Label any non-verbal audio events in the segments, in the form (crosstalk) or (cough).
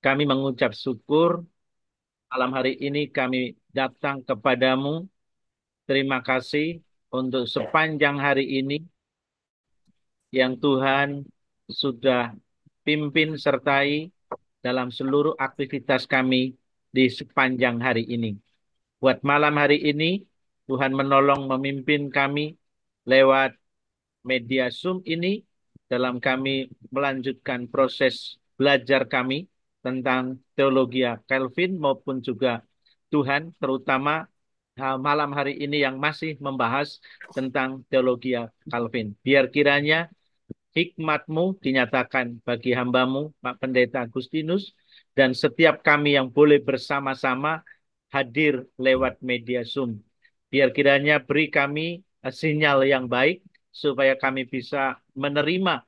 Kami mengucap syukur malam hari ini kami datang kepadamu. Terima kasih untuk sepanjang hari ini yang Tuhan sudah pimpin sertai dalam seluruh aktivitas kami di sepanjang hari ini. Buat malam hari ini, Tuhan menolong memimpin kami lewat media Zoom ini dalam kami melanjutkan proses belajar kami tentang teologi ya, Calvin maupun juga Tuhan, terutama malam hari ini yang masih membahas tentang teologi ya, Calvin. Biar kiranya hikmatmu dinyatakan bagi hambamu, Pak Pendeta Agustinus, dan setiap kami yang boleh bersama-sama hadir lewat media Zoom. Biar kiranya beri kami eh, sinyal yang baik, supaya kami bisa menerima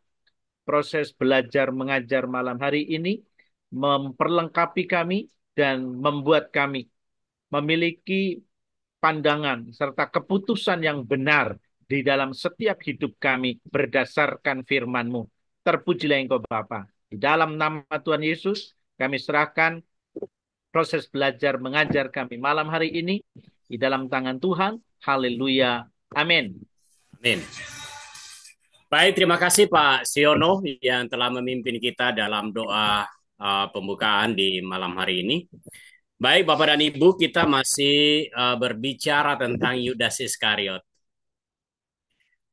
proses belajar mengajar malam hari ini, memperlengkapi kami dan membuat kami memiliki pandangan serta keputusan yang benar di dalam setiap hidup kami berdasarkan firman-Mu. Terpujilah Engkau Bapa. Di dalam nama Tuhan Yesus kami serahkan proses belajar mengajar kami malam hari ini di dalam tangan Tuhan. Haleluya. Amin. Amin. Baik, terima kasih Pak Siono yang telah memimpin kita dalam doa uh, pembukaan di malam hari ini. Baik, Bapak dan Ibu, kita masih uh, berbicara tentang Yudas Iskariot.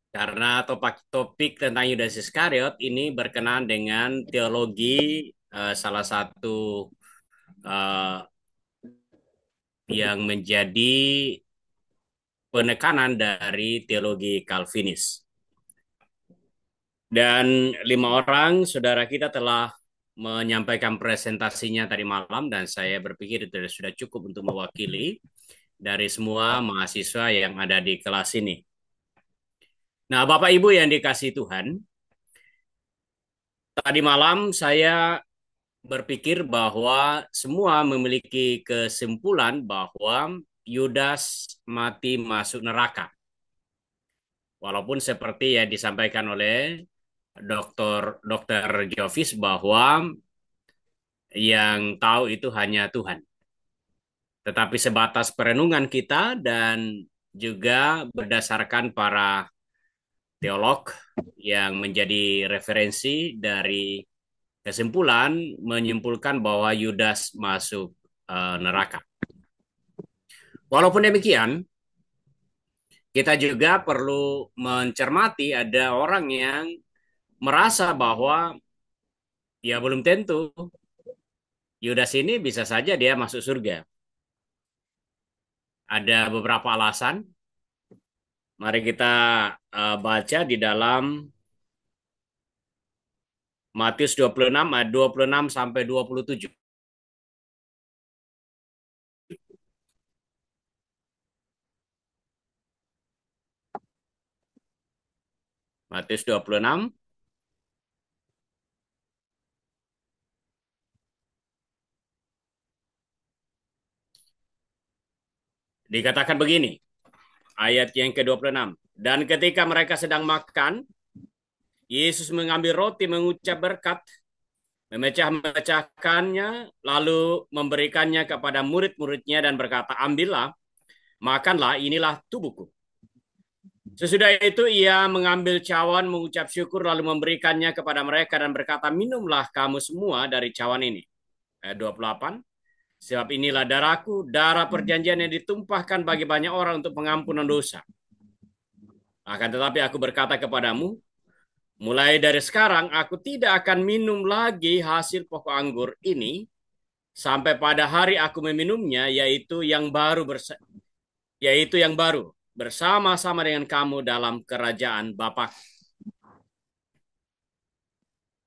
Karena topik, topik tentang Yudas Iskariot ini berkenaan dengan teologi uh, salah satu uh, yang menjadi penekanan dari teologi Calvinis. Dan lima orang saudara kita telah menyampaikan presentasinya tadi malam dan saya berpikir itu sudah cukup untuk mewakili dari semua mahasiswa yang ada di kelas ini. Nah, Bapak Ibu yang dikasih Tuhan, tadi malam saya berpikir bahwa semua memiliki kesimpulan bahwa Yudas mati masuk neraka. Walaupun seperti yang disampaikan oleh Dokter Dokter Jovis bahwa yang tahu itu hanya Tuhan. Tetapi sebatas perenungan kita dan juga berdasarkan para teolog yang menjadi referensi dari kesimpulan menyimpulkan bahwa Yudas masuk e, neraka. Walaupun demikian, kita juga perlu mencermati ada orang yang merasa bahwa ya belum tentu Yudas ini bisa saja dia masuk surga. Ada beberapa alasan. Mari kita uh, baca di dalam Matius 26 ayat 26 sampai 27. Matius 26 Dikatakan begini, ayat yang ke-26. Dan ketika mereka sedang makan, Yesus mengambil roti, mengucap berkat, memecah-mecahkannya, lalu memberikannya kepada murid-muridnya dan berkata, ambillah, makanlah, inilah tubuhku. Sesudah itu ia mengambil cawan, mengucap syukur, lalu memberikannya kepada mereka dan berkata, minumlah kamu semua dari cawan ini. Ayat 28, Sebab inilah darahku, darah perjanjian yang ditumpahkan bagi banyak orang untuk pengampunan dosa. Akan tetapi aku berkata kepadamu, mulai dari sekarang aku tidak akan minum lagi hasil pokok anggur ini sampai pada hari aku meminumnya yaitu yang baru bersa yaitu yang baru bersama-sama dengan kamu dalam kerajaan Bapa.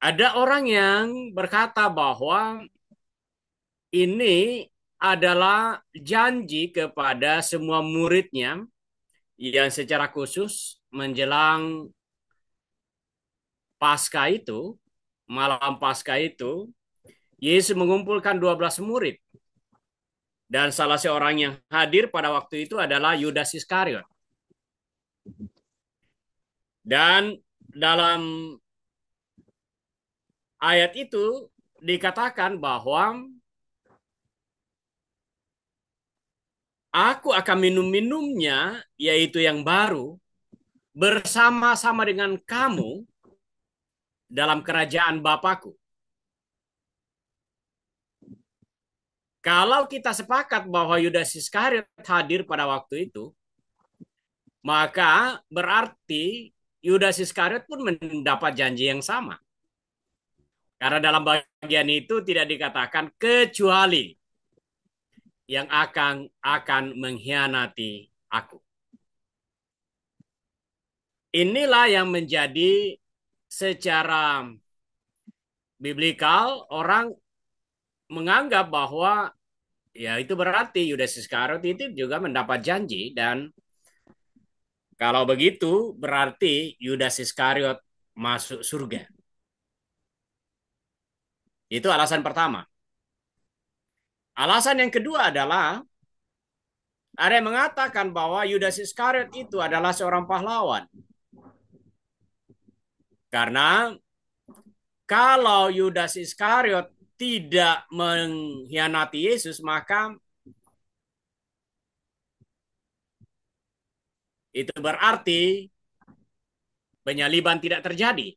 Ada orang yang berkata bahwa ini adalah janji kepada semua muridnya yang secara khusus menjelang pasca itu, malam pasca itu, Yesus mengumpulkan 12 murid. Dan salah seorang yang hadir pada waktu itu adalah Yudas Iskariot. Dan dalam ayat itu dikatakan bahwa Aku akan minum-minumnya, yaitu yang baru, bersama-sama dengan kamu dalam kerajaan Bapakku. Kalau kita sepakat bahwa Yudas Iskariot hadir pada waktu itu, maka berarti Yudas Iskariot pun mendapat janji yang sama. Karena dalam bagian itu tidak dikatakan kecuali yang akan akan mengkhianati aku. Inilah yang menjadi secara biblikal orang menganggap bahwa ya itu berarti Yudas Iskariot itu juga mendapat janji dan kalau begitu berarti Yudas Iskariot masuk surga. Itu alasan pertama. Alasan yang kedua adalah ada yang mengatakan bahwa Yudas Iskariot itu adalah seorang pahlawan. Karena kalau Yudas Iskariot tidak mengkhianati Yesus, maka itu berarti penyaliban tidak terjadi.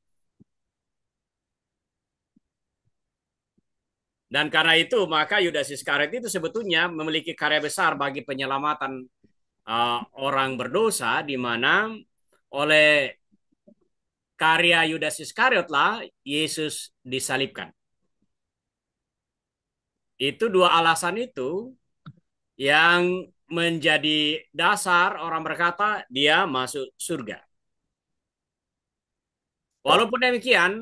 Dan karena itu maka Yudas Iskariot itu sebetulnya memiliki karya besar bagi penyelamatan uh, orang berdosa di mana oleh karya Yudas Iskariotlah Yesus disalibkan. Itu dua alasan itu yang menjadi dasar orang berkata dia masuk surga. Walaupun demikian,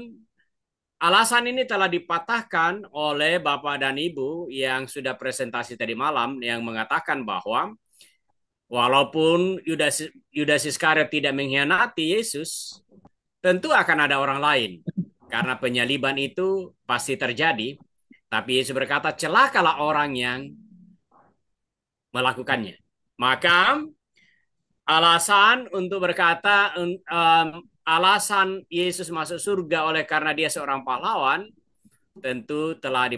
Alasan ini telah dipatahkan oleh Bapak dan Ibu yang sudah presentasi tadi malam yang mengatakan bahwa walaupun Yudas Yudas Iskariot tidak mengkhianati Yesus, tentu akan ada orang lain karena penyaliban itu pasti terjadi. Tapi Yesus berkata, celakalah orang yang melakukannya. Maka alasan untuk berkata um, alasan Yesus masuk surga oleh karena dia seorang pahlawan tentu telah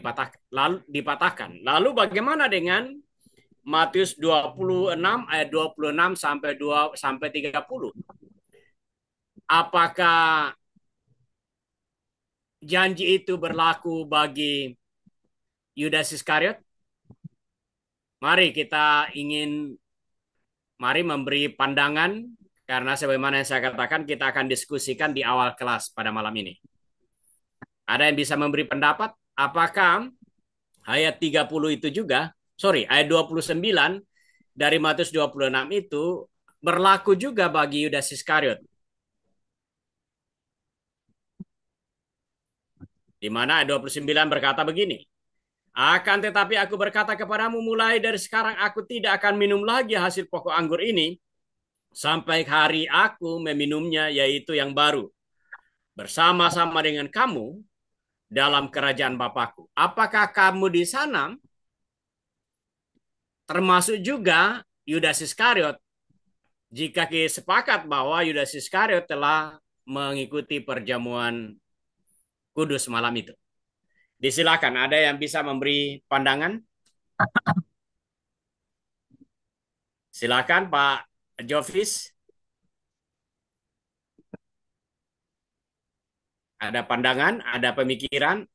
dipatahkan. Lalu bagaimana dengan Matius 26 ayat 26 sampai 2 sampai 30? Apakah janji itu berlaku bagi Yudas Iskariot? Mari kita ingin mari memberi pandangan karena sebagaimana yang saya katakan, kita akan diskusikan di awal kelas pada malam ini. Ada yang bisa memberi pendapat? Apakah ayat 30 itu juga, sorry, ayat 29 dari Matius 26 itu berlaku juga bagi Yudas Iskariot. Di mana ayat 29 berkata begini, akan tetapi aku berkata kepadamu mulai dari sekarang aku tidak akan minum lagi hasil pokok anggur ini sampai hari aku meminumnya yaitu yang baru bersama-sama dengan kamu dalam kerajaan Bapakku. Apakah kamu di sana termasuk juga Yudas Iskariot? Jika kita sepakat bahwa Yudas Iskariot telah mengikuti perjamuan kudus malam itu. Disilakan, ada yang bisa memberi pandangan? Silakan Pak Jovis? Ada pandangan, ada pemikiran?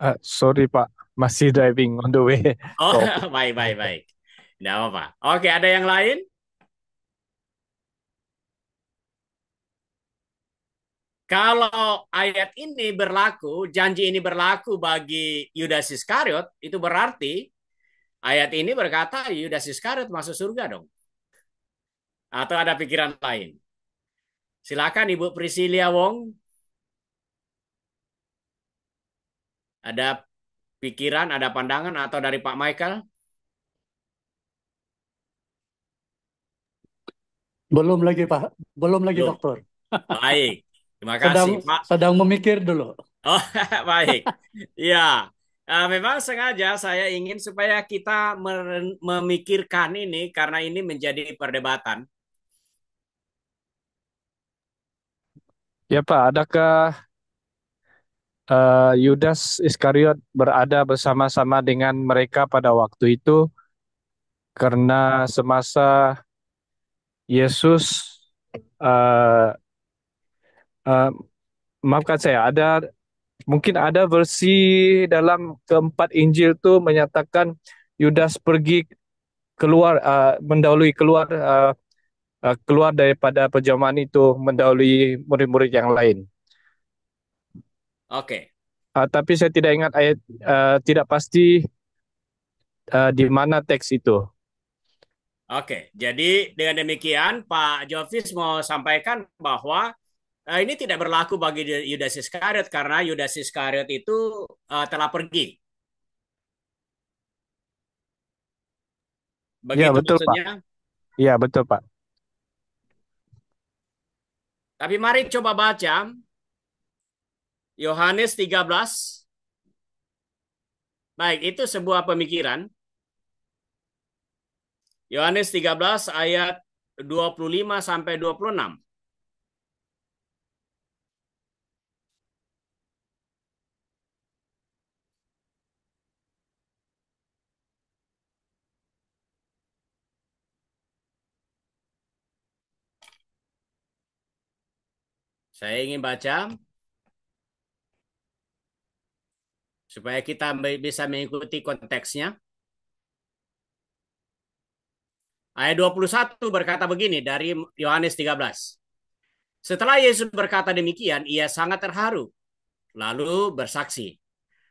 Uh, sorry Pak, masih driving on the way. (laughs) Oh, oh. (laughs) baik, baik, baik. Tidak apa-apa. Oke, ada yang lain? Kalau ayat ini berlaku, janji ini berlaku bagi Yudas Iskariot, itu berarti Ayat ini berkata Yudas Iskariot masuk surga dong. Atau ada pikiran lain? Silakan Ibu Priscilia Wong. Ada pikiran, ada pandangan atau dari Pak Michael? Belum lagi Pak, belum lagi Belum. Dokter. Baik, terima kasih sedang, Pak. Sedang memikir dulu. Oh, (laughs) baik. Iya. Uh, memang sengaja saya ingin supaya kita memikirkan ini karena ini menjadi perdebatan. Ya Pak, adakah uh, Yudas Iskariot berada bersama-sama dengan mereka pada waktu itu karena semasa Yesus uh, uh, maafkan saya ada Mungkin ada versi dalam keempat Injil itu menyatakan Yudas pergi keluar uh, mendahului keluar uh, uh, keluar daripada perjamuan itu mendahului murid-murid yang lain. Oke. Uh, tapi saya tidak ingat ayat uh, tidak pasti uh, di mana teks itu. Oke, jadi dengan demikian Pak Jovis mau sampaikan bahwa Eh, ini tidak berlaku bagi Yudas Iskariot karena Yudas Iskariot itu uh, telah pergi. Iya, Begitu betul, maksudnya. Pak. Iya, betul, Pak. Tapi mari coba baca Yohanes 13. Baik, itu sebuah pemikiran. Yohanes 13 ayat 25 sampai 26. Saya ingin baca supaya kita bisa mengikuti konteksnya. Ayat 21 berkata begini dari Yohanes 13. Setelah Yesus berkata demikian, ia sangat terharu. Lalu bersaksi,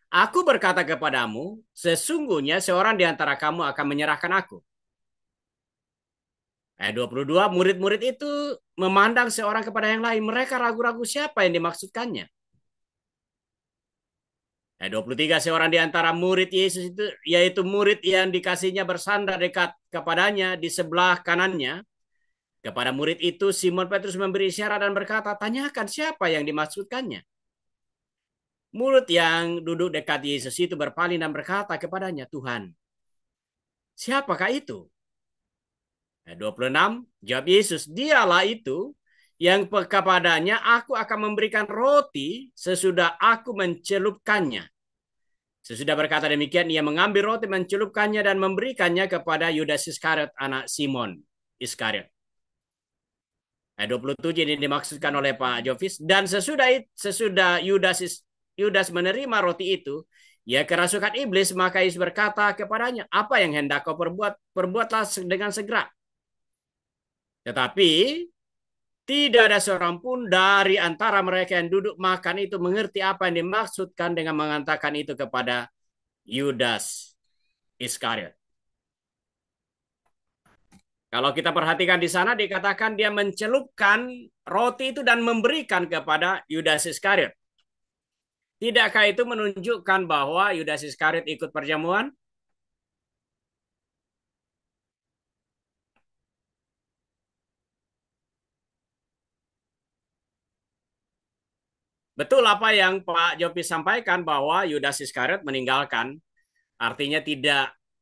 Aku berkata kepadamu, sesungguhnya seorang di antara kamu akan menyerahkan aku. Eh, Ayat 22, murid-murid itu memandang seorang kepada yang lain. Mereka ragu-ragu siapa yang dimaksudkannya. Eh, Ayat 23, seorang di antara murid Yesus itu, yaitu murid yang dikasihnya bersandar dekat kepadanya di sebelah kanannya. Kepada murid itu, Simon Petrus memberi syarat dan berkata, tanyakan siapa yang dimaksudkannya. Murid yang duduk dekat Yesus itu berpaling dan berkata kepadanya, Tuhan, siapakah itu? 26, jawab Yesus, dialah itu yang kepadanya aku akan memberikan roti sesudah aku mencelupkannya. Sesudah berkata demikian, ia mengambil roti, mencelupkannya, dan memberikannya kepada Yudas Iskariot, anak Simon Iskariot. Ayat 27 ini dimaksudkan oleh Pak Jovis. Dan sesudah sesudah Yudas Yudas menerima roti itu, ia kerasukan iblis, maka Yesus berkata kepadanya, apa yang hendak kau perbuat, perbuatlah dengan segera. Tetapi tidak ada seorang pun dari antara mereka yang duduk makan itu mengerti apa yang dimaksudkan dengan mengatakan itu kepada Yudas Iskariot. Kalau kita perhatikan di sana dikatakan dia mencelupkan roti itu dan memberikan kepada Yudas Iskariot. Tidakkah itu menunjukkan bahwa Yudas Iskariot ikut perjamuan? Betul apa yang Pak Jopi sampaikan bahwa Yudas Iskariot meninggalkan, artinya tidak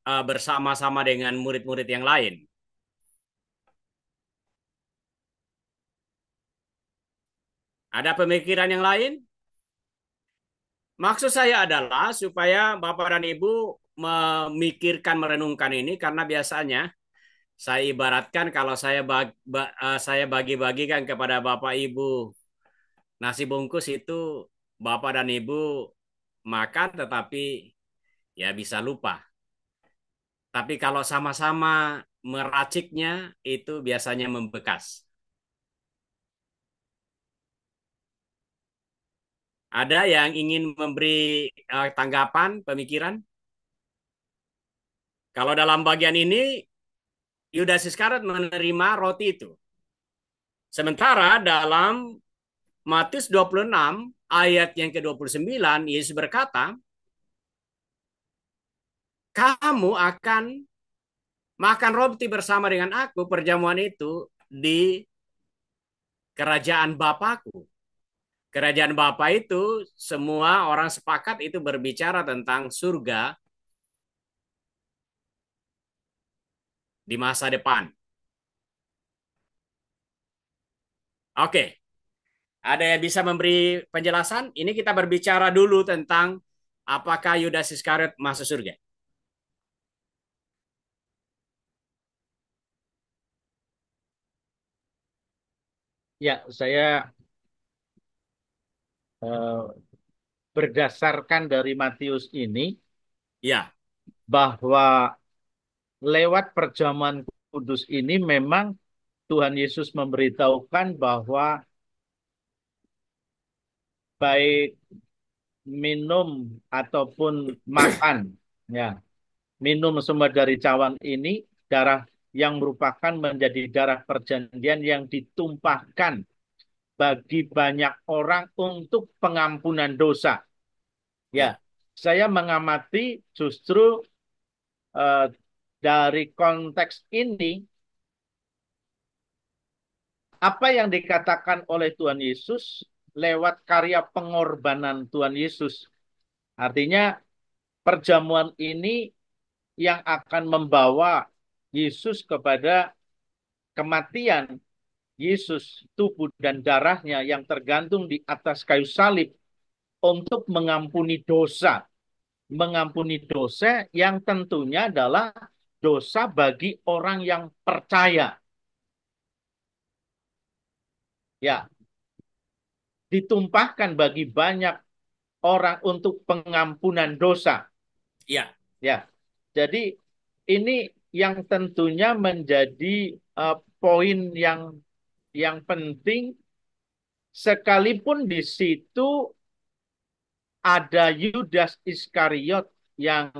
uh, bersama-sama dengan murid-murid yang lain. Ada pemikiran yang lain? Maksud saya adalah supaya Bapak dan Ibu memikirkan, merenungkan ini karena biasanya saya ibaratkan kalau saya eh, saya bagi-bagikan kepada Bapak Ibu nasi bungkus itu Bapak dan Ibu makan tetapi ya bisa lupa. Tapi kalau sama-sama meraciknya itu biasanya membekas. Ada yang ingin memberi eh, tanggapan, pemikiran? Kalau dalam bagian ini, Yudas Iskariot menerima roti itu. Sementara dalam Matius 26 ayat yang ke-29 Yesus berkata, "Kamu akan makan roti bersama dengan aku perjamuan itu di kerajaan Bapakku." Kerajaan Bapa itu semua orang sepakat itu berbicara tentang surga di masa depan. Oke. Okay. Ada yang bisa memberi penjelasan? Ini kita berbicara dulu tentang apakah Yudas Iskariot masuk surga. Ya, saya uh, berdasarkan dari Matius ini, ya, bahwa lewat perjamuan kudus ini memang Tuhan Yesus memberitahukan bahwa baik minum ataupun makan ya minum sumber dari cawan ini darah yang merupakan menjadi darah perjanjian yang ditumpahkan bagi banyak orang untuk pengampunan dosa. Ya, saya mengamati justru uh, dari konteks ini apa yang dikatakan oleh Tuhan Yesus lewat karya pengorbanan Tuhan Yesus. Artinya perjamuan ini yang akan membawa Yesus kepada kematian Yesus, tubuh dan darahnya yang tergantung di atas kayu salib untuk mengampuni dosa. Mengampuni dosa yang tentunya adalah dosa bagi orang yang percaya. Ya, ditumpahkan bagi banyak orang untuk pengampunan dosa. Ya. Ya. Jadi ini yang tentunya menjadi uh, poin yang yang penting sekalipun di situ ada Yudas Iskariot yang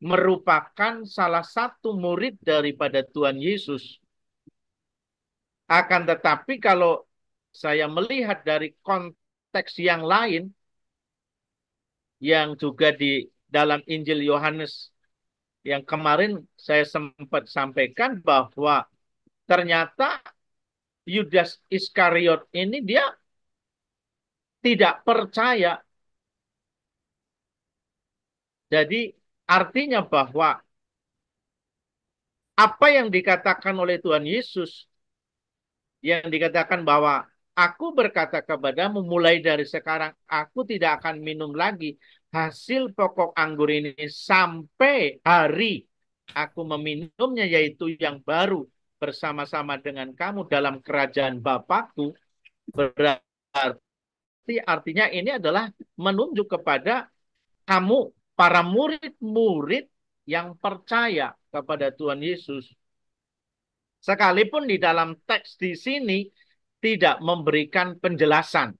merupakan salah satu murid daripada Tuhan Yesus. Akan tetapi kalau saya melihat dari konteks yang lain yang juga di dalam Injil Yohanes yang kemarin saya sempat sampaikan bahwa ternyata Yudas Iskariot ini dia tidak percaya. Jadi artinya bahwa apa yang dikatakan oleh Tuhan Yesus yang dikatakan bahwa Aku berkata kepadamu mulai dari sekarang aku tidak akan minum lagi hasil pokok anggur ini sampai hari aku meminumnya yaitu yang baru bersama-sama dengan kamu dalam kerajaan Bapakku. Berarti artinya ini adalah menunjuk kepada kamu para murid-murid yang percaya kepada Tuhan Yesus. Sekalipun di dalam teks di sini tidak memberikan penjelasan.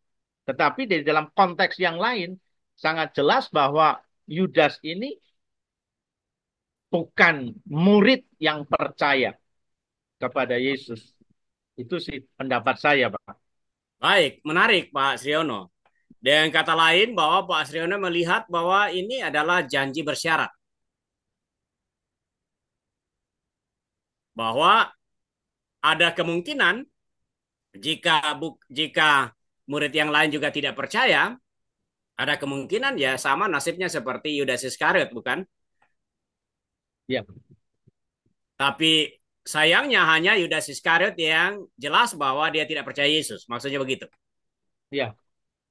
Tetapi di dalam konteks yang lain sangat jelas bahwa Yudas ini bukan murid yang percaya kepada Yesus. Itu sih pendapat saya, Pak. Baik, menarik Pak Sriono. Dengan kata lain bahwa Pak Sriono melihat bahwa ini adalah janji bersyarat. Bahwa ada kemungkinan jika buk, jika murid yang lain juga tidak percaya, ada kemungkinan ya sama nasibnya seperti Yudas Iskariot, bukan? Ya. Tapi sayangnya hanya Yudas Iskariot yang jelas bahwa dia tidak percaya Yesus. Maksudnya begitu. Ya.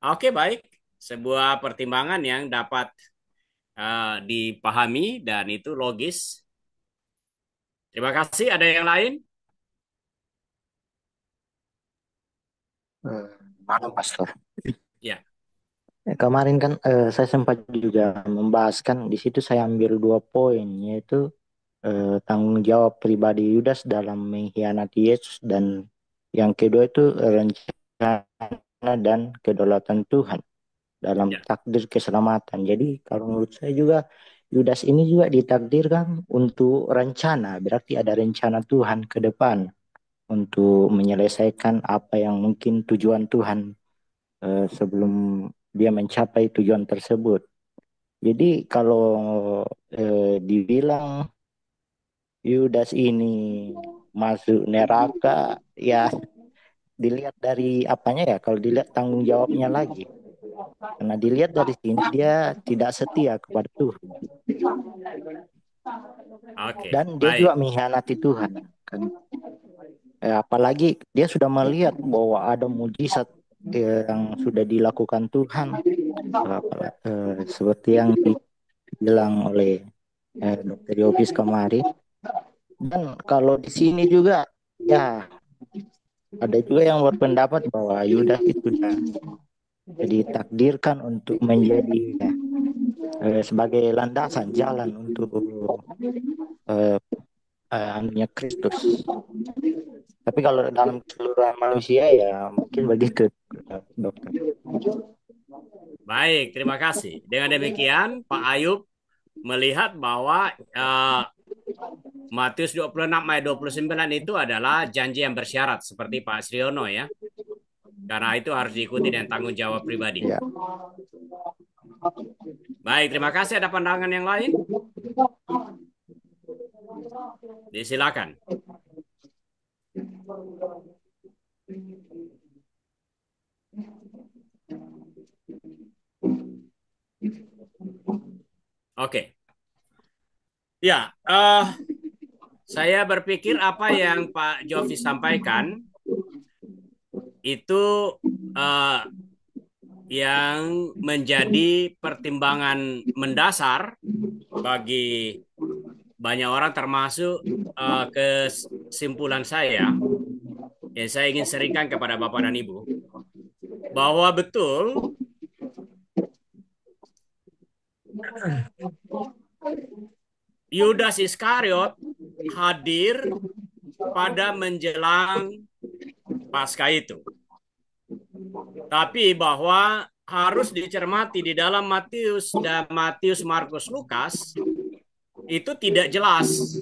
Oke, baik. Sebuah pertimbangan yang dapat uh, dipahami dan itu logis. Terima kasih. Ada yang lain? Hmm. malam Pastor. Iya. Ya. Kemarin kan uh, saya sempat juga membahas kan, di situ saya ambil dua poin yaitu uh, tanggung jawab pribadi Yudas dalam mengkhianati Yesus dan yang kedua itu rencana dan kedaulatan Tuhan dalam ya. takdir keselamatan. Jadi kalau menurut saya juga Yudas ini juga ditakdirkan untuk rencana, berarti ada rencana Tuhan ke depan untuk menyelesaikan apa yang mungkin tujuan Tuhan eh, sebelum dia mencapai tujuan tersebut. Jadi kalau eh, dibilang Yudas ini masuk neraka, ya dilihat dari apanya ya. Kalau dilihat tanggung jawabnya lagi, karena dilihat dari sini dia tidak setia kepada Tuhan. Okay. Dan dia Baik. juga mengkhianati Tuhan. Kan? Ya, apalagi dia sudah melihat hmm. bahwa ada mujizat yang sudah dilakukan Tuhan eh, seperti yang dibilang oleh eh, dokter Yovis kemarin dan kalau di sini juga ya ada juga yang berpendapat bahwa Yudas itu ditakdirkan untuk menjadi eh, sebagai landasan jalan untuk eh, eh anunya Kristus tapi kalau dalam keseluruhan manusia ya mungkin begitu, dokter. Baik, terima kasih. Dengan demikian, Pak Ayub melihat bahwa uh, Matius 26 ayat 29 itu adalah janji yang bersyarat seperti Pak Sriono ya. Karena itu harus diikuti dan tanggung jawab pribadi. Ya. Baik, terima kasih. Ada pandangan yang lain? Disilakan. Oke. Ya, uh, saya berpikir apa yang Pak Jovi sampaikan itu uh, yang menjadi pertimbangan mendasar bagi banyak orang termasuk uh, kesimpulan saya yang saya ingin seringkan kepada Bapak dan Ibu bahwa betul Yudas Iskariot hadir pada menjelang pasca itu. Tapi bahwa harus dicermati di dalam Matius dan Matius Markus Lukas itu tidak jelas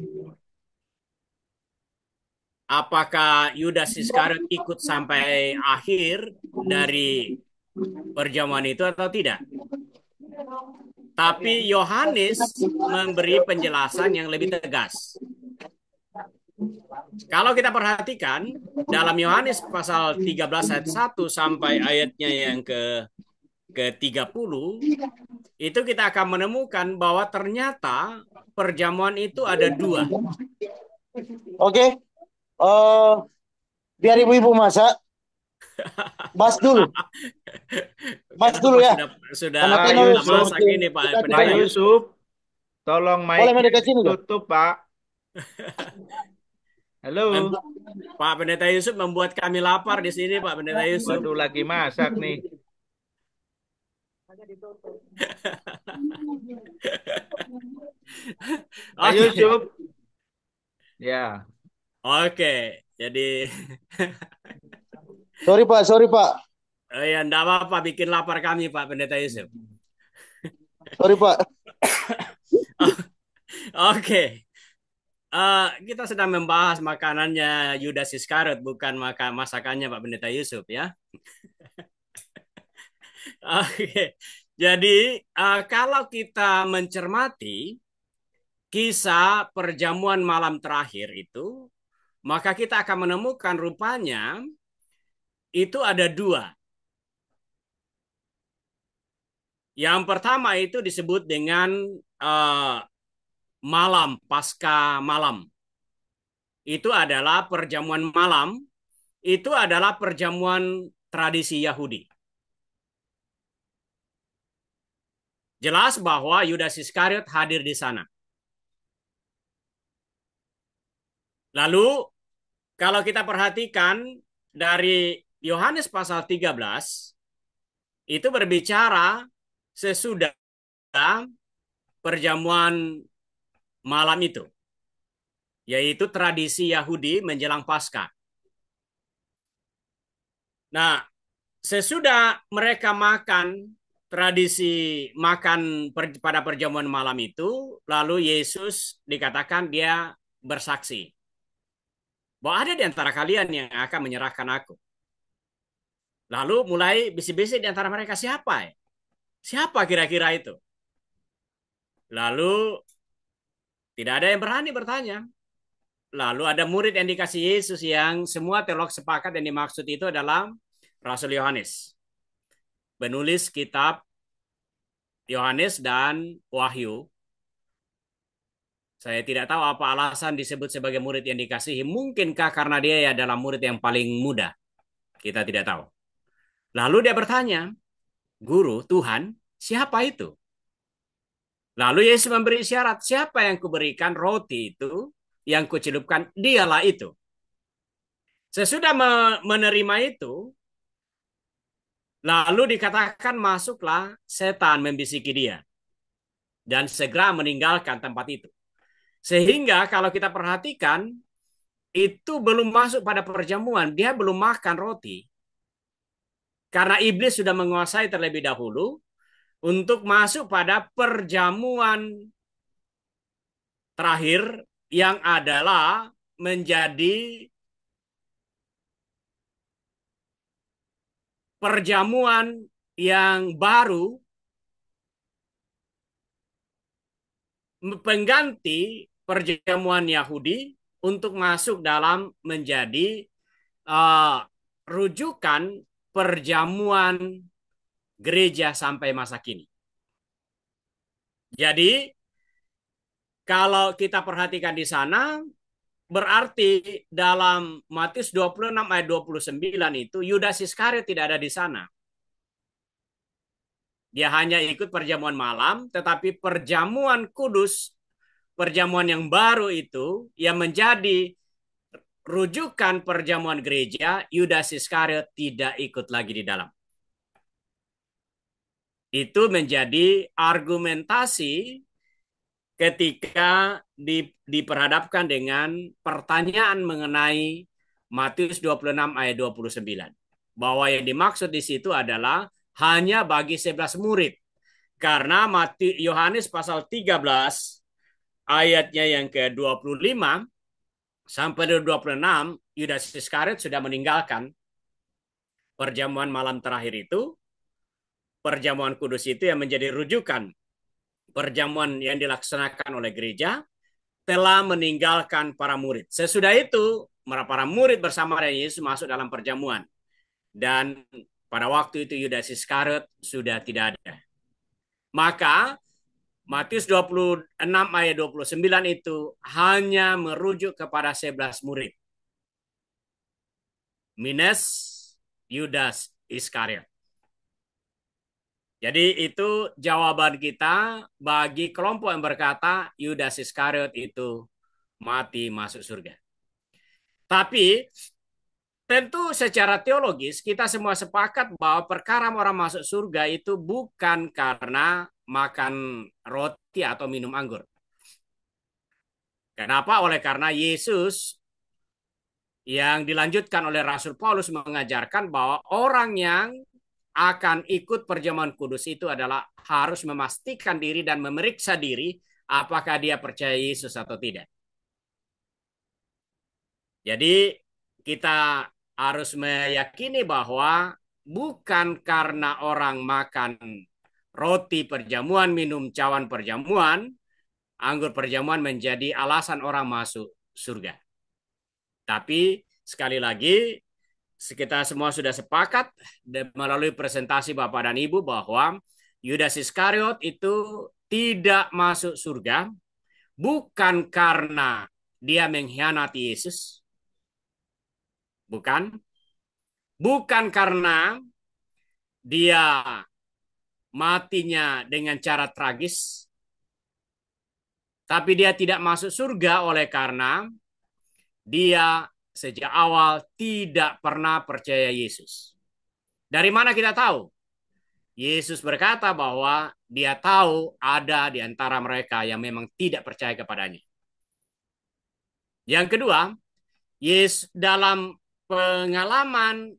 apakah Yudas Iskariot ikut sampai akhir dari perjamuan itu atau tidak. Tapi Yohanes memberi penjelasan yang lebih tegas. Kalau kita perhatikan dalam Yohanes pasal 13 ayat 1 sampai ayatnya yang ke ke 30 itu kita akan menemukan bahwa ternyata perjamuan itu ada dua. Oke, Oh, biar ibu-ibu masak. (laughs) Mas dulu. Mas dulu ya. Sudah, sudah Pak Yusuf, masak ini Pak. Pak Yusuf, tolong mic Boleh mendekat sini, tutup Pak. (laughs) Halo. Pak Pendeta Yusuf membuat kami lapar di sini Pak Pendeta Yusuf. Waduh lagi masak nih. Pak (laughs) Yusuf. Ya. Oke, jadi (laughs) Sorry Pak, sorry Pak. Oh ya, ndak apa-apa bikin lapar kami Pak Pendeta Yusuf. Sorry Pak. (laughs) Oke. Uh, kita sedang membahas makanannya Yudas Iskariot bukan maka masakannya Pak Pendeta Yusuf ya. (laughs) Oke. Jadi uh, kalau kita mencermati kisah perjamuan malam terakhir itu maka kita akan menemukan rupanya itu ada dua. Yang pertama itu disebut dengan uh, malam, pasca malam. Itu adalah perjamuan malam, itu adalah perjamuan tradisi Yahudi. Jelas bahwa Yudas Iskariot hadir di sana. Lalu kalau kita perhatikan dari Yohanes pasal 13 itu berbicara sesudah perjamuan malam itu yaitu tradisi Yahudi menjelang Paskah. Nah, sesudah mereka makan tradisi makan per, pada perjamuan malam itu, lalu Yesus dikatakan dia bersaksi bahwa ada di antara kalian yang akan menyerahkan aku. Lalu mulai bisik-bisik di antara mereka siapa ya? Siapa kira-kira itu? Lalu tidak ada yang berani bertanya. Lalu ada murid yang dikasih Yesus yang semua teolog sepakat yang dimaksud itu adalah Rasul Yohanes. Penulis kitab Yohanes dan Wahyu saya tidak tahu apa alasan disebut sebagai murid yang dikasihi. Mungkinkah karena dia ya adalah murid yang paling muda? Kita tidak tahu. Lalu dia bertanya, Guru, Tuhan, siapa itu? Lalu Yesus memberi syarat siapa yang kuberikan roti itu, yang kucelupkan, dialah itu. Sesudah menerima itu, lalu dikatakan masuklah setan membisiki dia. Dan segera meninggalkan tempat itu. Sehingga kalau kita perhatikan itu belum masuk pada perjamuan, dia belum makan roti. Karena iblis sudah menguasai terlebih dahulu untuk masuk pada perjamuan terakhir yang adalah menjadi perjamuan yang baru pengganti perjamuan Yahudi untuk masuk dalam menjadi uh, rujukan perjamuan gereja sampai masa kini. Jadi kalau kita perhatikan di sana berarti dalam Matius 26 ayat 29 itu Yudas Iskariot tidak ada di sana. Dia hanya ikut perjamuan malam, tetapi perjamuan kudus perjamuan yang baru itu yang menjadi rujukan perjamuan gereja, Yudas Iskariot tidak ikut lagi di dalam. Itu menjadi argumentasi ketika diperhadapkan dengan pertanyaan mengenai Matius 26 ayat 29. Bahwa yang dimaksud di situ adalah hanya bagi 11 murid. Karena Yohanes pasal 13 ayatnya yang ke-25 sampai ke 26 Yudas Iskariot sudah meninggalkan perjamuan malam terakhir itu perjamuan kudus itu yang menjadi rujukan perjamuan yang dilaksanakan oleh gereja telah meninggalkan para murid. Sesudah itu, para murid bersama dengan Yesus masuk dalam perjamuan. Dan pada waktu itu Yudas Iskariot sudah tidak ada. Maka Matius 26 ayat 29 itu hanya merujuk kepada sebelas murid. Minus Yudas Iskariot. Jadi itu jawaban kita bagi kelompok yang berkata Yudas Iskariot itu mati masuk surga. Tapi tentu secara teologis kita semua sepakat bahwa perkara orang masuk surga itu bukan karena makan roti atau minum anggur. Kenapa? Oleh karena Yesus yang dilanjutkan oleh Rasul Paulus mengajarkan bahwa orang yang akan ikut perjamuan kudus itu adalah harus memastikan diri dan memeriksa diri apakah dia percaya Yesus atau tidak. Jadi kita harus meyakini bahwa bukan karena orang makan roti perjamuan, minum cawan perjamuan, anggur perjamuan menjadi alasan orang masuk surga. Tapi sekali lagi kita semua sudah sepakat melalui presentasi Bapak dan Ibu bahwa Yudas Iskariot itu tidak masuk surga bukan karena dia mengkhianati Yesus. Bukan. Bukan karena dia matinya dengan cara tragis, tapi dia tidak masuk surga oleh karena dia sejak awal tidak pernah percaya Yesus. Dari mana kita tahu? Yesus berkata bahwa dia tahu ada di antara mereka yang memang tidak percaya kepadanya. Yang kedua, Yesus dalam pengalaman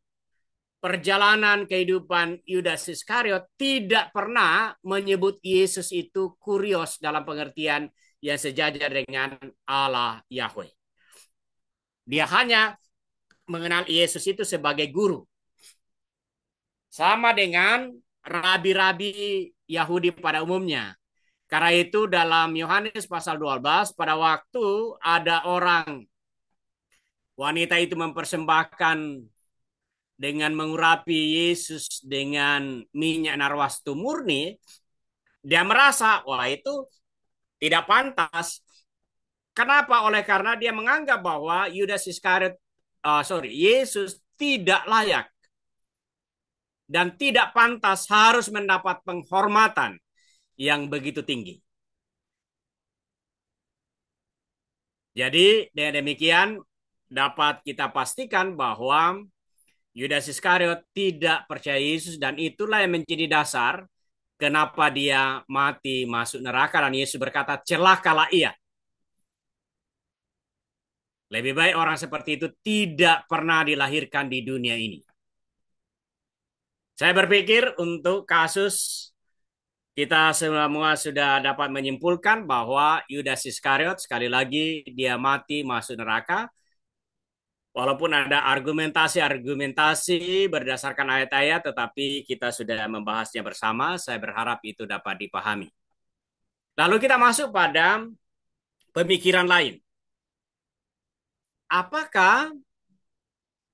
perjalanan kehidupan Yudas Iskariot tidak pernah menyebut Yesus itu kurios dalam pengertian yang sejajar dengan Allah Yahweh. Dia hanya mengenal Yesus itu sebagai guru. Sama dengan rabi-rabi Yahudi pada umumnya. Karena itu dalam Yohanes pasal 12 pada waktu ada orang wanita itu mempersembahkan dengan mengurapi Yesus dengan minyak narwastu murni, dia merasa wah itu tidak pantas. Kenapa? Oleh karena dia menganggap bahwa Yudas Iskariot, uh, sorry, Yesus tidak layak dan tidak pantas harus mendapat penghormatan yang begitu tinggi. Jadi dengan demikian dapat kita pastikan bahwa Yudas Iskariot tidak percaya Yesus dan itulah yang menjadi dasar kenapa dia mati masuk neraka dan Yesus berkata celakalah ia. Lebih baik orang seperti itu tidak pernah dilahirkan di dunia ini. Saya berpikir untuk kasus kita semua sudah dapat menyimpulkan bahwa Yudas Iskariot sekali lagi dia mati masuk neraka Walaupun ada argumentasi-argumentasi berdasarkan ayat-ayat, tetapi kita sudah membahasnya bersama. Saya berharap itu dapat dipahami. Lalu kita masuk pada pemikiran lain. Apakah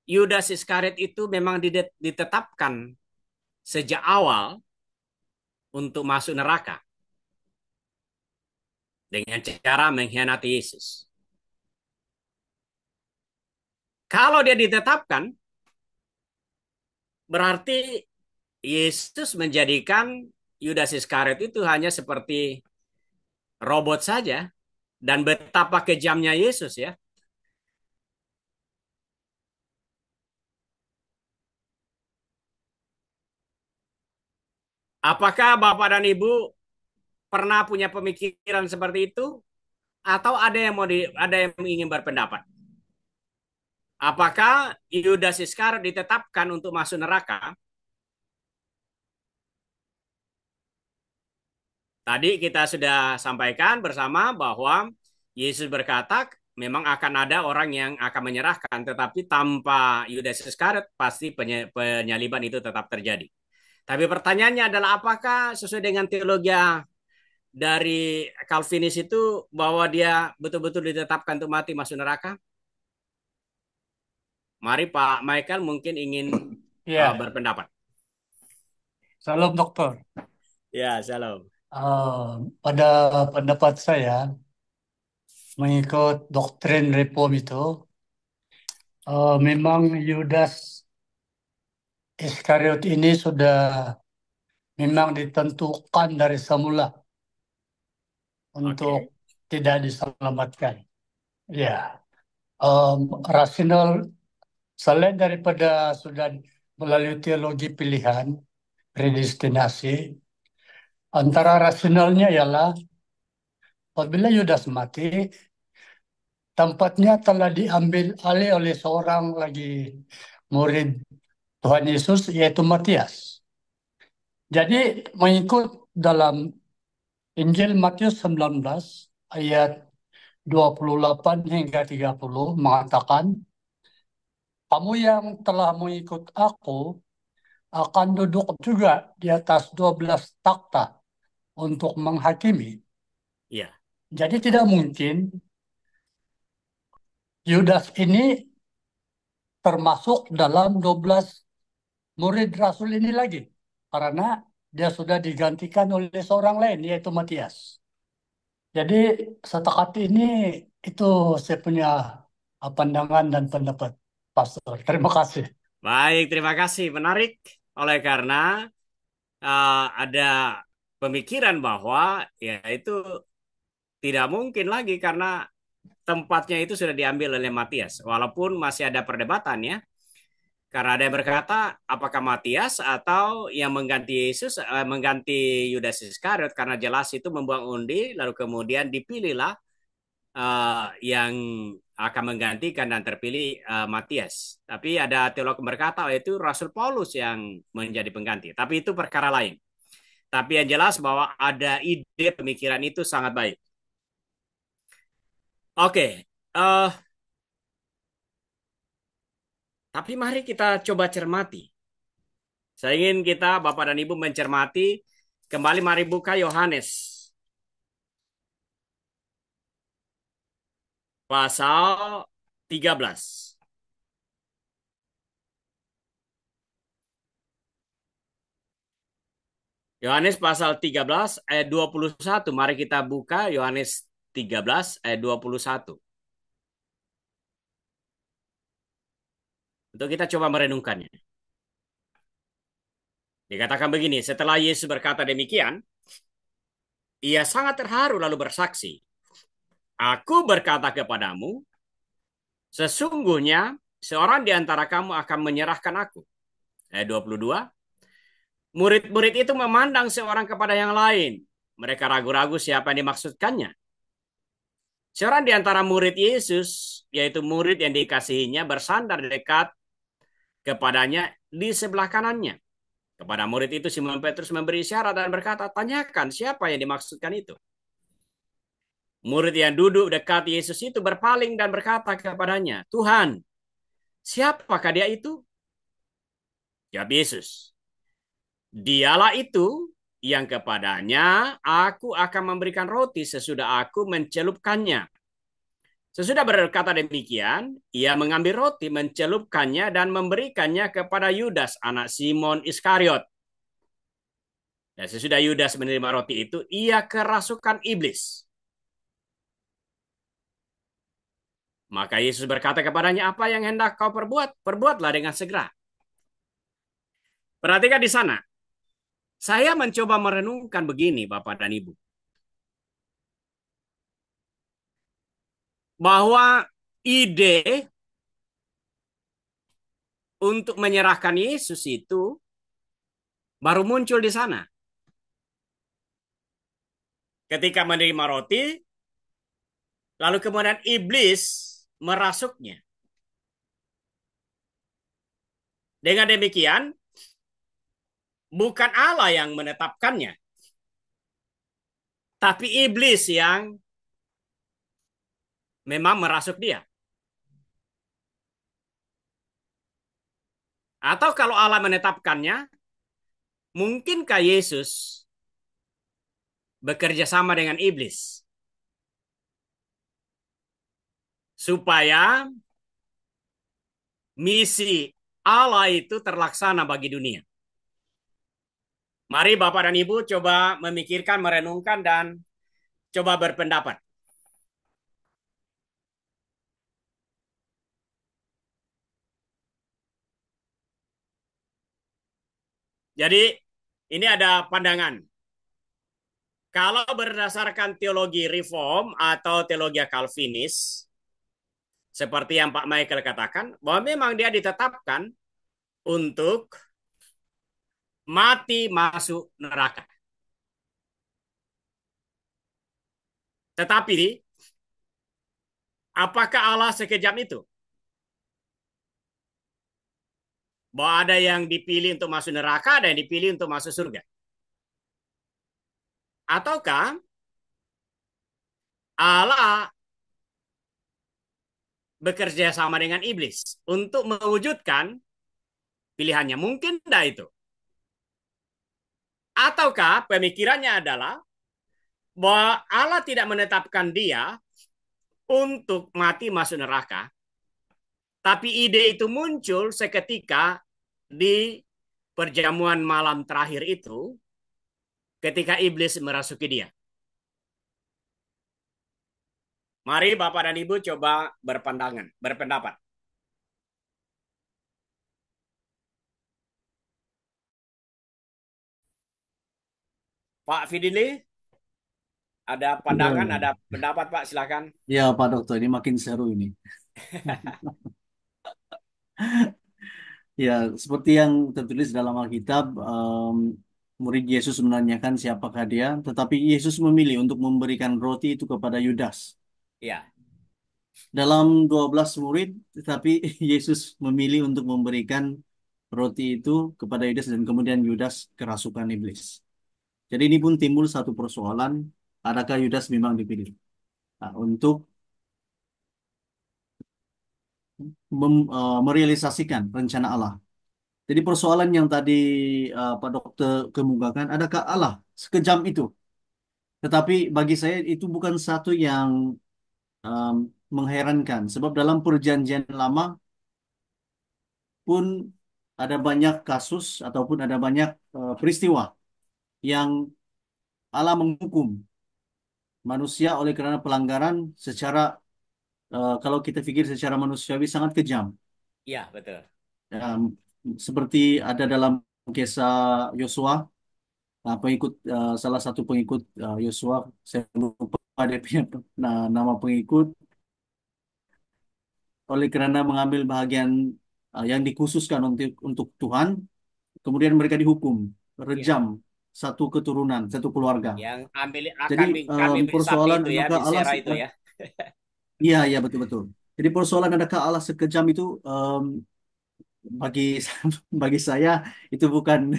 Yudas Iskariot itu memang ditetapkan sejak awal untuk masuk neraka dengan cara mengkhianati Yesus? Kalau dia ditetapkan, berarti Yesus menjadikan Yudas Iskariot itu hanya seperti robot saja dan betapa kejamnya Yesus ya. Apakah Bapak dan Ibu pernah punya pemikiran seperti itu atau ada yang mau di, ada yang ingin berpendapat? Apakah Yudas Iskariot ditetapkan untuk masuk neraka? Tadi kita sudah sampaikan bersama bahwa Yesus berkata memang akan ada orang yang akan menyerahkan tetapi tanpa Yudas Iskariot pasti penyaliban itu tetap terjadi. Tapi pertanyaannya adalah apakah sesuai dengan teologi dari Calvinis itu bahwa dia betul-betul ditetapkan untuk mati masuk neraka? Mari Pak Michael mungkin ingin yeah. uh, berpendapat. Salam dokter. Ya, salam. Uh, pada pendapat saya, mengikut doktrin reform itu, uh, memang Yudas Iskariot ini sudah memang ditentukan dari semula untuk okay. tidak diselamatkan. Ya, yeah. um, rasional selain daripada sudah melalui teologi pilihan, predestinasi, antara rasionalnya ialah apabila Yudas mati, tempatnya telah diambil alih oleh seorang lagi murid Tuhan Yesus yaitu Matias. Jadi mengikut dalam Injil Matius 19 ayat 28 hingga 30 mengatakan kamu yang telah mengikut aku akan duduk juga di atas 12 takhta untuk menghakimi. Ya. Jadi tidak mungkin Yudas ini termasuk dalam 12 murid Rasul ini lagi. Karena dia sudah digantikan oleh seorang lain, yaitu Matias. Jadi setakat ini itu saya punya pandangan dan pendapat. Pastor. Terima kasih. Baik, terima kasih. Menarik oleh karena uh, ada pemikiran bahwa ya itu tidak mungkin lagi karena tempatnya itu sudah diambil oleh Matias. Walaupun masih ada perdebatan ya. Karena ada yang berkata apakah Matias atau yang mengganti Yesus eh, mengganti Yudas Iskariot karena jelas itu membuang undi lalu kemudian dipilihlah uh, yang akan menggantikan dan terpilih uh, Matias. Tapi ada teolog berkata itu Rasul Paulus yang menjadi pengganti. Tapi itu perkara lain. Tapi yang jelas bahwa ada ide pemikiran itu sangat baik. Oke, okay. uh, eh, tapi mari kita coba cermati. Saya ingin kita Bapak dan Ibu mencermati kembali mari buka Yohanes pasal 13. Yohanes pasal 13 ayat 21. Mari kita buka Yohanes 13 ayat 21. Untuk kita coba merenungkannya. Dikatakan begini, setelah Yesus berkata demikian, ia sangat terharu lalu bersaksi. Aku berkata kepadamu, sesungguhnya seorang di antara kamu akan menyerahkan aku. Ayat 22. Murid-murid itu memandang seorang kepada yang lain. Mereka ragu-ragu siapa yang dimaksudkannya. Seorang di antara murid Yesus, yaitu murid yang dikasihinya, bersandar dekat kepadanya di sebelah kanannya. Kepada murid itu Simon Petrus memberi syarat dan berkata, tanyakan siapa yang dimaksudkan itu. Murid yang duduk dekat Yesus itu berpaling dan berkata kepadanya, Tuhan, siapakah dia itu? Jawab Yesus, dialah itu yang kepadanya aku akan memberikan roti sesudah aku mencelupkannya. Sesudah berkata demikian, ia mengambil roti, mencelupkannya, dan memberikannya kepada Yudas, anak Simon Iskariot. Dan sesudah Yudas menerima roti itu, ia kerasukan iblis. Maka Yesus berkata kepadanya, apa yang hendak kau perbuat, perbuatlah dengan segera. Perhatikan di sana. Saya mencoba merenungkan begini, Bapak dan Ibu. Bahwa ide untuk menyerahkan Yesus itu baru muncul di sana. Ketika menerima roti, lalu kemudian iblis merasuknya. Dengan demikian, bukan Allah yang menetapkannya, tapi iblis yang memang merasuk dia. Atau kalau Allah menetapkannya, mungkinkah Yesus bekerja sama dengan iblis? supaya misi Allah itu terlaksana bagi dunia. Mari Bapak dan Ibu coba memikirkan, merenungkan dan coba berpendapat. Jadi ini ada pandangan. Kalau berdasarkan teologi reform atau teologi Calvinis, seperti yang Pak Michael katakan, bahwa memang dia ditetapkan untuk mati masuk neraka. Tetapi, apakah Allah sekejam itu? Bahwa ada yang dipilih untuk masuk neraka, ada yang dipilih untuk masuk surga. Ataukah Allah bekerja sama dengan iblis untuk mewujudkan pilihannya. Mungkin tidak itu? Ataukah pemikirannya adalah bahwa Allah tidak menetapkan dia untuk mati masuk neraka, tapi ide itu muncul seketika di perjamuan malam terakhir itu ketika iblis merasuki dia. Mari Bapak dan Ibu coba berpandangan, berpendapat. Pak Fidili, ada pandangan, ya, ya. ada pendapat Pak, silakan. Ya Pak Dokter, ini makin seru ini. (laughs) ya, seperti yang tertulis dalam Alkitab, um, murid Yesus menanyakan siapakah dia, tetapi Yesus memilih untuk memberikan roti itu kepada Yudas. Ya, Dalam 12 murid, tetapi (laughs) Yesus memilih untuk memberikan roti itu kepada Yudas dan kemudian Yudas kerasukan iblis. Jadi ini pun timbul satu persoalan, adakah Yudas memang dipilih? Nah, untuk mem, uh, merealisasikan rencana Allah. Jadi persoalan yang tadi uh, Pak Dokter kemukakan, adakah Allah sekejam itu? Tetapi bagi saya itu bukan satu yang um, mengherankan. Sebab dalam perjanjian lama pun ada banyak kasus ataupun ada banyak uh, peristiwa yang Allah menghukum manusia oleh karena pelanggaran secara uh, kalau kita pikir secara manusiawi sangat kejam. Iya, betul. Um, seperti ada dalam kisah Yosua uh, pengikut uh, salah satu pengikut uh, Yosua saya lupa dia punya nah, nama pengikut oleh karena mengambil bahagian uh, yang dikhususkan untuk untuk Tuhan kemudian mereka dihukum rejam ya. satu keturunan satu keluarga yang ambil jadi kami, kami persoalan itu ya, Allah itu ya (laughs) iya iya betul betul jadi persoalan adakah Allah sekejam itu um, bagi (laughs) bagi saya itu bukan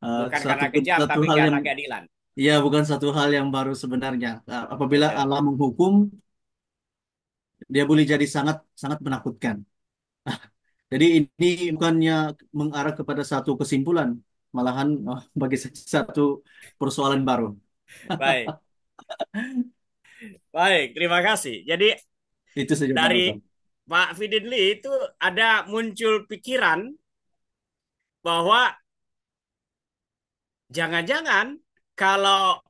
Eh, bukan satu, karena kejam satu tapi hal yang, keadilan. Iya, bukan satu hal yang baru sebenarnya. Eh, apabila ya. Allah menghukum, dia boleh jadi sangat sangat menakutkan. Ah, jadi ini bukannya mengarah kepada satu kesimpulan, malahan oh, (laughs) bagi satu persoalan baru. Baik. (laughs) Baik, terima kasih. Jadi itu saja dari Pak Fidin Lee itu ada muncul pikiran bahwa jangan-jangan kalau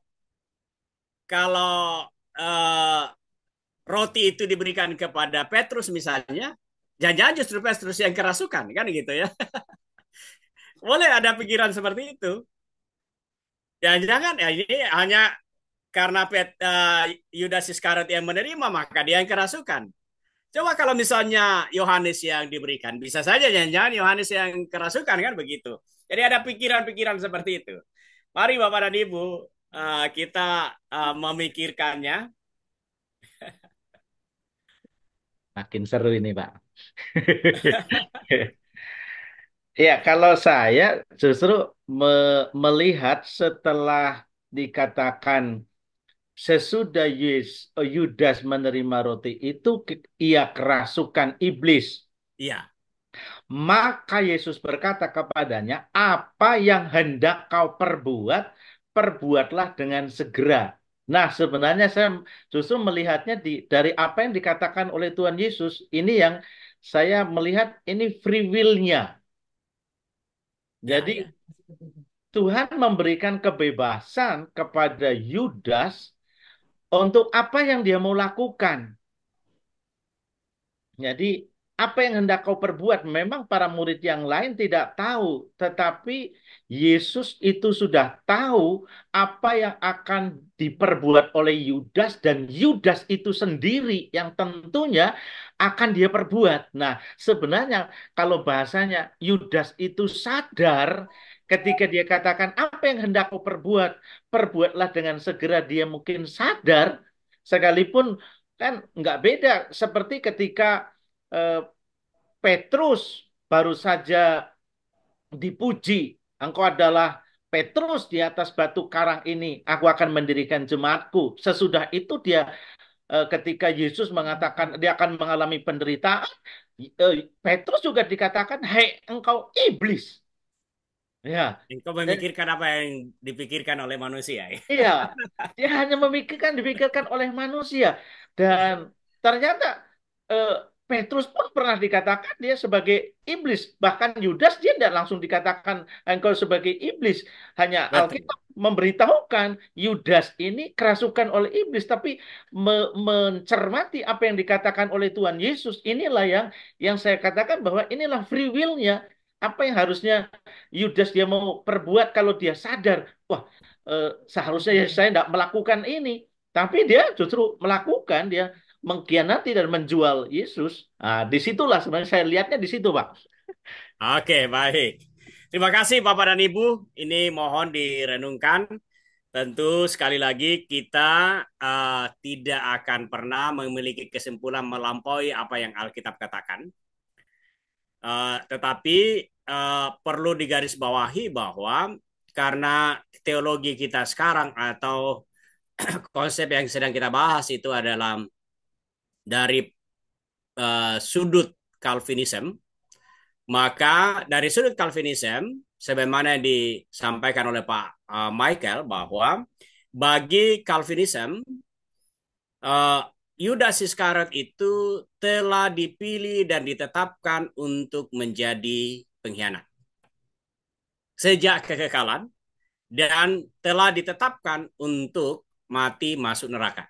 kalau uh, roti itu diberikan kepada Petrus misalnya, jangan-jangan justru Petrus yang kerasukan kan gitu ya. (laughs) Boleh ada pikiran seperti itu. Jangan-jangan ya ini hanya karena Pet, uh, Yudas Iskariot yang menerima maka dia yang kerasukan. Coba kalau misalnya Yohanes yang diberikan, bisa saja jangan-jangan Yohanes yang kerasukan kan begitu. Jadi ada pikiran-pikiran seperti itu. Mari Bapak dan Ibu eh, kita eh, memikirkannya. (laughs) Makin seru ini, Pak. (laughs) (laughs) ya, kalau saya justru me melihat setelah dikatakan sesudah eh, Yudas menerima roti itu ia kerasukan iblis. Iya. Maka Yesus berkata kepadanya, apa yang hendak kau perbuat, perbuatlah dengan segera. Nah sebenarnya saya justru melihatnya di, dari apa yang dikatakan oleh Tuhan Yesus, ini yang saya melihat ini free will-nya. Jadi ah, ya. Tuhan memberikan kebebasan kepada Yudas untuk apa yang dia mau lakukan. Jadi apa yang hendak kau perbuat? Memang para murid yang lain tidak tahu, tetapi Yesus itu sudah tahu apa yang akan diperbuat oleh Yudas dan Yudas itu sendiri yang tentunya akan dia perbuat. Nah, sebenarnya kalau bahasanya Yudas itu sadar ketika dia katakan apa yang hendak kau perbuat, perbuatlah dengan segera dia mungkin sadar sekalipun kan nggak beda seperti ketika Eh, Petrus baru saja dipuji. Engkau adalah Petrus di atas batu karang ini. Aku akan mendirikan jemaatku. Sesudah itu dia eh, ketika Yesus mengatakan dia akan mengalami penderitaan, eh, Petrus juga dikatakan, "Hei, engkau iblis." Ya. Engkau memikirkan apa yang dipikirkan oleh manusia. Ya? Iya. Dia hanya memikirkan dipikirkan oleh manusia. Dan ternyata eh, Petrus pun pernah dikatakan dia sebagai iblis. Bahkan Yudas dia tidak langsung dikatakan engkau sebagai iblis. Hanya Alkitab memberitahukan Yudas ini kerasukan oleh iblis. Tapi me mencermati apa yang dikatakan oleh Tuhan Yesus. Inilah yang yang saya katakan bahwa inilah free will-nya. Apa yang harusnya Yudas dia mau perbuat kalau dia sadar. Wah eh, seharusnya saya tidak melakukan ini. Tapi dia justru melakukan dia mengkhianati dan menjual Yesus. Nah, disitulah sebenarnya saya lihatnya di situ, Pak. Oke, baik. Terima kasih Bapak dan Ibu. Ini mohon direnungkan. Tentu sekali lagi kita uh, tidak akan pernah memiliki kesimpulan melampaui apa yang Alkitab katakan. Uh, tetapi uh, perlu digarisbawahi bahwa karena teologi kita sekarang atau (clears throat) konsep yang sedang kita bahas itu adalah dari uh, sudut Calvinism, maka dari sudut Calvinism, sebagaimana disampaikan oleh Pak eh, Michael bahwa bagi Calvinism, uh, Yudas Iskariot itu telah dipilih dan ditetapkan untuk menjadi pengkhianat sejak kekekalan dan telah ditetapkan untuk mati masuk neraka.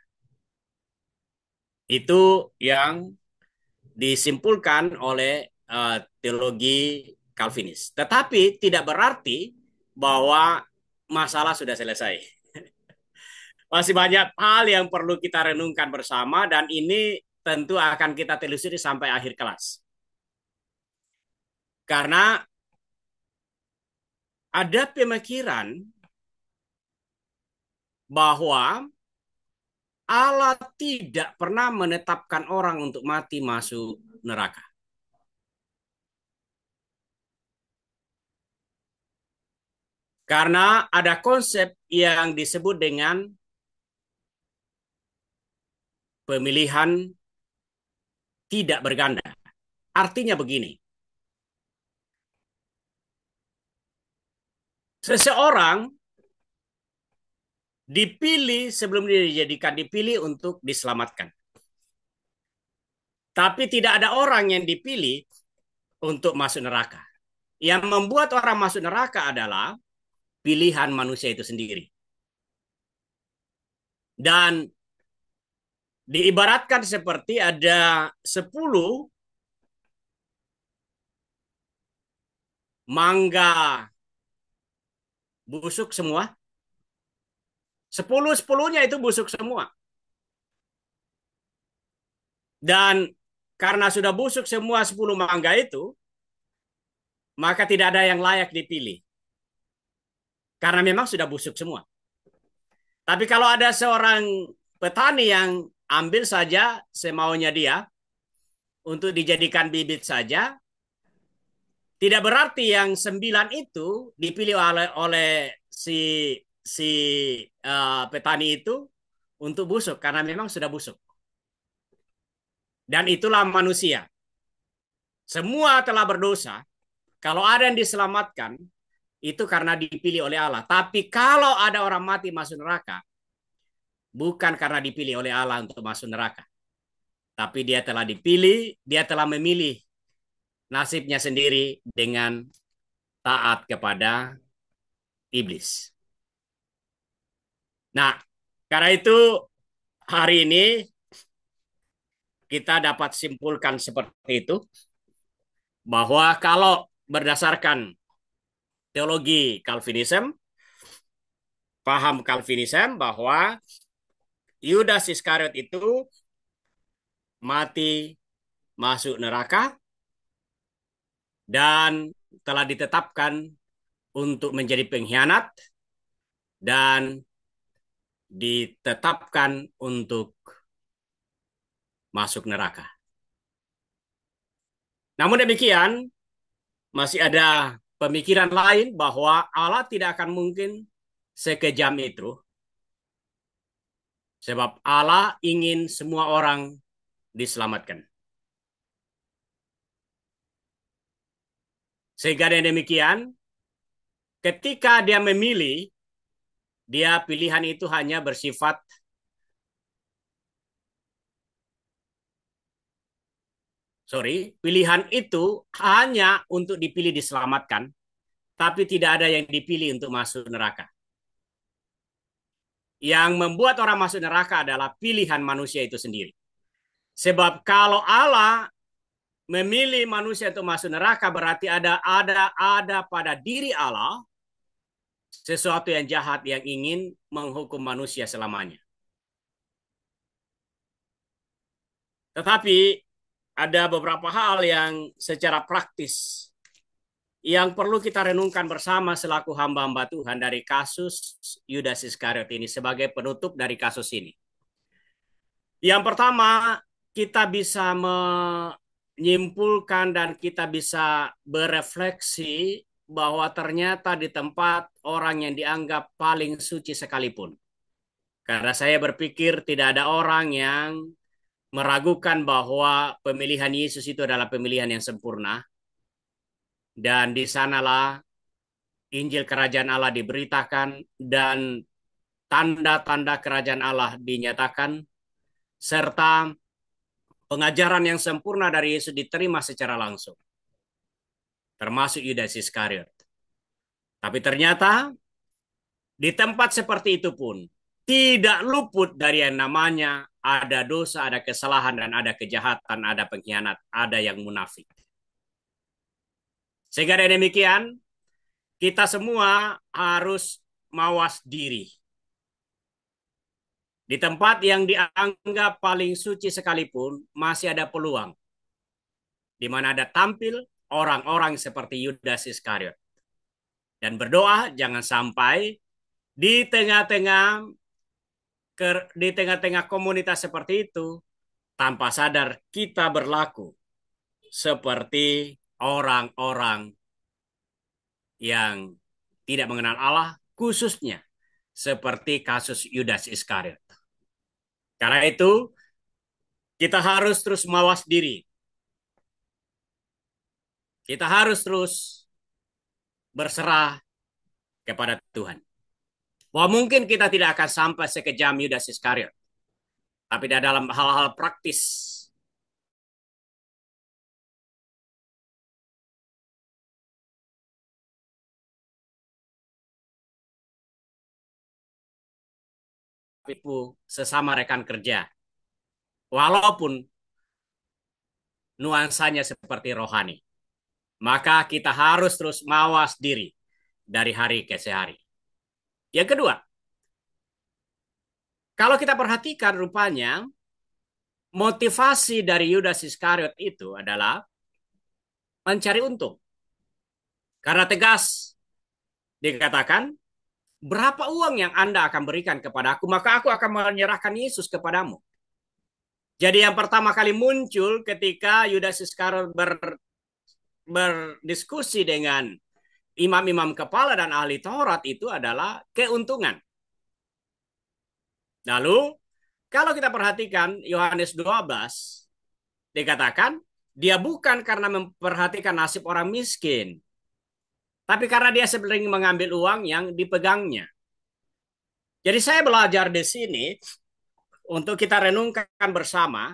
Itu yang disimpulkan oleh uh, teologi Calvinis. Tetapi tidak berarti bahwa masalah sudah selesai. (laughs) Masih banyak hal yang perlu kita renungkan bersama dan ini tentu akan kita telusuri sampai akhir kelas. Karena ada pemikiran bahwa Allah tidak pernah menetapkan orang untuk mati masuk neraka. Karena ada konsep yang disebut dengan pemilihan tidak berganda. Artinya begini. Seseorang dipilih sebelum dia dijadikan dipilih untuk diselamatkan. Tapi tidak ada orang yang dipilih untuk masuk neraka. Yang membuat orang masuk neraka adalah pilihan manusia itu sendiri. Dan diibaratkan seperti ada 10 mangga busuk semua Sepuluh sepuluhnya itu busuk semua. Dan karena sudah busuk semua sepuluh mangga itu, maka tidak ada yang layak dipilih. Karena memang sudah busuk semua. Tapi kalau ada seorang petani yang ambil saja semaunya dia untuk dijadikan bibit saja, tidak berarti yang sembilan itu dipilih oleh, oleh si si uh, petani itu untuk busuk karena memang sudah busuk. Dan itulah manusia. Semua telah berdosa. Kalau ada yang diselamatkan, itu karena dipilih oleh Allah. Tapi kalau ada orang mati masuk neraka, bukan karena dipilih oleh Allah untuk masuk neraka. Tapi dia telah dipilih, dia telah memilih nasibnya sendiri dengan taat kepada iblis. Nah, karena itu hari ini kita dapat simpulkan seperti itu bahwa kalau berdasarkan teologi Calvinism, paham Calvinism bahwa Yudas Iskariot itu mati masuk neraka dan telah ditetapkan untuk menjadi pengkhianat dan ditetapkan untuk masuk neraka. Namun demikian, masih ada pemikiran lain bahwa Allah tidak akan mungkin sekejam itu. Sebab Allah ingin semua orang diselamatkan. Sehingga demikian, ketika dia memilih dia pilihan itu hanya bersifat sorry, pilihan itu hanya untuk dipilih diselamatkan, tapi tidak ada yang dipilih untuk masuk neraka. Yang membuat orang masuk neraka adalah pilihan manusia itu sendiri. Sebab kalau Allah memilih manusia untuk masuk neraka berarti ada ada ada pada diri Allah sesuatu yang jahat yang ingin menghukum manusia selamanya. Tetapi ada beberapa hal yang secara praktis yang perlu kita renungkan bersama selaku hamba-hamba Tuhan dari kasus Yudas Iskariot ini sebagai penutup dari kasus ini. Yang pertama, kita bisa menyimpulkan dan kita bisa berefleksi bahwa ternyata di tempat orang yang dianggap paling suci sekalipun. Karena saya berpikir tidak ada orang yang meragukan bahwa pemilihan Yesus itu adalah pemilihan yang sempurna. Dan di sanalah Injil Kerajaan Allah diberitakan dan tanda-tanda Kerajaan Allah dinyatakan serta pengajaran yang sempurna dari Yesus diterima secara langsung termasuk Yudas Iskariot. Tapi ternyata di tempat seperti itu pun tidak luput dari yang namanya ada dosa, ada kesalahan, dan ada kejahatan, ada pengkhianat, ada yang munafik. Sehingga dengan demikian, kita semua harus mawas diri. Di tempat yang dianggap paling suci sekalipun, masih ada peluang. Di mana ada tampil, orang-orang seperti Yudas Iskariot. Dan berdoa jangan sampai di tengah-tengah di tengah-tengah komunitas seperti itu tanpa sadar kita berlaku seperti orang-orang yang tidak mengenal Allah khususnya seperti kasus Yudas Iskariot. Karena itu kita harus terus mawas diri kita harus terus berserah kepada Tuhan. Bahwa mungkin kita tidak akan sampai sekejam Yudas Iskariot. Tapi dalam hal-hal praktis tipu sesama rekan kerja. Walaupun nuansanya seperti rohani maka kita harus terus mawas diri dari hari ke hari. Yang kedua, kalau kita perhatikan rupanya motivasi dari Yudas Iskariot itu adalah mencari untung. Karena tegas dikatakan, berapa uang yang Anda akan berikan kepada aku, maka aku akan menyerahkan Yesus kepadamu. Jadi yang pertama kali muncul ketika Yudas Iskariot ber, berdiskusi dengan imam-imam kepala dan ahli Taurat itu adalah keuntungan. Lalu kalau kita perhatikan Yohanes 12 dikatakan dia bukan karena memperhatikan nasib orang miskin, tapi karena dia sering mengambil uang yang dipegangnya. Jadi saya belajar di sini untuk kita renungkan bersama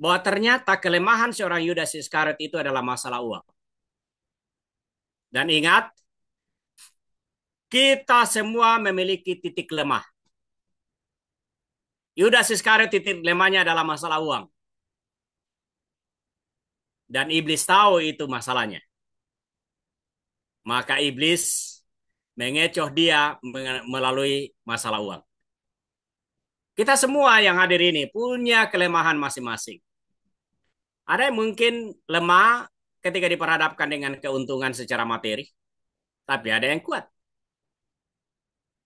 bahwa ternyata kelemahan seorang Yudas Iskariot itu adalah masalah uang. Dan ingat, kita semua memiliki titik lemah. Yudas Iskariot titik lemahnya adalah masalah uang. Dan iblis tahu itu masalahnya. Maka iblis mengecoh dia melalui masalah uang. Kita semua yang hadir ini punya kelemahan masing-masing. Ada yang mungkin lemah ketika diperhadapkan dengan keuntungan secara materi, tapi ada yang kuat.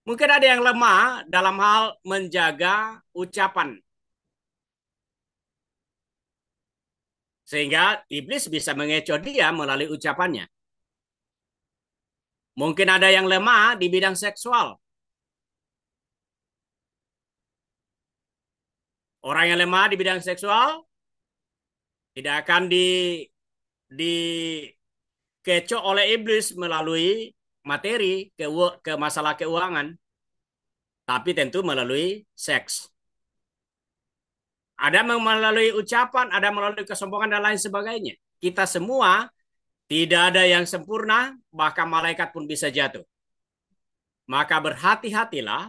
Mungkin ada yang lemah dalam hal menjaga ucapan. Sehingga iblis bisa mengecoh dia melalui ucapannya. Mungkin ada yang lemah di bidang seksual. Orang yang lemah di bidang seksual tidak akan di dikecoh oleh iblis melalui materi ke ke masalah keuangan tapi tentu melalui seks ada melalui ucapan ada melalui kesombongan dan lain sebagainya kita semua tidak ada yang sempurna bahkan malaikat pun bisa jatuh maka berhati-hatilah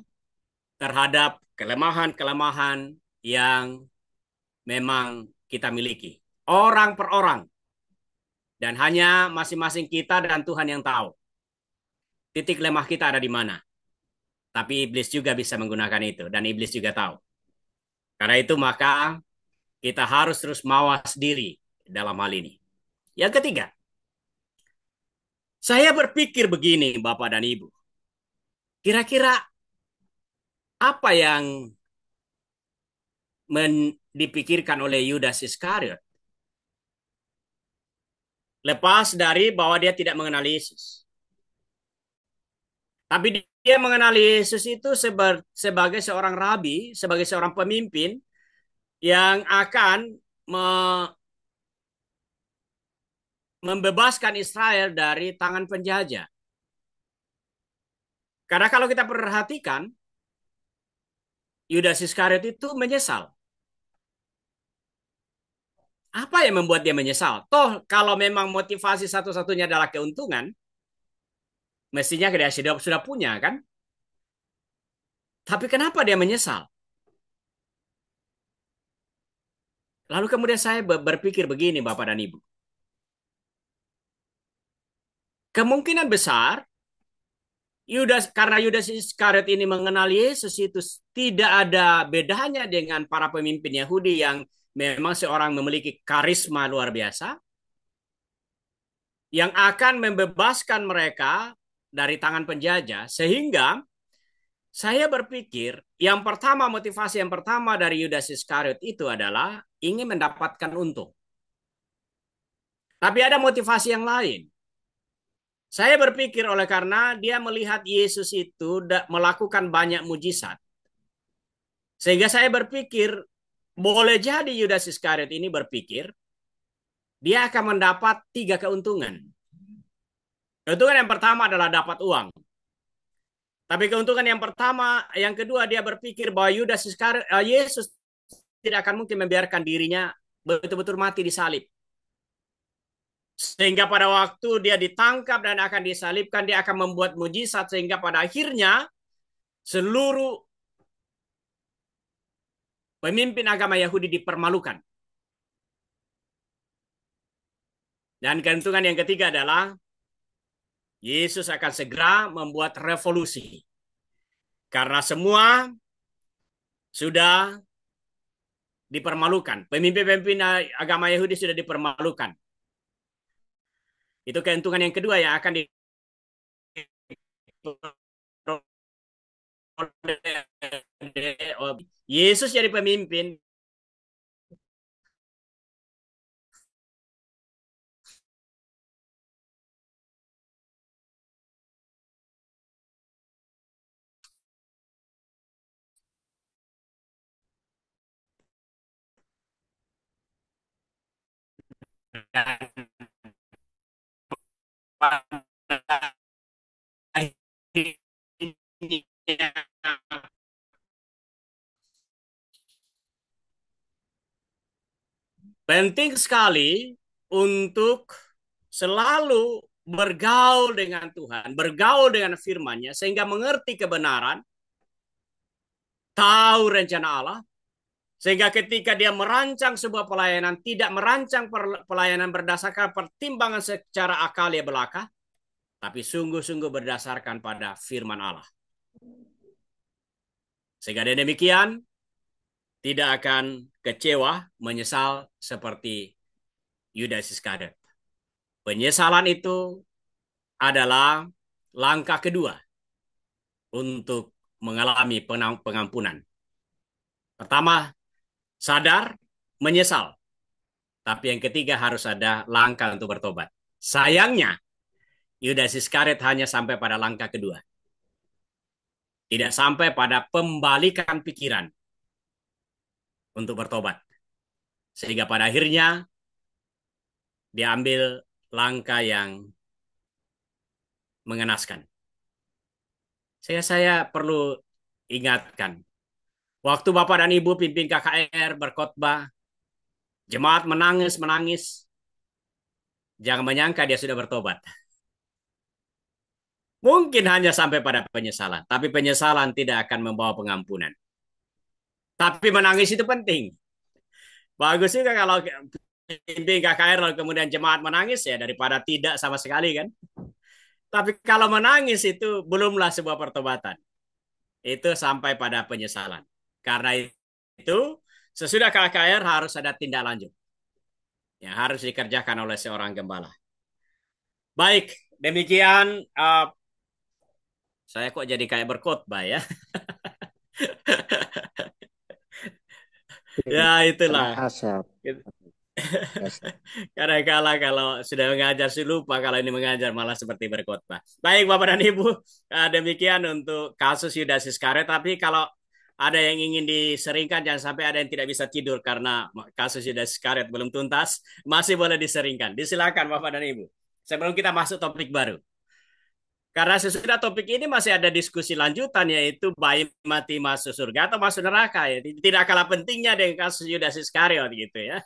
terhadap kelemahan-kelemahan yang memang kita miliki orang per orang. Dan hanya masing-masing kita dan Tuhan yang tahu titik lemah kita ada di mana. Tapi iblis juga bisa menggunakan itu dan iblis juga tahu. Karena itu maka kita harus terus mawas diri dalam hal ini. Yang ketiga, saya berpikir begini Bapak dan Ibu. Kira-kira apa yang dipikirkan oleh Yudas Iskariot Lepas dari bahwa dia tidak mengenali Yesus. Tapi dia mengenali Yesus itu sebagai seorang rabi, sebagai seorang pemimpin yang akan me membebaskan Israel dari tangan penjajah. Karena kalau kita perhatikan, Yudas Iskariot itu menyesal apa yang membuat dia menyesal? Toh kalau memang motivasi satu-satunya adalah keuntungan, mestinya kreasi Dop sudah punya kan? Tapi kenapa dia menyesal? Lalu kemudian saya berpikir begini Bapak dan Ibu. Kemungkinan besar Yudas karena Yudas Iskariot ini mengenal Yesus itu tidak ada bedanya dengan para pemimpin Yahudi yang memang seorang memiliki karisma luar biasa yang akan membebaskan mereka dari tangan penjajah sehingga saya berpikir yang pertama motivasi yang pertama dari Yudas Iskariot itu adalah ingin mendapatkan untung. Tapi ada motivasi yang lain. Saya berpikir oleh karena dia melihat Yesus itu melakukan banyak mujizat. Sehingga saya berpikir boleh jadi Yudas Iskariot ini berpikir dia akan mendapat tiga keuntungan. Keuntungan yang pertama adalah dapat uang. Tapi keuntungan yang pertama, yang kedua dia berpikir bahwa Yudas Iskariot eh, Yesus tidak akan mungkin membiarkan dirinya betul-betul mati di salib. Sehingga pada waktu dia ditangkap dan akan disalibkan, dia akan membuat mujizat sehingga pada akhirnya seluruh pemimpin agama Yahudi dipermalukan. Dan keuntungan yang ketiga adalah Yesus akan segera membuat revolusi. Karena semua sudah dipermalukan. Pemimpin-pemimpin agama Yahudi sudah dipermalukan. Itu keuntungan yang kedua yang akan di Eh, oh, Yesus jadi pemimpin. Dan Penting sekali untuk selalu bergaul dengan Tuhan, bergaul dengan firman-Nya sehingga mengerti kebenaran, tahu rencana Allah, sehingga ketika dia merancang sebuah pelayanan, tidak merancang pelayanan berdasarkan pertimbangan secara akal ya belaka, tapi sungguh-sungguh berdasarkan pada firman Allah. Sehingga demikian, tidak akan kecewa, menyesal seperti Yudas Iskandar. Penyesalan itu adalah langkah kedua untuk mengalami pengampunan. Pertama, sadar, menyesal. Tapi yang ketiga harus ada langkah untuk bertobat. Sayangnya, Yudas Iskariot hanya sampai pada langkah kedua. Tidak sampai pada pembalikan pikiran untuk bertobat. Sehingga pada akhirnya diambil langkah yang mengenaskan. Saya saya perlu ingatkan. Waktu Bapak dan Ibu pimpin KKR berkhotbah, jemaat menangis-menangis. Jangan menyangka dia sudah bertobat. Mungkin hanya sampai pada penyesalan, tapi penyesalan tidak akan membawa pengampunan. Tapi menangis itu penting. Bagus juga kalau pimpin KKR lalu kemudian jemaat menangis ya daripada tidak sama sekali kan. Tapi kalau menangis itu belumlah sebuah pertobatan. Itu sampai pada penyesalan. Karena itu sesudah KKR harus ada tindak lanjut. Ya, harus dikerjakan oleh seorang gembala. Baik, demikian uh, saya kok jadi kayak berkhotbah ya. (laughs) ya itulah karena gitu. (laughs) kalau sudah mengajar sih lupa kalau ini mengajar malah seperti berkhotbah. Baik Bapak dan Ibu, eh, demikian untuk kasus Yudas Iskariot. Tapi kalau ada yang ingin diseringkan jangan sampai ada yang tidak bisa tidur karena kasus Yudas Iskariot belum tuntas, masih boleh diseringkan. Disilakan Bapak dan Ibu. Sebelum kita masuk topik baru. Karena sesudah topik ini masih ada diskusi lanjutan yaitu bayi mati masuk surga atau masuk neraka. Ya. Tidak kalah pentingnya dengan kasus Yudas Iskariot gitu ya.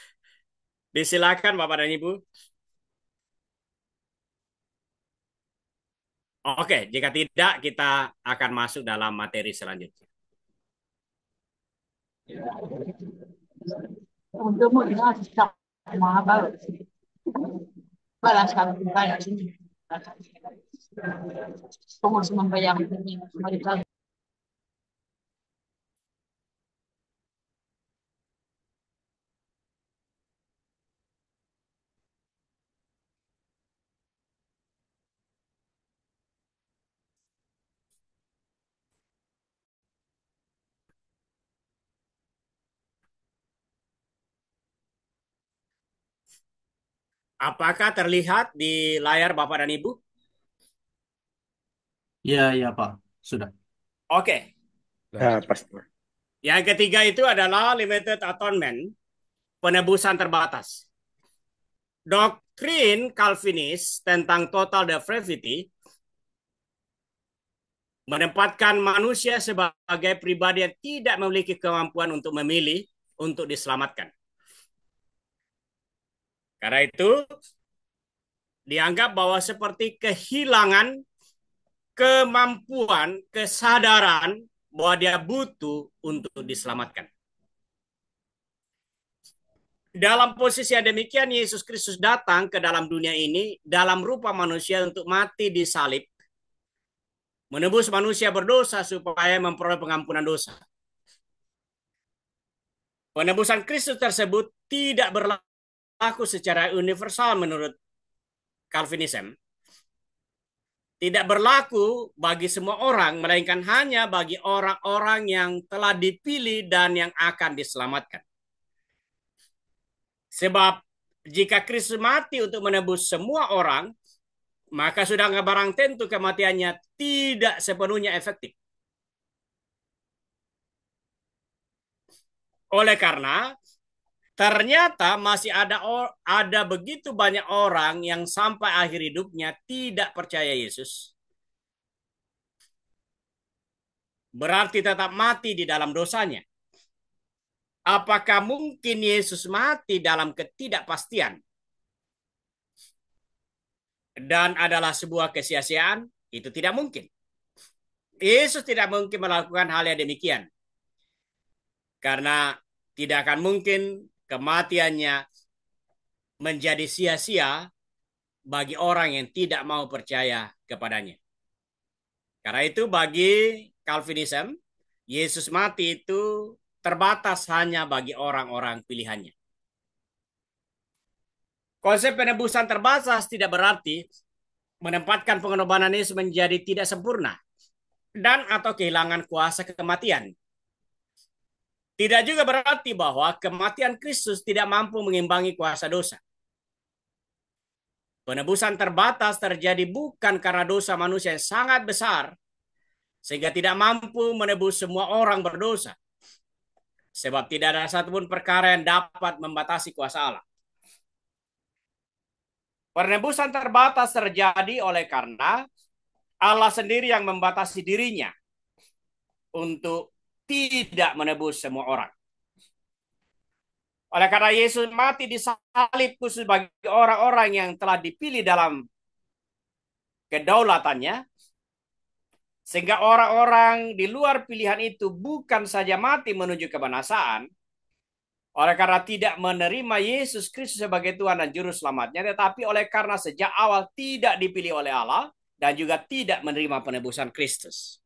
(laughs) Disilakan Bapak dan Ibu. Oke, jika tidak kita akan masuk dalam materi selanjutnya. Untuk balas Aku masih membayangkannya. Mari kita Apakah terlihat di layar Bapak dan Ibu? Ya, ya Pak. Sudah. Oke. Nah, ah, pasti. Yang ketiga itu adalah limited atonement, penebusan terbatas. Doktrin Calvinis tentang total depravity menempatkan manusia sebagai pribadi yang tidak memiliki kemampuan untuk memilih untuk diselamatkan. Karena itu dianggap bahwa seperti kehilangan kemampuan, kesadaran bahwa dia butuh untuk diselamatkan. Dalam posisi yang demikian, Yesus Kristus datang ke dalam dunia ini dalam rupa manusia untuk mati di salib, menebus manusia berdosa supaya memperoleh pengampunan dosa. Penebusan Kristus tersebut tidak berlaku secara universal menurut Calvinism, tidak berlaku bagi semua orang, melainkan hanya bagi orang-orang yang telah dipilih dan yang akan diselamatkan. Sebab jika Kristus mati untuk menebus semua orang, maka sudah nggak barang tentu kematiannya tidak sepenuhnya efektif. Oleh karena Ternyata masih ada ada begitu banyak orang yang sampai akhir hidupnya tidak percaya Yesus. Berarti tetap mati di dalam dosanya. Apakah mungkin Yesus mati dalam ketidakpastian? Dan adalah sebuah kesia-siaan? Itu tidak mungkin. Yesus tidak mungkin melakukan hal yang demikian. Karena tidak akan mungkin kematiannya menjadi sia-sia bagi orang yang tidak mau percaya kepadanya. Karena itu bagi Calvinism, Yesus mati itu terbatas hanya bagi orang-orang pilihannya. Konsep penebusan terbatas tidak berarti menempatkan pengorbanan Yesus menjadi tidak sempurna dan atau kehilangan kuasa kematian tidak juga berarti bahwa kematian Kristus tidak mampu mengimbangi kuasa dosa. Penebusan terbatas terjadi bukan karena dosa manusia yang sangat besar, sehingga tidak mampu menebus semua orang berdosa. Sebab tidak ada satupun perkara yang dapat membatasi kuasa Allah. Penebusan terbatas terjadi oleh karena Allah sendiri yang membatasi dirinya untuk tidak menebus semua orang. Oleh karena Yesus mati di salib khusus bagi orang-orang yang telah dipilih dalam kedaulatannya, sehingga orang-orang di luar pilihan itu bukan saja mati menuju kebinasaan, oleh karena tidak menerima Yesus Kristus sebagai Tuhan dan Juru Selamatnya, tetapi oleh karena sejak awal tidak dipilih oleh Allah dan juga tidak menerima penebusan Kristus.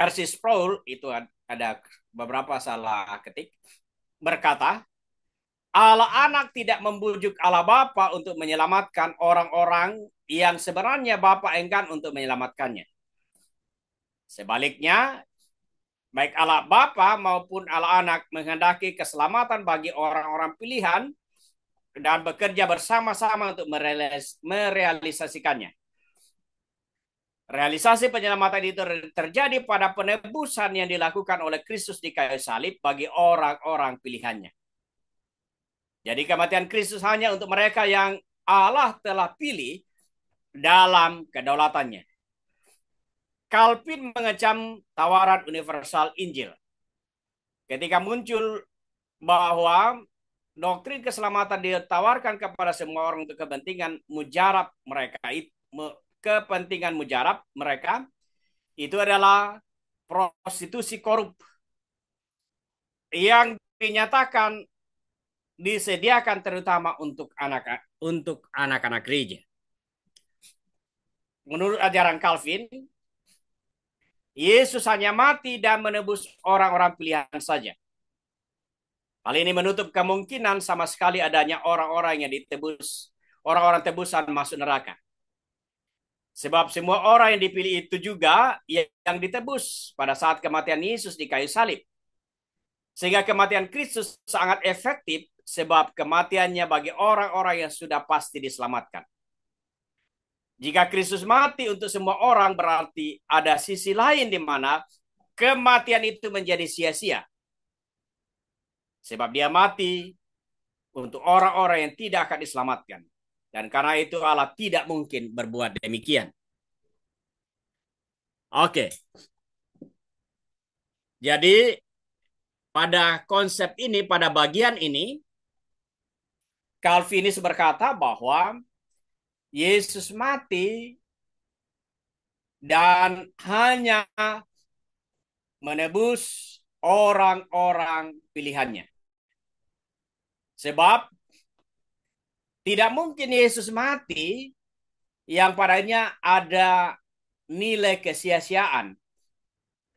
RC Sproul itu ada beberapa salah ketik berkata ala anak tidak membujuk ala Bapa untuk menyelamatkan orang-orang yang sebenarnya Bapa enggan untuk menyelamatkannya. Sebaliknya, baik ala Bapa maupun ala anak menghendaki keselamatan bagi orang-orang pilihan dan bekerja bersama-sama untuk merealisasikannya. Realisasi penyelamatan itu terjadi pada penebusan yang dilakukan oleh Kristus di kayu salib bagi orang-orang pilihannya. Jadi kematian Kristus hanya untuk mereka yang Allah telah pilih dalam kedaulatannya. Calvin mengecam tawaran universal Injil. Ketika muncul bahwa doktrin keselamatan ditawarkan kepada semua orang untuk kepentingan mujarab mereka itu kepentingan mujarab mereka itu adalah prostitusi korup yang dinyatakan disediakan terutama untuk anak untuk anak-anak gereja. Menurut ajaran Calvin, Yesus hanya mati dan menebus orang-orang pilihan saja. Hal ini menutup kemungkinan sama sekali adanya orang-orang yang ditebus, orang-orang tebusan masuk neraka. Sebab semua orang yang dipilih itu juga yang ditebus pada saat kematian Yesus di kayu salib. Sehingga kematian Kristus sangat efektif sebab kematiannya bagi orang-orang yang sudah pasti diselamatkan. Jika Kristus mati untuk semua orang berarti ada sisi lain di mana kematian itu menjadi sia-sia. Sebab dia mati untuk orang-orang yang tidak akan diselamatkan. Dan karena itu Allah tidak mungkin berbuat demikian. Oke. Jadi pada konsep ini, pada bagian ini, Calvinis berkata bahwa Yesus mati dan hanya menebus orang-orang pilihannya. Sebab tidak mungkin Yesus mati yang padanya ada nilai kesia-siaan.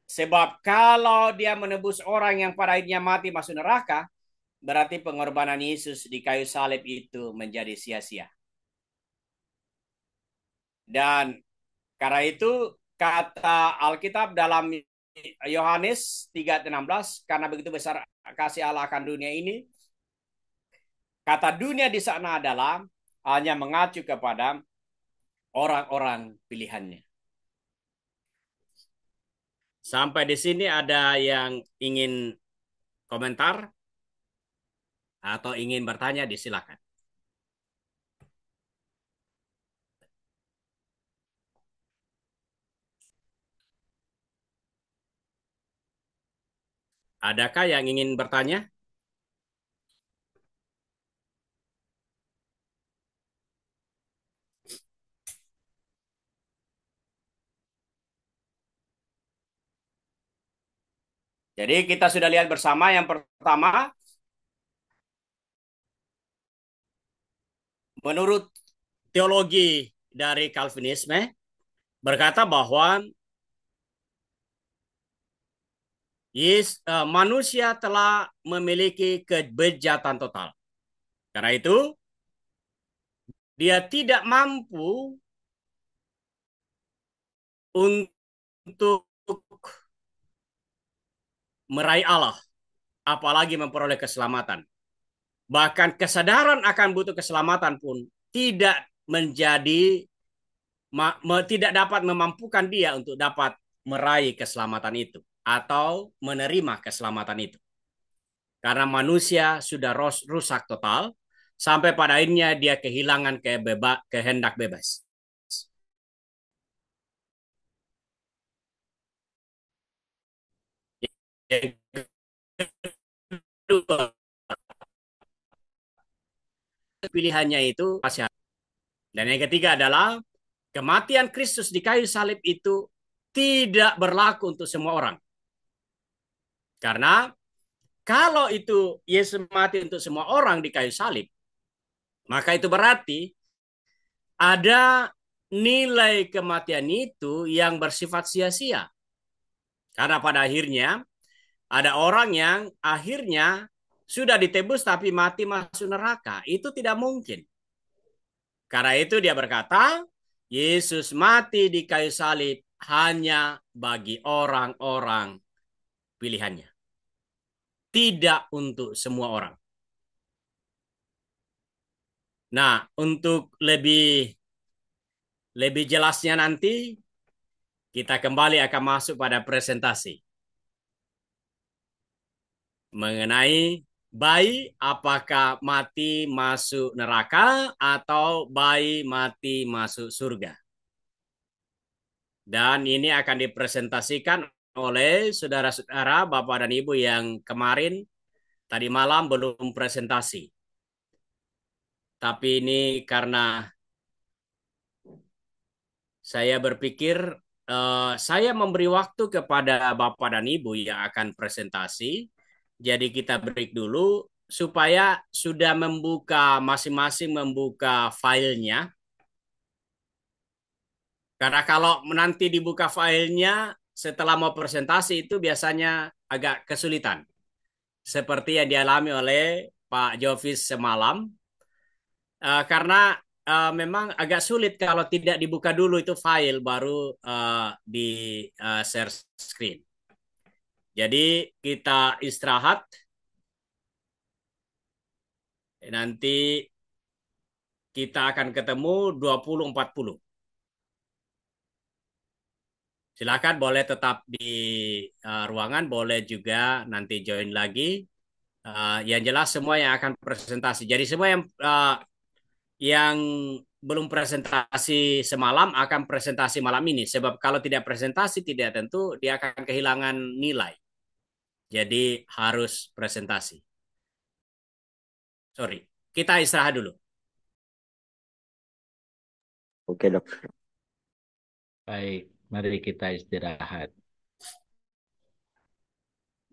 Sebab kalau dia menebus orang yang padanya mati masuk neraka, berarti pengorbanan Yesus di kayu salib itu menjadi sia-sia. Dan karena itu kata Alkitab dalam Yohanes 3:16 karena begitu besar kasih Allah akan dunia ini Kata dunia di sana adalah hanya mengacu kepada orang-orang pilihannya. Sampai di sini ada yang ingin komentar atau ingin bertanya disilakan. Adakah yang ingin bertanya? Jadi kita sudah lihat bersama yang pertama menurut teologi dari Calvinisme berkata bahwa Yes, uh, manusia telah memiliki kebejatan total. Karena itu, dia tidak mampu untuk meraih Allah, apalagi memperoleh keselamatan. Bahkan kesadaran akan butuh keselamatan pun tidak menjadi tidak dapat memampukan dia untuk dapat meraih keselamatan itu atau menerima keselamatan itu. Karena manusia sudah rusak total sampai pada akhirnya dia kehilangan kebeba, kehendak bebas. kedua pilihannya itu pasien. dan yang ketiga adalah kematian Kristus di kayu salib itu tidak berlaku untuk semua orang. Karena kalau itu Yesus mati untuk semua orang di kayu salib, maka itu berarti ada nilai kematian itu yang bersifat sia-sia. Karena pada akhirnya ada orang yang akhirnya sudah ditebus tapi mati masuk neraka. Itu tidak mungkin. Karena itu dia berkata, Yesus mati di kayu salib hanya bagi orang-orang pilihannya. Tidak untuk semua orang. Nah, untuk lebih lebih jelasnya nanti kita kembali akan masuk pada presentasi mengenai bayi apakah mati masuk neraka atau bayi mati masuk surga. Dan ini akan dipresentasikan oleh saudara-saudara, bapak dan ibu yang kemarin tadi malam belum presentasi. Tapi ini karena saya berpikir eh, saya memberi waktu kepada bapak dan ibu yang akan presentasi jadi kita break dulu supaya sudah membuka masing-masing membuka filenya. Karena kalau nanti dibuka filenya setelah mau presentasi itu biasanya agak kesulitan. Seperti yang dialami oleh Pak Jovis semalam. Uh, karena uh, memang agak sulit kalau tidak dibuka dulu itu file baru uh, di uh, share screen. Jadi kita istirahat. Nanti kita akan ketemu 20.40. Silakan boleh tetap di uh, ruangan, boleh juga nanti join lagi. Uh, yang jelas semua yang akan presentasi. Jadi semua yang uh, yang belum presentasi semalam akan presentasi malam ini. Sebab kalau tidak presentasi tidak tentu dia akan kehilangan nilai. Jadi harus presentasi. Sorry, kita istirahat dulu. Oke dok. Baik, mari kita istirahat.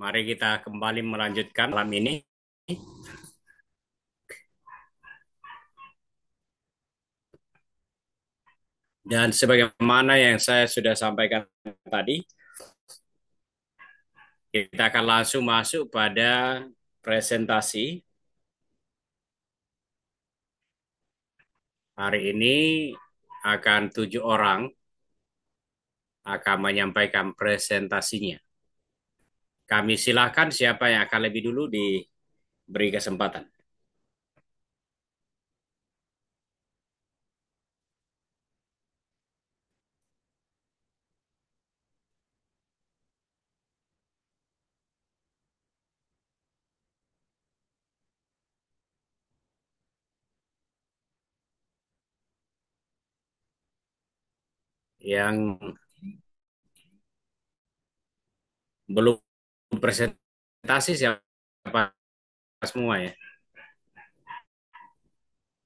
Mari kita kembali melanjutkan malam ini. Dan sebagaimana yang saya sudah sampaikan tadi, kita akan langsung masuk pada presentasi. Hari ini akan tujuh orang akan menyampaikan presentasinya. Kami silakan siapa yang akan lebih dulu diberi kesempatan. yang belum presentasi siapa semua ya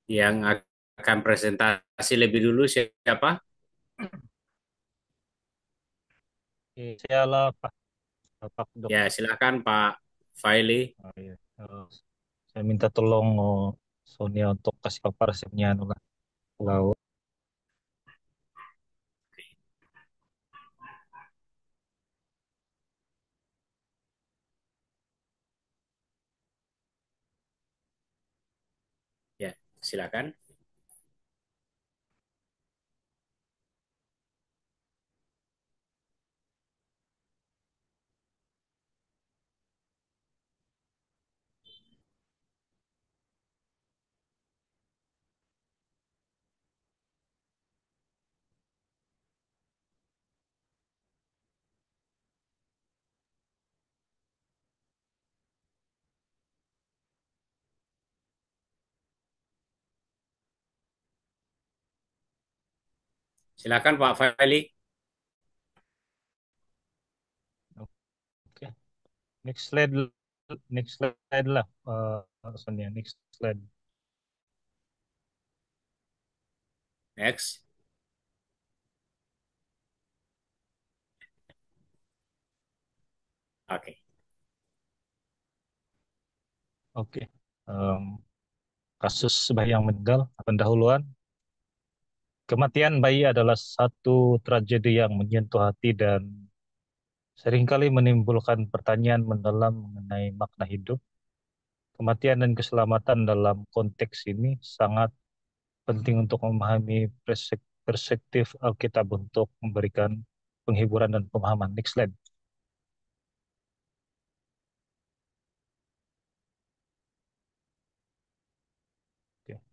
yang akan presentasi lebih dulu siapa hmm, Sialah Pak Ya, silakan Pak Faili. Oh, iya. oh, saya minta tolong oh, Sonia untuk kasih papar sebenarnya anu kalau lah. silakan. Silakan Pak Fali. Oke. Next slide next slide lah uh, Sonia, next slide. Next. Oke. Okay. Oke. Okay. Um, kasus sembahyang meninggal pendahuluan Kematian bayi adalah satu tragedi yang menyentuh hati dan seringkali menimbulkan pertanyaan mendalam mengenai makna hidup. Kematian dan keselamatan dalam konteks ini sangat penting untuk memahami perspektif Alkitab untuk memberikan penghiburan dan pemahaman. Next slide.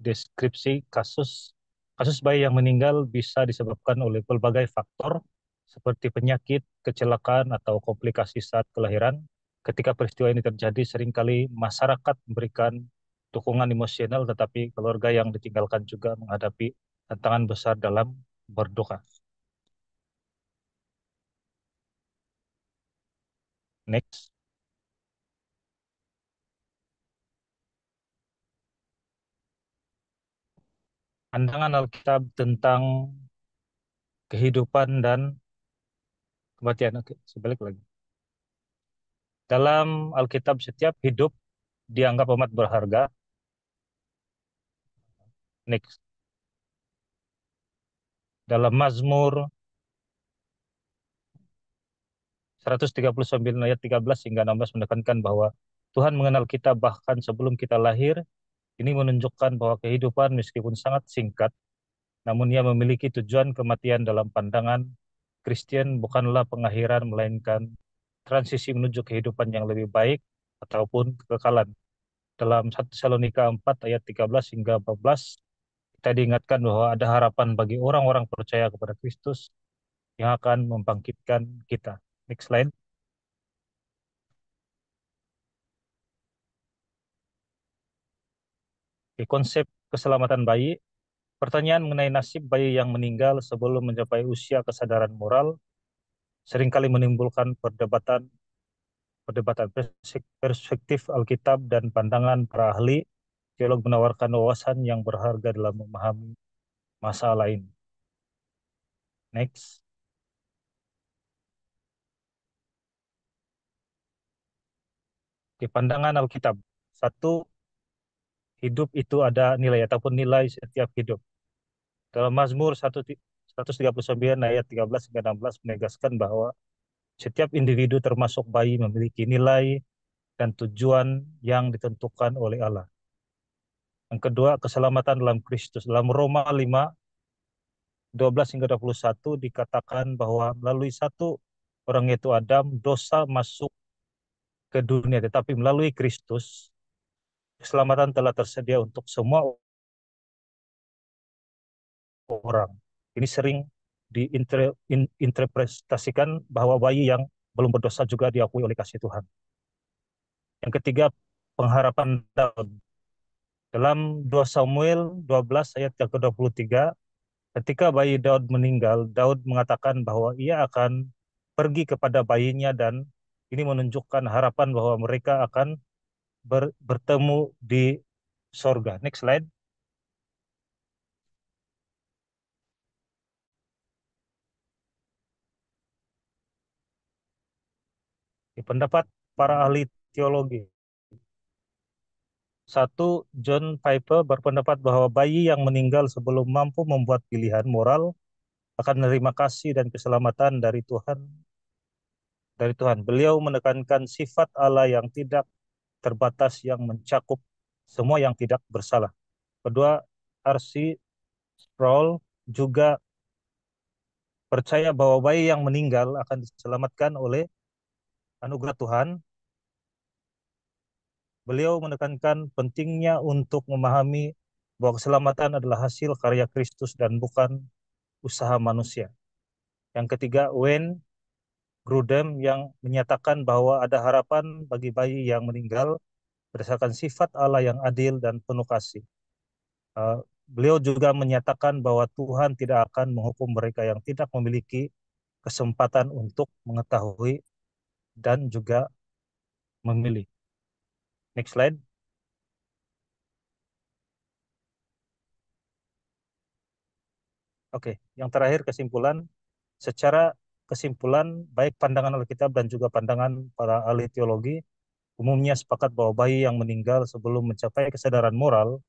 Deskripsi kasus Kasus bayi yang meninggal bisa disebabkan oleh berbagai faktor seperti penyakit, kecelakaan, atau komplikasi saat kelahiran. Ketika peristiwa ini terjadi, seringkali masyarakat memberikan dukungan emosional, tetapi keluarga yang ditinggalkan juga menghadapi tantangan besar dalam berdoa. Next. pandangan Alkitab tentang kehidupan dan kematian. Oke, sebalik lagi. Dalam Alkitab setiap hidup dianggap amat berharga. Next. Dalam Mazmur 139 ayat 13 hingga 16 menekankan bahwa Tuhan mengenal kita bahkan sebelum kita lahir ini menunjukkan bahwa kehidupan meskipun sangat singkat, namun ia memiliki tujuan kematian dalam pandangan Kristen bukanlah pengakhiran melainkan transisi menuju kehidupan yang lebih baik ataupun kekekalan. Dalam 1 Tesalonika 4 ayat 13 hingga 14 kita diingatkan bahwa ada harapan bagi orang-orang percaya kepada Kristus yang akan membangkitkan kita. Next slide. konsep keselamatan bayi, pertanyaan mengenai nasib bayi yang meninggal sebelum mencapai usia kesadaran moral seringkali menimbulkan perdebatan perdebatan perspektif Alkitab dan pandangan para ahli teolog menawarkan wawasan yang berharga dalam memahami masalah lain. Next. Oke, pandangan Alkitab. Satu, hidup itu ada nilai ataupun nilai setiap hidup. Dalam Mazmur 139 ayat 13 hingga 16 menegaskan bahwa setiap individu termasuk bayi memiliki nilai dan tujuan yang ditentukan oleh Allah. Yang kedua, keselamatan dalam Kristus. Dalam Roma 5 12 hingga 21 dikatakan bahwa melalui satu orang yaitu Adam dosa masuk ke dunia tetapi melalui Kristus keselamatan telah tersedia untuk semua orang. Ini sering diinterpretasikan bahwa bayi yang belum berdosa juga diakui oleh kasih Tuhan. Yang ketiga, pengharapan Daud. Dalam 2 Samuel 12 ayat yang ke-23, ketika bayi Daud meninggal, Daud mengatakan bahwa ia akan pergi kepada bayinya dan ini menunjukkan harapan bahwa mereka akan ber, bertemu di sorga. Next slide. Di pendapat para ahli teologi. Satu, John Piper berpendapat bahwa bayi yang meninggal sebelum mampu membuat pilihan moral akan menerima kasih dan keselamatan dari Tuhan dari Tuhan. Beliau menekankan sifat Allah yang tidak terbatas yang mencakup semua yang tidak bersalah. Kedua, Arsi Sproul juga percaya bahwa bayi yang meninggal akan diselamatkan oleh anugerah Tuhan. Beliau menekankan pentingnya untuk memahami bahwa keselamatan adalah hasil karya Kristus dan bukan usaha manusia. Yang ketiga, Wayne Grudem yang menyatakan bahwa ada harapan bagi bayi yang meninggal berdasarkan sifat Allah yang adil dan penuh kasih. Uh, beliau juga menyatakan bahwa Tuhan tidak akan menghukum mereka yang tidak memiliki kesempatan untuk mengetahui dan juga memilih. Next slide. Oke, okay. yang terakhir kesimpulan secara kesimpulan baik pandangan Alkitab dan juga pandangan para ahli teologi umumnya sepakat bahwa bayi yang meninggal sebelum mencapai kesadaran moral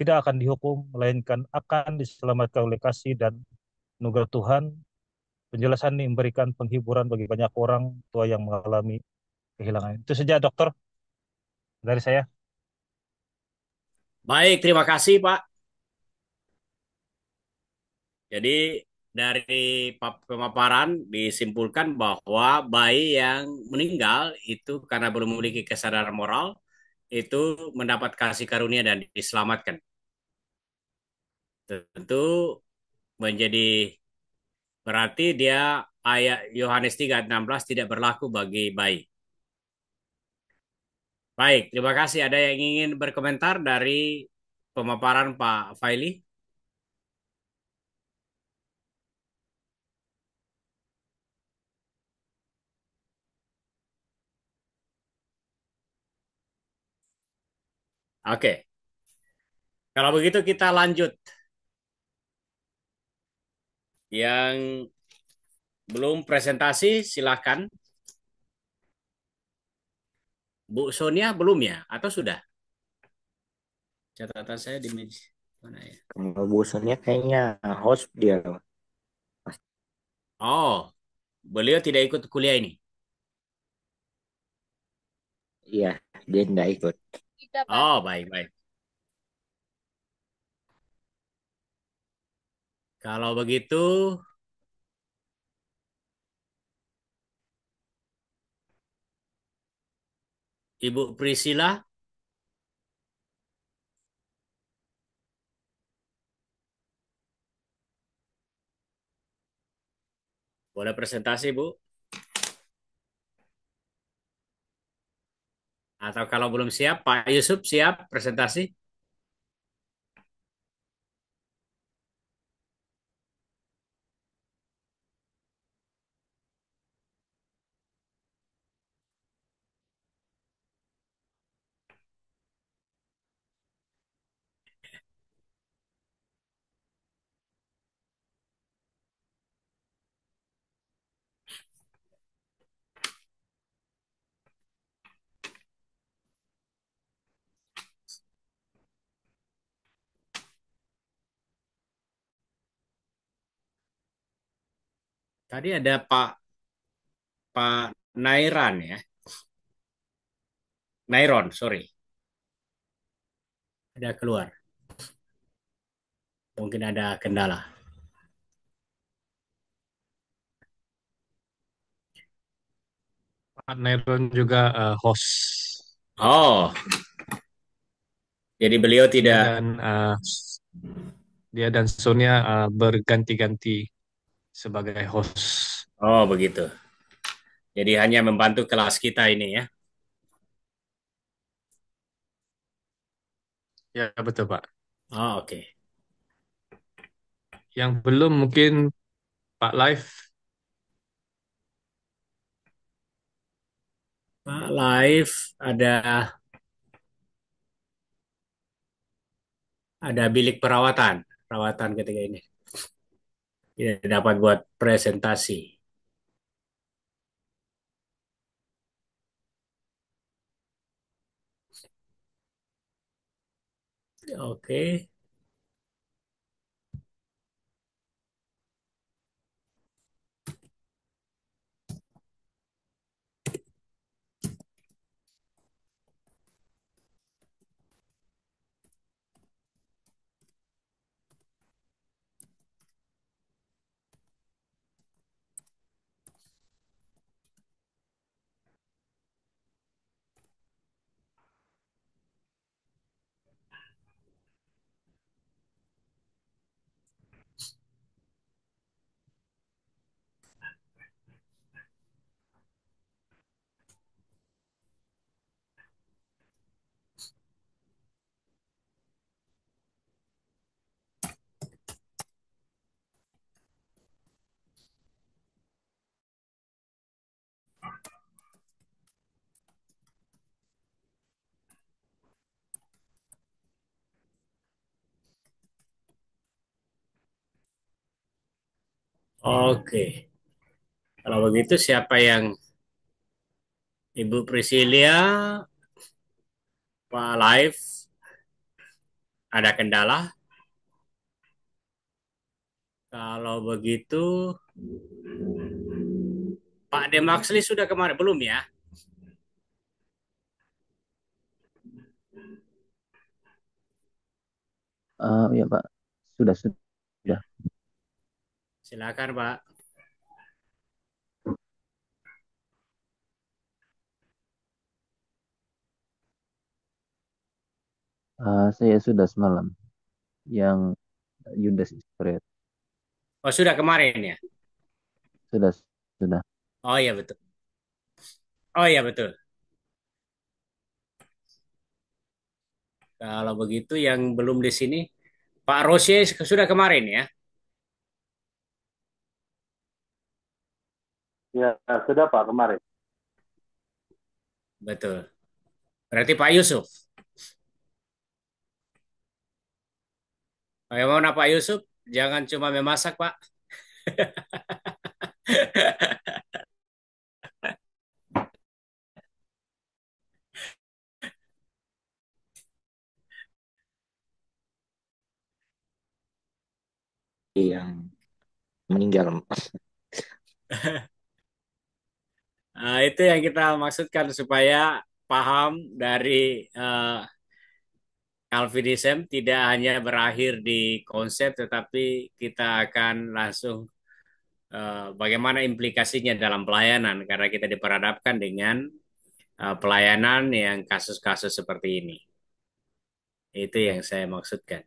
tidak akan dihukum melainkan akan diselamatkan oleh kasih dan nugerah Tuhan. Penjelasan ini memberikan penghiburan bagi banyak orang tua yang mengalami kehilangan. Itu saja dokter dari saya. Baik, terima kasih Pak. Jadi dari pemaparan disimpulkan bahwa bayi yang meninggal itu karena belum memiliki kesadaran moral itu mendapat kasih karunia dan diselamatkan. Tentu menjadi berarti dia ayat Yohanes 3:16 tidak berlaku bagi bayi. Baik, terima kasih. Ada yang ingin berkomentar dari pemaparan Pak Faili? Oke. Kalau begitu kita lanjut. Yang belum presentasi silahkan. Bu Sonia belum ya? Atau sudah? Catatan saya di meja. Mana ya? Kalau Bu Sonia kayaknya host dia. Oh, beliau tidak ikut kuliah ini? Iya, dia tidak ikut. Oh, baik, baik. Kalau begitu, Ibu Priscila. Boleh presentasi, Bu. Atau kalau belum siap, Pak Yusuf siap presentasi? Tadi ada Pak Pak Nairan ya. Nairon, sorry. Ada keluar. Mungkin ada kendala. Pak Nairon juga uh, host. Oh. Jadi beliau tidak dan uh, dia dan Sonia uh, berganti-ganti sebagai host. Oh, begitu. Jadi hanya membantu kelas kita ini ya. Ya, betul, Pak. Oh, oke. Okay. Yang belum mungkin Pak Live. Pak Live ada ada bilik perawatan, perawatan ketika ini ya, dapat buat presentasi. Oke. Oke. Kalau begitu siapa yang Ibu Priscilia, Pak Live, ada kendala? Kalau begitu Pak Demaksli sudah kemarin belum ya? Uh, ya Pak, sudah sudah. Silakan, Pak. Uh, saya sudah semalam yang Yudas Iskariot. Oh, sudah kemarin ya? Sudah, sudah. Oh iya betul. Oh iya betul. Kalau begitu yang belum di sini Pak rosie sudah kemarin ya? Ya, sudah Pak, kemarin. Betul. Berarti Pak Yusuf. Bagaimana Pak Yusuf? Jangan cuma memasak, Pak. (laughs) yang meninggal. (laughs) Nah, itu yang kita maksudkan supaya paham dari uh, Calvinism tidak hanya berakhir di konsep, tetapi kita akan langsung uh, bagaimana implikasinya dalam pelayanan, karena kita diperhadapkan dengan uh, pelayanan yang kasus-kasus seperti ini. Itu yang saya maksudkan.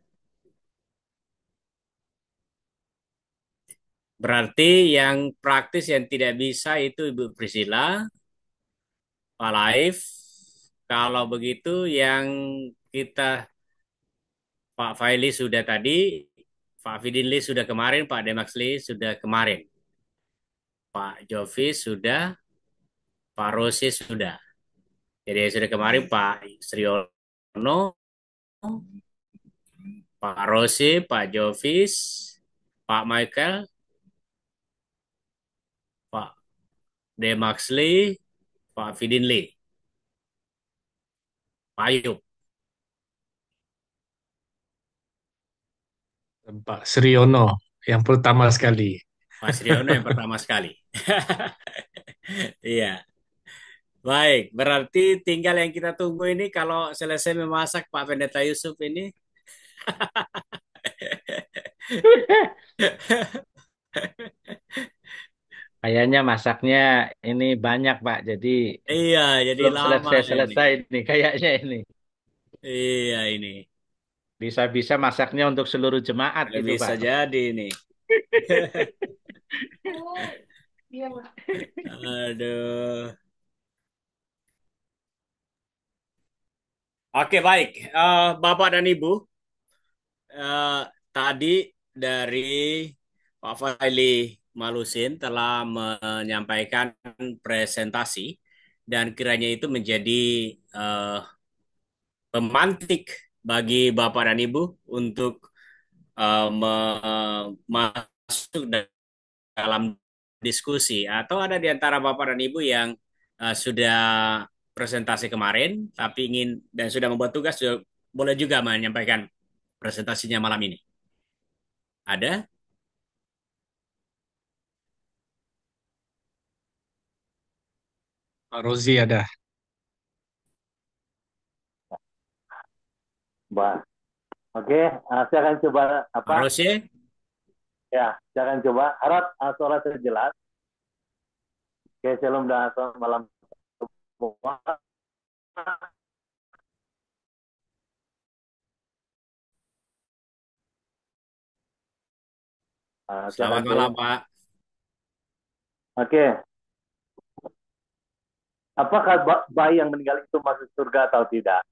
Berarti yang praktis yang tidak bisa itu Ibu Priscila, Pak Laif. Kalau begitu yang kita Pak Faili sudah tadi, Pak Fidinli sudah kemarin, Pak Demaksli sudah kemarin. Pak Jovi sudah, Pak Rosi sudah. Jadi sudah kemarin Pak Sriono, Pak Rosi, Pak Jovis, Pak Michael, de Maxley, Pak Fidin Lee. Pak Ayub. Pak Sriono yang pertama sekali. Pak Sriono yang pertama sekali. (laughs) Iya. Baik, berarti tinggal yang kita tunggu ini kalau selesai memasak Pak Pendeta Yusuf ini. (laughs) (laughs) Kayaknya masaknya ini banyak, Pak. Jadi Iya, jadi belum lama selesai-selesai ini kayaknya ini. Iya ini. Bisa-bisa masaknya untuk seluruh jemaat Udah ya, gitu, bisa Pak. jadi ini. Iya, (laughs) Aduh. Oke, baik. Uh, Bapak dan Ibu, uh, tadi dari Pak Faili Malusin telah menyampaikan presentasi dan kiranya itu menjadi uh, pemantik bagi Bapak dan Ibu untuk uh, eh, masuk dalam diskusi atau ada di antara Bapak dan Ibu yang uh, sudah presentasi kemarin tapi ingin dan sudah membuat tugas boleh juga menyampaikan presentasinya malam ini. Ada? Pak Rozi ada. Baik. Oke, uh, saya akan coba apa? Pak Rozi? Ya, saya akan coba. Harap uh, eh, suara saya jelas. Oke, shalom dan selamat malam semua. Eh, selamat malam, Pak. Oke, Apakah bayi yang meninggal itu masuk surga atau tidak?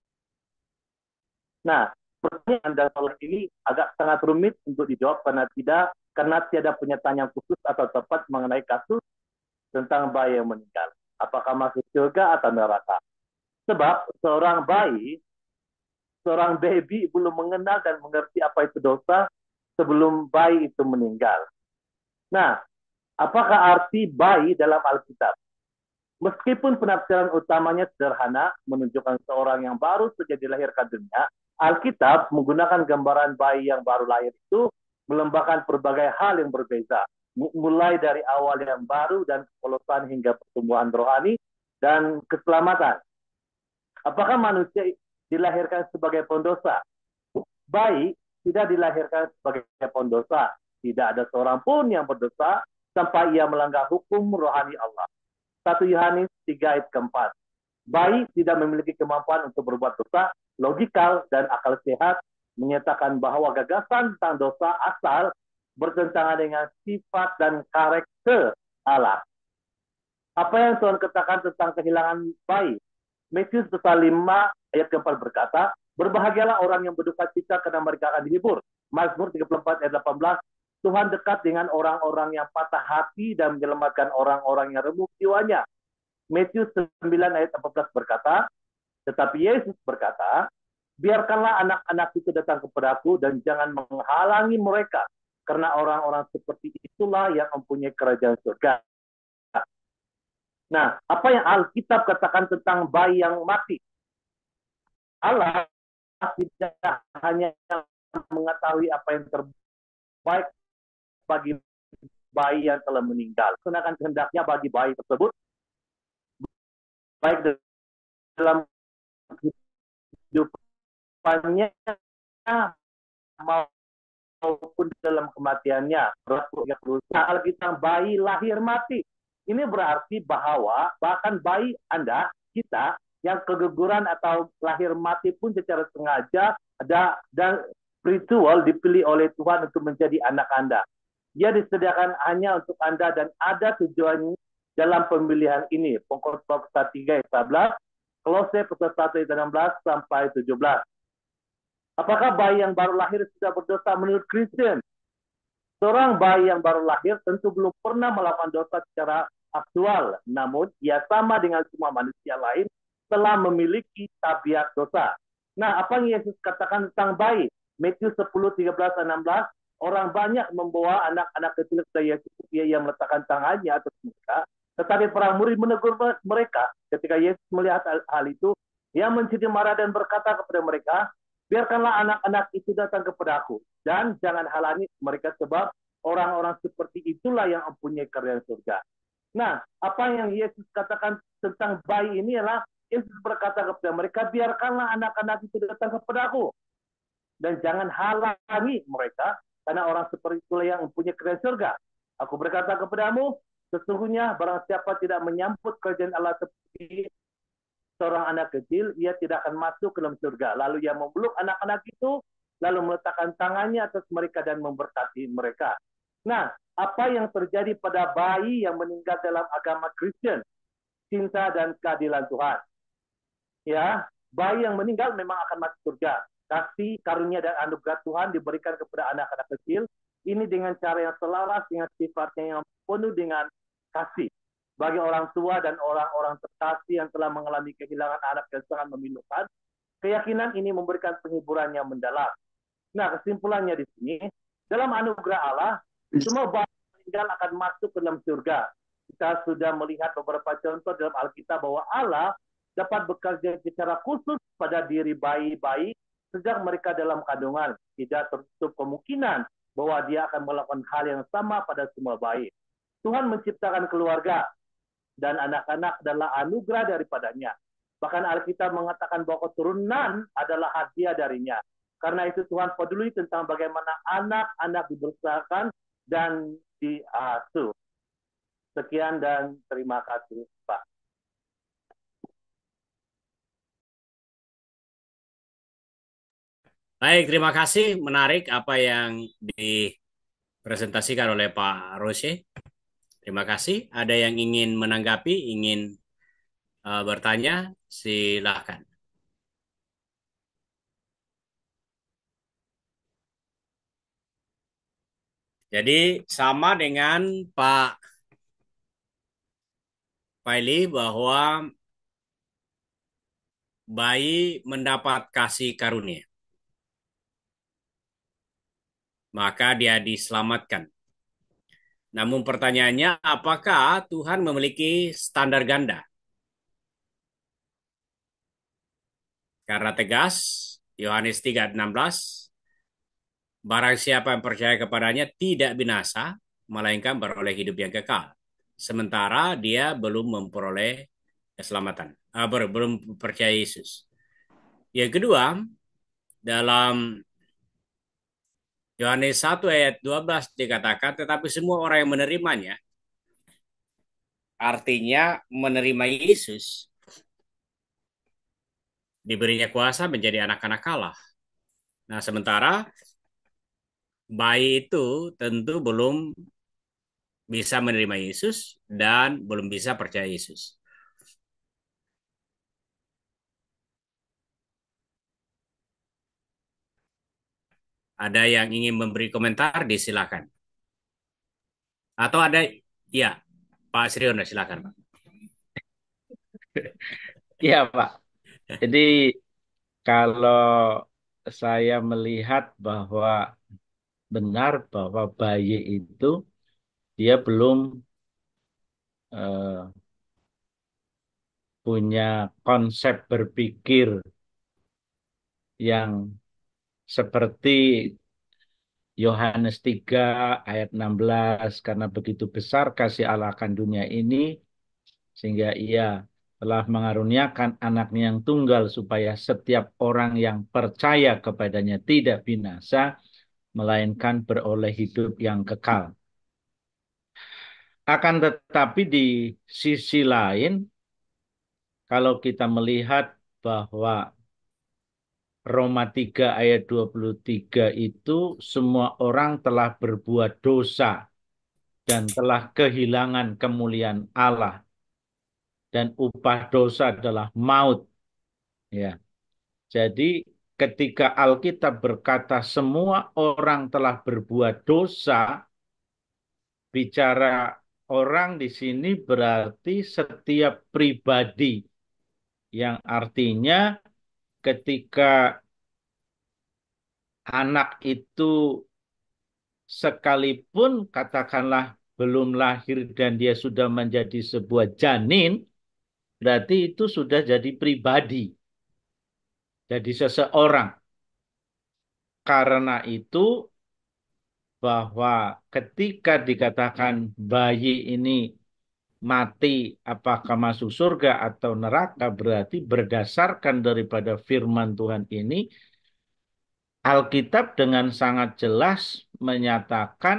Nah, pertanyaan dan soal ini agak sangat rumit untuk dijawab karena tidak karena tiada penyataan yang khusus atau tepat mengenai kasus tentang bayi yang meninggal. Apakah masuk surga atau neraka? Sebab seorang bayi, seorang baby belum mengenal dan mengerti apa itu dosa sebelum bayi itu meninggal. Nah, apakah arti bayi dalam Alkitab? Meskipun penafsiran utamanya sederhana, menunjukkan seorang yang baru saja dilahirkan dunia, Alkitab menggunakan gambaran bayi yang baru lahir itu melembahkan berbagai hal yang berbeza, mulai dari awal yang baru dan kepolosan hingga pertumbuhan rohani dan keselamatan. Apakah manusia dilahirkan sebagai pendosa? Bayi tidak dilahirkan sebagai pendosa. Tidak ada seorang pun yang berdosa sampai ia melanggar hukum rohani Allah. 1 Yohanes 3 ayat keempat. Bayi tidak memiliki kemampuan untuk berbuat dosa, logikal dan akal sehat menyatakan bahwa gagasan tentang dosa asal bertentangan dengan sifat dan karakter Allah. Apa yang Tuhan katakan tentang kehilangan bayi? Matius pasal 5 ayat keempat berkata, Berbahagialah orang yang berduka cita karena mereka akan dihibur. Mazmur 34 ayat 18, Tuhan dekat dengan orang-orang yang patah hati dan menyelamatkan orang-orang yang remuk jiwanya. Matius 9 ayat 14 berkata, tetapi Yesus berkata, biarkanlah anak-anak itu datang kepadaku dan jangan menghalangi mereka karena orang-orang seperti itulah yang mempunyai kerajaan surga. Nah, apa yang Alkitab katakan tentang bayi yang mati? Allah tidak hanya mengetahui apa yang terbaik bagi bayi yang telah meninggal. Kenakan kehendaknya bagi bayi tersebut, baik dalam hidupannya maupun dalam kematiannya. Soal ya, nah, kita bayi lahir mati. Ini berarti bahwa bahkan bayi Anda, kita, yang keguguran atau lahir mati pun secara sengaja ada dan ritual dipilih oleh Tuhan untuk menjadi anak Anda. Dia disediakan hanya untuk Anda dan ada tujuan dalam pemilihan ini. Pengkhotbah peserta 3 ayat 11, Kolose 1 ayat 16 sampai 17. Apakah bayi yang baru lahir sudah berdosa menurut Kristen? Seorang bayi yang baru lahir tentu belum pernah melakukan dosa secara aktual. Namun, ia sama dengan semua manusia lain telah memiliki tabiat dosa. Nah, apa yang Yesus katakan tentang bayi? Matius 10, 13, 16. Orang banyak membawa anak-anak kecil ke Yesus, ia, yang meletakkan tangannya atas mereka. Tetapi para murid menegur mereka. Ketika Yesus melihat hal itu, ia menjadi marah dan berkata kepada mereka, biarkanlah anak-anak itu datang kepadaku dan jangan halangi mereka sebab orang-orang seperti itulah yang mempunyai kerajaan surga. Nah, apa yang Yesus katakan tentang bayi ini adalah Yesus berkata kepada mereka, biarkanlah anak-anak itu datang kepadaku Dan jangan halangi mereka, karena orang seperti itulah yang mempunyai kerajaan surga. Aku berkata kepadamu, sesungguhnya barang siapa tidak menyambut kerajaan Allah seperti seorang anak kecil, ia tidak akan masuk ke dalam surga. Lalu ia memeluk anak-anak itu, lalu meletakkan tangannya atas mereka dan memberkati mereka. Nah, apa yang terjadi pada bayi yang meninggal dalam agama Kristen? Cinta dan keadilan Tuhan. Ya, bayi yang meninggal memang akan masuk surga kasih karunia dan anugerah Tuhan diberikan kepada anak-anak kecil ini dengan cara yang selaras dengan sifatnya yang penuh dengan kasih bagi orang tua dan orang-orang terkasih yang telah mengalami kehilangan anak yang sangat memilukan keyakinan ini memberikan penghiburan yang mendalam nah kesimpulannya di sini dalam anugerah Allah semua bahan meninggal akan masuk ke dalam surga kita sudah melihat beberapa contoh dalam Alkitab bahwa Allah dapat bekerja secara khusus pada diri bayi-bayi sejak mereka dalam kandungan. Tidak tertutup kemungkinan bahwa dia akan melakukan hal yang sama pada semua bayi. Tuhan menciptakan keluarga dan anak-anak adalah anugerah daripadanya. Bahkan Alkitab mengatakan bahwa keturunan adalah hadiah darinya. Karena itu Tuhan peduli tentang bagaimana anak-anak dibesarkan dan diasuh. Sekian dan terima kasih, Pak. Baik, terima kasih. Menarik apa yang dipresentasikan oleh Pak Rose. Terima kasih. Ada yang ingin menanggapi, ingin uh, bertanya, silakan. Jadi sama dengan Pak Paili bahwa bayi mendapat kasih karunia maka dia diselamatkan. Namun pertanyaannya, apakah Tuhan memiliki standar ganda? Karena tegas, Yohanes 3:16, barang siapa yang percaya kepadanya tidak binasa, melainkan beroleh hidup yang kekal. Sementara dia belum memperoleh keselamatan, ah, belum percaya Yesus. Yang kedua, dalam Yohanes 1 ayat 12 dikatakan, tetapi semua orang yang menerimanya, artinya menerima Yesus, diberinya kuasa menjadi anak-anak Allah. Nah, sementara bayi itu tentu belum bisa menerima Yesus dan belum bisa percaya Yesus. Ada yang ingin memberi komentar, disilakan. Atau ada, ya, Pak Sriono, silakan Pak. Iya (laughs) Pak. Jadi kalau saya melihat bahwa benar bahwa bayi itu dia belum eh, punya konsep berpikir yang seperti Yohanes 3 ayat 16 karena begitu besar kasih Allah akan dunia ini sehingga ia telah mengaruniakan anaknya yang tunggal supaya setiap orang yang percaya kepadanya tidak binasa melainkan beroleh hidup yang kekal. Akan tetapi di sisi lain kalau kita melihat bahwa Roma 3 ayat 23 itu semua orang telah berbuat dosa dan telah kehilangan kemuliaan Allah dan upah dosa adalah maut ya jadi ketika Alkitab berkata semua orang telah berbuat dosa bicara orang di sini berarti setiap pribadi yang artinya ketika anak itu sekalipun katakanlah belum lahir dan dia sudah menjadi sebuah janin, berarti itu sudah jadi pribadi. Jadi seseorang. Karena itu bahwa ketika dikatakan bayi ini mati apakah masuk surga atau neraka berarti berdasarkan daripada firman Tuhan ini Alkitab dengan sangat jelas menyatakan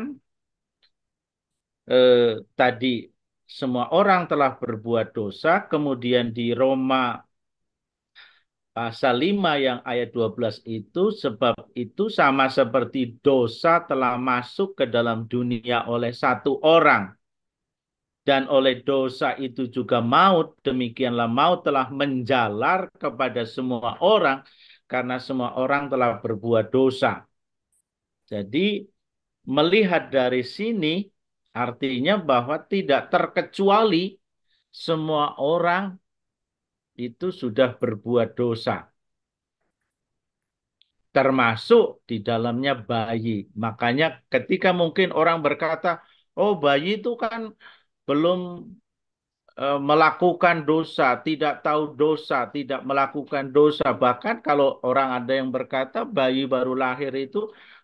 eh, tadi semua orang telah berbuat dosa kemudian di Roma pasal 5 yang ayat 12 itu sebab itu sama seperti dosa telah masuk ke dalam dunia oleh satu orang dan oleh dosa itu juga maut, demikianlah maut telah menjalar kepada semua orang karena semua orang telah berbuat dosa. Jadi melihat dari sini artinya bahwa tidak terkecuali semua orang itu sudah berbuat dosa. Termasuk di dalamnya bayi. Makanya ketika mungkin orang berkata, oh bayi itu kan belum e, melakukan dosa, tidak tahu dosa, tidak melakukan dosa. Bahkan kalau orang ada yang berkata bayi baru lahir itu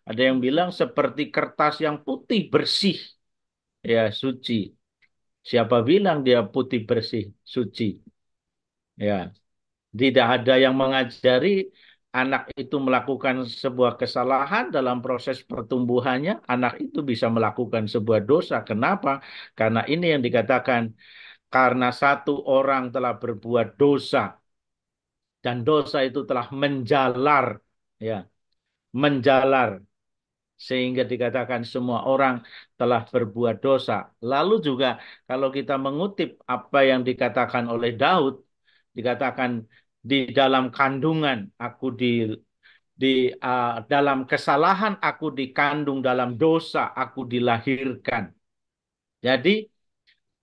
ada yang bilang seperti kertas yang putih bersih. Ya, suci. Siapa bilang dia putih bersih, suci? Ya. Tidak ada yang mengajari anak itu melakukan sebuah kesalahan dalam proses pertumbuhannya, anak itu bisa melakukan sebuah dosa. Kenapa? Karena ini yang dikatakan karena satu orang telah berbuat dosa dan dosa itu telah menjalar ya, menjalar sehingga dikatakan semua orang telah berbuat dosa. Lalu juga kalau kita mengutip apa yang dikatakan oleh Daud, dikatakan di dalam kandungan aku di di uh, dalam kesalahan aku dikandung dalam dosa aku dilahirkan. Jadi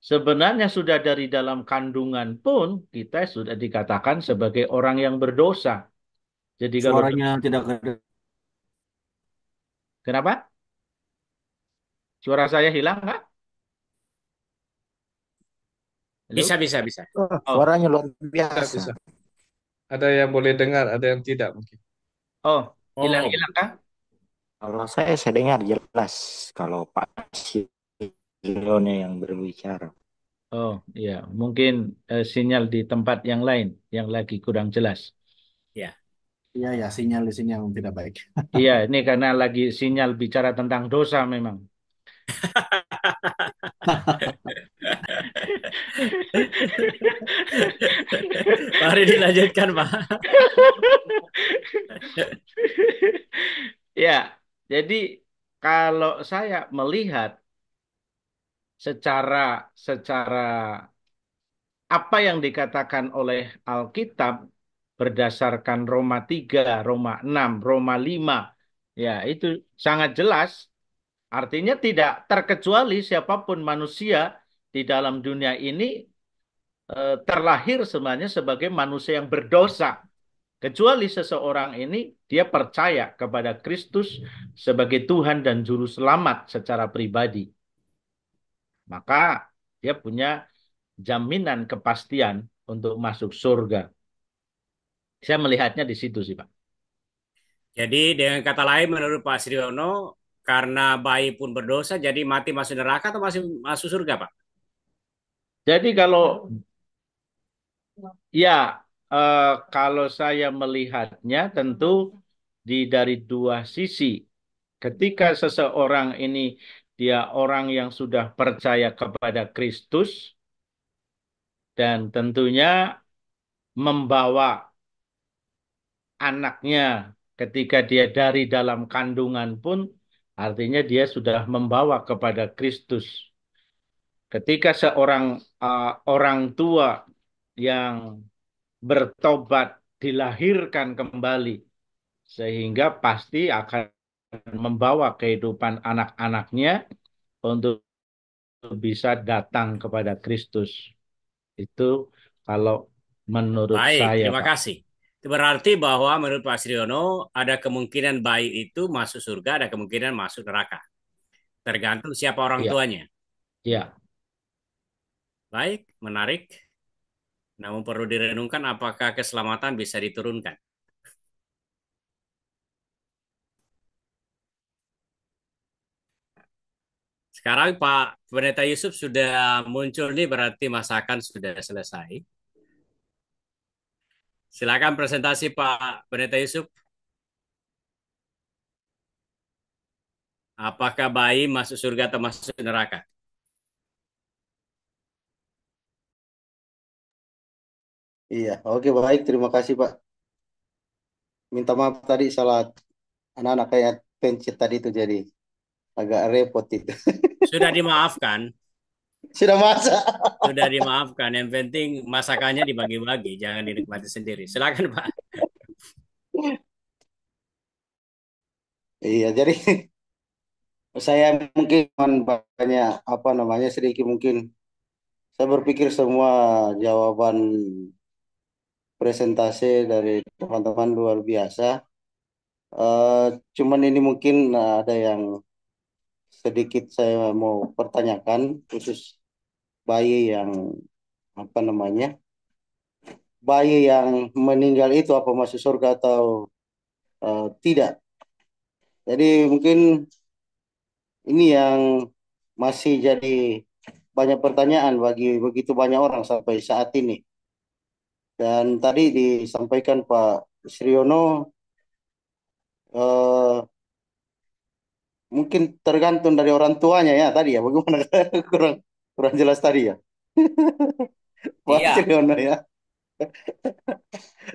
sebenarnya sudah dari dalam kandungan pun kita sudah dikatakan sebagai orang yang berdosa. Jadi kalau suaranya tidak Kenapa? Suara saya hilang nggak? Bisa, bisa, bisa. Oh, suaranya luar biasa. Bisa, bisa. Ada yang boleh dengar, ada yang tidak mungkin. Oh, Oh, hilang-hilang kah? kalau saya saya dengar jelas kalau Pak Silone yang berbicara. Oh, iya. Mungkin eh, sinyal di tempat yang lain yang lagi kurang jelas. Ya. Iya, iya ya, sinyal di sini yang tidak baik. (laughs) Iya, ini karena lagi sinyal bicara tentang dosa memang. (laughs) Mari dilanjutkan, Pak. ya, jadi kalau saya melihat secara secara apa yang dikatakan oleh Alkitab berdasarkan Roma 3, Roma 6, Roma 5. Ya, itu sangat jelas. Artinya tidak terkecuali siapapun manusia di dalam dunia ini eh, terlahir sebenarnya sebagai manusia yang berdosa. Kecuali seseorang ini dia percaya kepada Kristus sebagai Tuhan dan Juru Selamat secara pribadi. Maka dia punya jaminan kepastian untuk masuk surga. Saya melihatnya di situ sih Pak. Jadi dengan kata lain menurut Pak Sriwono, karena bayi pun berdosa jadi mati masuk neraka atau masih masuk surga Pak? Jadi kalau hmm. ya eh, kalau saya melihatnya tentu di dari dua sisi. Ketika seseorang ini dia orang yang sudah percaya kepada Kristus dan tentunya membawa anaknya ketika dia dari dalam kandungan pun artinya dia sudah membawa kepada Kristus. Ketika seorang uh, orang tua yang bertobat dilahirkan kembali sehingga pasti akan membawa kehidupan anak-anaknya untuk bisa datang kepada Kristus. Itu kalau menurut baik, saya. Terima Pak. kasih. Berarti bahwa menurut Pak Sriono ada kemungkinan bayi itu masuk surga, ada kemungkinan masuk neraka. Tergantung siapa orang ya. tuanya. Ya. Baik, menarik. Namun perlu direnungkan apakah keselamatan bisa diturunkan. Sekarang Pak Pendeta Yusuf sudah muncul nih berarti masakan sudah selesai. Silakan presentasi Pak Pendeta Yusuf. Apakah bayi masuk surga atau masuk neraka? Iya, oke baik. Terima kasih Pak. Minta maaf tadi salah anak-anak kayak pencet tadi itu jadi agak repot itu. (laughs) Sudah dimaafkan. Sudah masak. Sudah dimaafkan. Yang penting masakannya dibagi-bagi, jangan dinikmati sendiri. Silakan Pak. Iya, jadi (laughs) saya mungkin banyak apa namanya sedikit mungkin saya berpikir semua jawaban presentasi dari teman-teman luar biasa. Uh, cuman ini mungkin eh, ada yang sedikit saya mau pertanyakan khusus bayi yang apa namanya bayi yang meninggal itu apa masuk surga atau uh, tidak. Jadi mungkin ini yang masih jadi banyak pertanyaan bagi begitu banyak orang sampai saat ini. Dan tadi disampaikan Pak Sriono, eh, mungkin tergantung dari orang tuanya ya tadi ya, bagaimana (laughs) kurang kurang jelas tadi ya. (laughs) Pak iya. Sriono ya.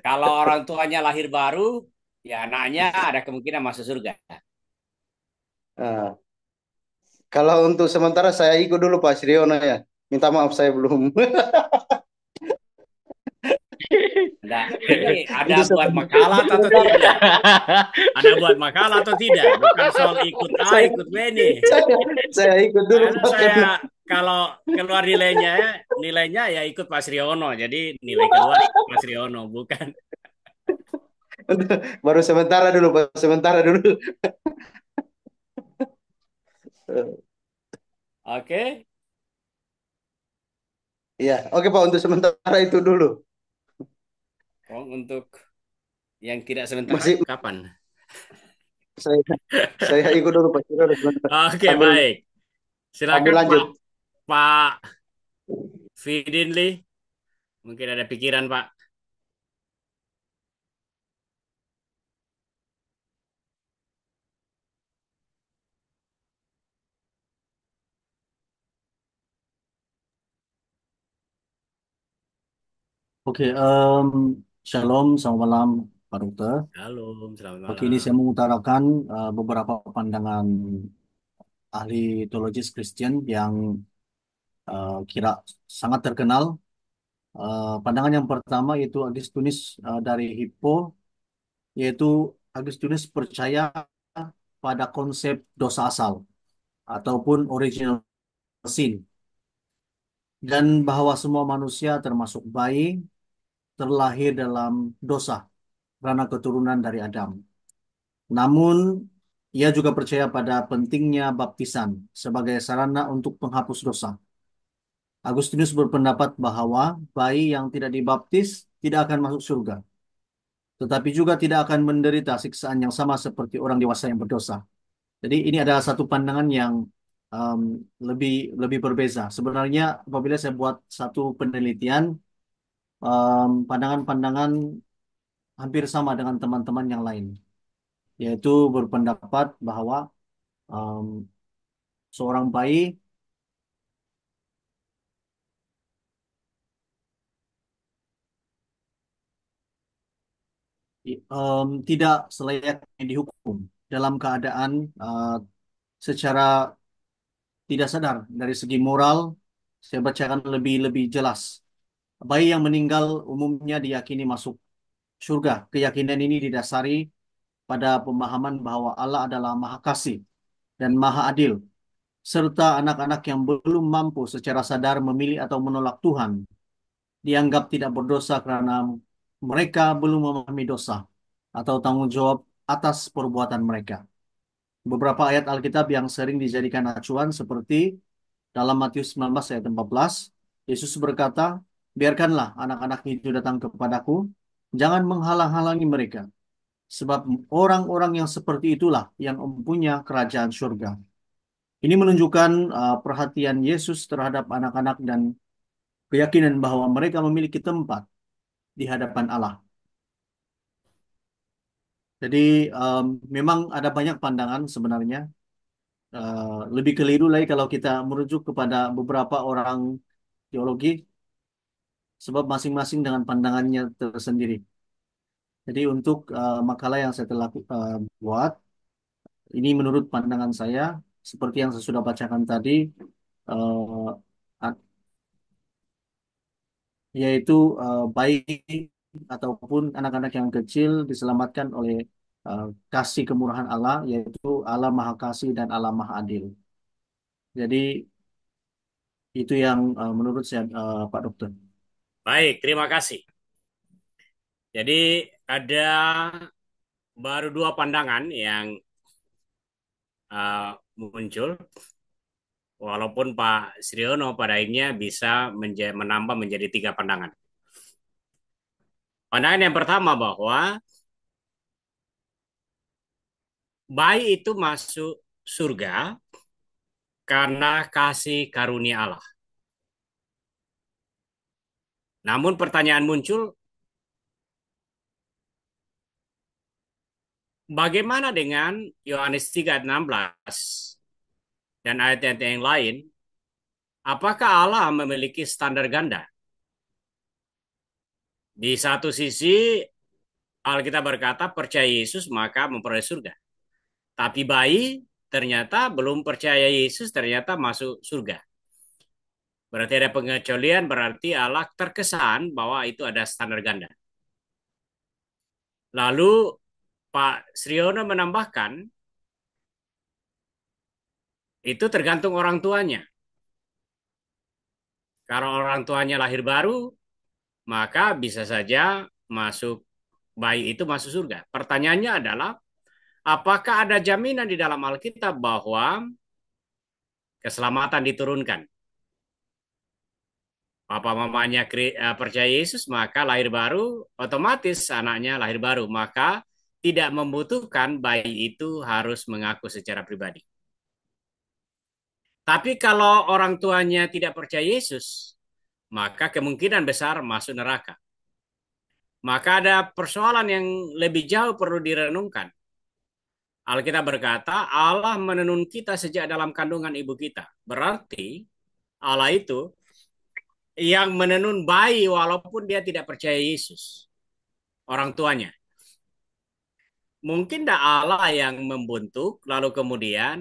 Kalau orang tuanya lahir baru, ya anaknya ada kemungkinan masuk surga. Nah, kalau untuk sementara saya ikut dulu Pak Sriono ya. Minta maaf saya belum. (laughs) Nah, ada buat makalah atau tidak? Ada buat makalah atau tidak? Bukan soal ikut A, ikut B nih. Saya, saya ikut dulu. saya kalau keluar nilainya, nilainya ya ikut Pak Sriono. Jadi nilai keluar Pak Sriono, bukan. (laughs) Baru sementara dulu, Pak. sementara dulu. Oke. Okay. Ya, oke okay, Pak untuk sementara itu dulu. Wong oh, untuk yang tidak sebentar Masih... kapan? Saya saya ikut dulu Pak Oke, okay, baik. Silakan lanjut. Pak, Pak Fidinli. Mungkin ada pikiran, Pak. Oke, okay, um, Shalom, selamat malam Pak Dokter. Halo, selamat Pagi ini saya mengutarakan uh, beberapa pandangan ahli teologis Kristen yang uh, kira sangat terkenal. Uh, pandangan yang pertama yaitu Agustinus uh, dari Hippo, yaitu Agustinus percaya pada konsep dosa asal ataupun original sin dan bahwa semua manusia termasuk bayi terlahir dalam dosa karena keturunan dari Adam. Namun, ia juga percaya pada pentingnya baptisan sebagai sarana untuk penghapus dosa. Agustinus berpendapat bahwa bayi yang tidak dibaptis tidak akan masuk surga, tetapi juga tidak akan menderita siksaan yang sama seperti orang dewasa yang berdosa. Jadi ini adalah satu pandangan yang um, lebih lebih berbeza. Sebenarnya apabila saya buat satu penelitian, pandangan-pandangan um, hampir sama dengan teman-teman yang lain, yaitu berpendapat bahwa um, seorang bayi um, tidak selayaknya dihukum dalam keadaan uh, secara tidak sadar dari segi moral saya bacakan lebih lebih jelas Bayi yang meninggal umumnya diyakini masuk surga. Keyakinan ini didasari pada pemahaman bahwa Allah adalah Maha Kasih dan Maha Adil, serta anak-anak yang belum mampu secara sadar memilih atau menolak Tuhan dianggap tidak berdosa karena mereka belum memahami dosa atau tanggung jawab atas perbuatan mereka. Beberapa ayat Alkitab yang sering dijadikan acuan seperti dalam Matius 19 ayat 14, Yesus berkata, Biarkanlah anak-anak itu datang kepadaku, jangan menghalang-halangi mereka. Sebab orang-orang yang seperti itulah yang mempunyai kerajaan surga. Ini menunjukkan uh, perhatian Yesus terhadap anak-anak dan keyakinan bahwa mereka memiliki tempat di hadapan Allah. Jadi um, memang ada banyak pandangan sebenarnya. Uh, lebih keliru lagi kalau kita merujuk kepada beberapa orang teologi sebab masing-masing dengan pandangannya tersendiri. Jadi untuk uh, makalah yang saya telah uh, buat, ini menurut pandangan saya, seperti yang saya sudah bacakan tadi, uh, yaitu uh, bayi ataupun anak-anak yang kecil diselamatkan oleh uh, kasih kemurahan Allah, yaitu Allah Maha Kasih dan Allah Maha Adil. Jadi itu yang uh, menurut saya uh, Pak Dokter. Baik, terima kasih. Jadi ada baru dua pandangan yang uh, muncul. Walaupun Pak Sriono pada akhirnya bisa menambah menjadi tiga pandangan. Pandangan yang pertama bahwa bayi itu masuk surga karena kasih karunia Allah. Namun pertanyaan muncul, bagaimana dengan Yohanes 3:16 dan ayat-ayat yang lain? Apakah Allah memiliki standar ganda? Di satu sisi Alkitab berkata percaya Yesus maka memperoleh surga. Tapi bayi ternyata belum percaya Yesus ternyata masuk surga. Berarti ada pengecualian, berarti Allah terkesan bahwa itu ada standar ganda. Lalu Pak Sriono menambahkan, itu tergantung orang tuanya. Kalau orang tuanya lahir baru, maka bisa saja masuk bayi itu masuk surga. Pertanyaannya adalah, apakah ada jaminan di dalam Alkitab bahwa keselamatan diturunkan? papa mamanya eh, percaya Yesus, maka lahir baru otomatis anaknya lahir baru. Maka tidak membutuhkan bayi itu harus mengaku secara pribadi. Tapi kalau orang tuanya tidak percaya Yesus, maka kemungkinan besar masuk neraka. Maka ada persoalan yang lebih jauh perlu direnungkan. Alkitab berkata, Allah menenun kita sejak dalam kandungan ibu kita. Berarti Allah itu yang menenun bayi walaupun dia tidak percaya Yesus orang tuanya. Mungkin tidak Allah yang membentuk lalu kemudian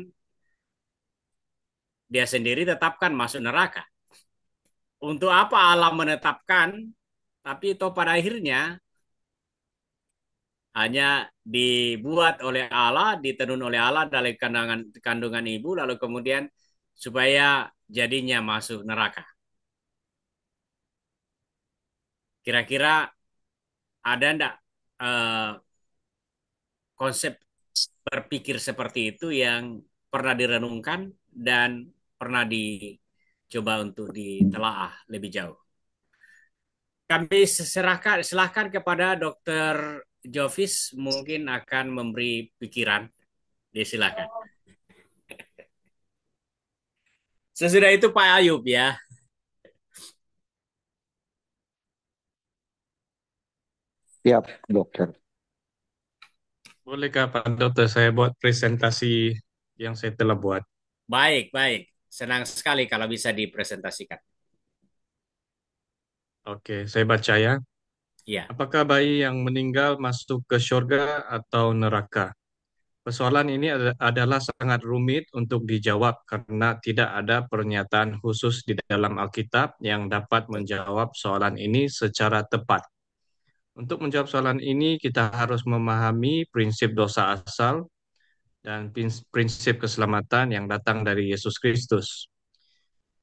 dia sendiri tetapkan masuk neraka. Untuk apa Allah menetapkan tapi itu pada akhirnya hanya dibuat oleh Allah, ditenun oleh Allah dari kandungan kandungan ibu lalu kemudian supaya jadinya masuk neraka kira-kira ada ndak uh, konsep berpikir seperti itu yang pernah direnungkan dan pernah dicoba untuk ditelaah lebih jauh. Kami serahkan silahkan kepada Dr. Jovis mungkin akan memberi pikiran. silakan oh. Sesudah itu Pak Ayub ya. Siap, dokter. Bolehkah Pak Dokter saya buat presentasi yang saya telah buat? Baik, baik. Senang sekali kalau bisa dipresentasikan. Oke, saya baca ya. Ya. Apakah bayi yang meninggal masuk ke syurga atau neraka? Persoalan ini adalah sangat rumit untuk dijawab karena tidak ada pernyataan khusus di dalam Alkitab yang dapat menjawab soalan ini secara tepat. Untuk menjawab soalan ini, kita harus memahami prinsip dosa asal dan prinsip keselamatan yang datang dari Yesus Kristus.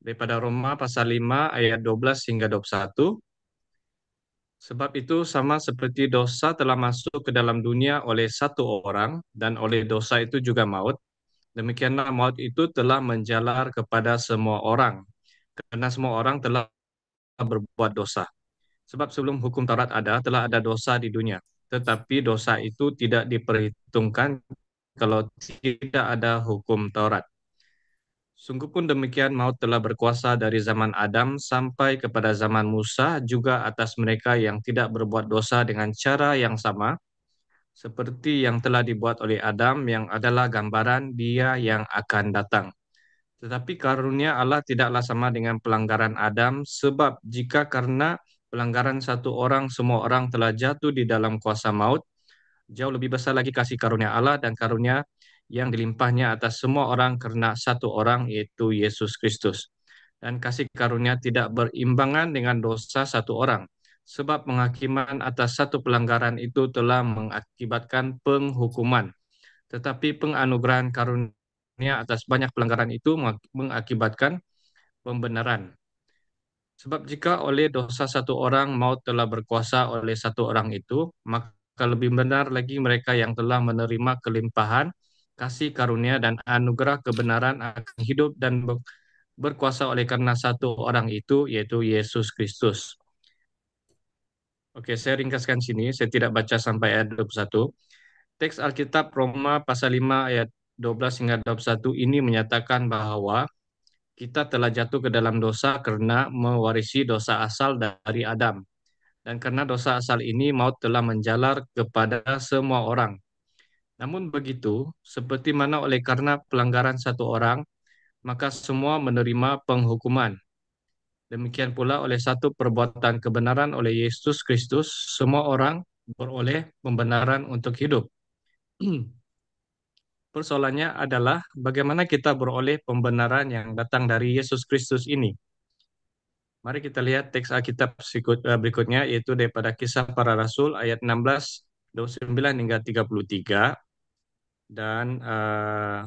Daripada Roma pasal 5 ayat 12 hingga 21, Sebab itu sama seperti dosa telah masuk ke dalam dunia oleh satu orang dan oleh dosa itu juga maut. Demikianlah maut itu telah menjalar kepada semua orang karena semua orang telah berbuat dosa. Sebab sebelum hukum Taurat ada, telah ada dosa di dunia. Tetapi dosa itu tidak diperhitungkan kalau tidak ada hukum Taurat. Sungguh pun demikian maut telah berkuasa dari zaman Adam sampai kepada zaman Musa juga atas mereka yang tidak berbuat dosa dengan cara yang sama seperti yang telah dibuat oleh Adam yang adalah gambaran dia yang akan datang. Tetapi karunia Allah tidaklah sama dengan pelanggaran Adam sebab jika karena pelanggaran satu orang, semua orang telah jatuh di dalam kuasa maut. Jauh lebih besar lagi kasih karunia Allah dan karunia yang dilimpahnya atas semua orang karena satu orang yaitu Yesus Kristus. Dan kasih karunia tidak berimbangan dengan dosa satu orang. Sebab penghakiman atas satu pelanggaran itu telah mengakibatkan penghukuman. Tetapi penganugerahan karunia atas banyak pelanggaran itu mengakibatkan pembenaran. Sebab jika oleh dosa satu orang maut telah berkuasa oleh satu orang itu, maka lebih benar lagi mereka yang telah menerima kelimpahan, kasih karunia dan anugerah kebenaran akan hidup dan berkuasa oleh karena satu orang itu, yaitu Yesus Kristus. Oke, saya ringkaskan sini, saya tidak baca sampai ayat 21. Teks Alkitab Roma pasal 5 ayat 12 hingga 21 ini menyatakan bahwa kita telah jatuh ke dalam dosa karena mewarisi dosa asal dari Adam. Dan karena dosa asal ini maut telah menjalar kepada semua orang. Namun begitu, seperti mana oleh karena pelanggaran satu orang, maka semua menerima penghukuman. Demikian pula oleh satu perbuatan kebenaran oleh Yesus Kristus, semua orang beroleh pembenaran untuk hidup. (clears throat) persoalannya adalah bagaimana kita beroleh pembenaran yang datang dari Yesus Kristus ini. Mari kita lihat teks Alkitab eh, berikutnya yaitu daripada kisah para rasul ayat 16, 29 hingga 33. Dan uh,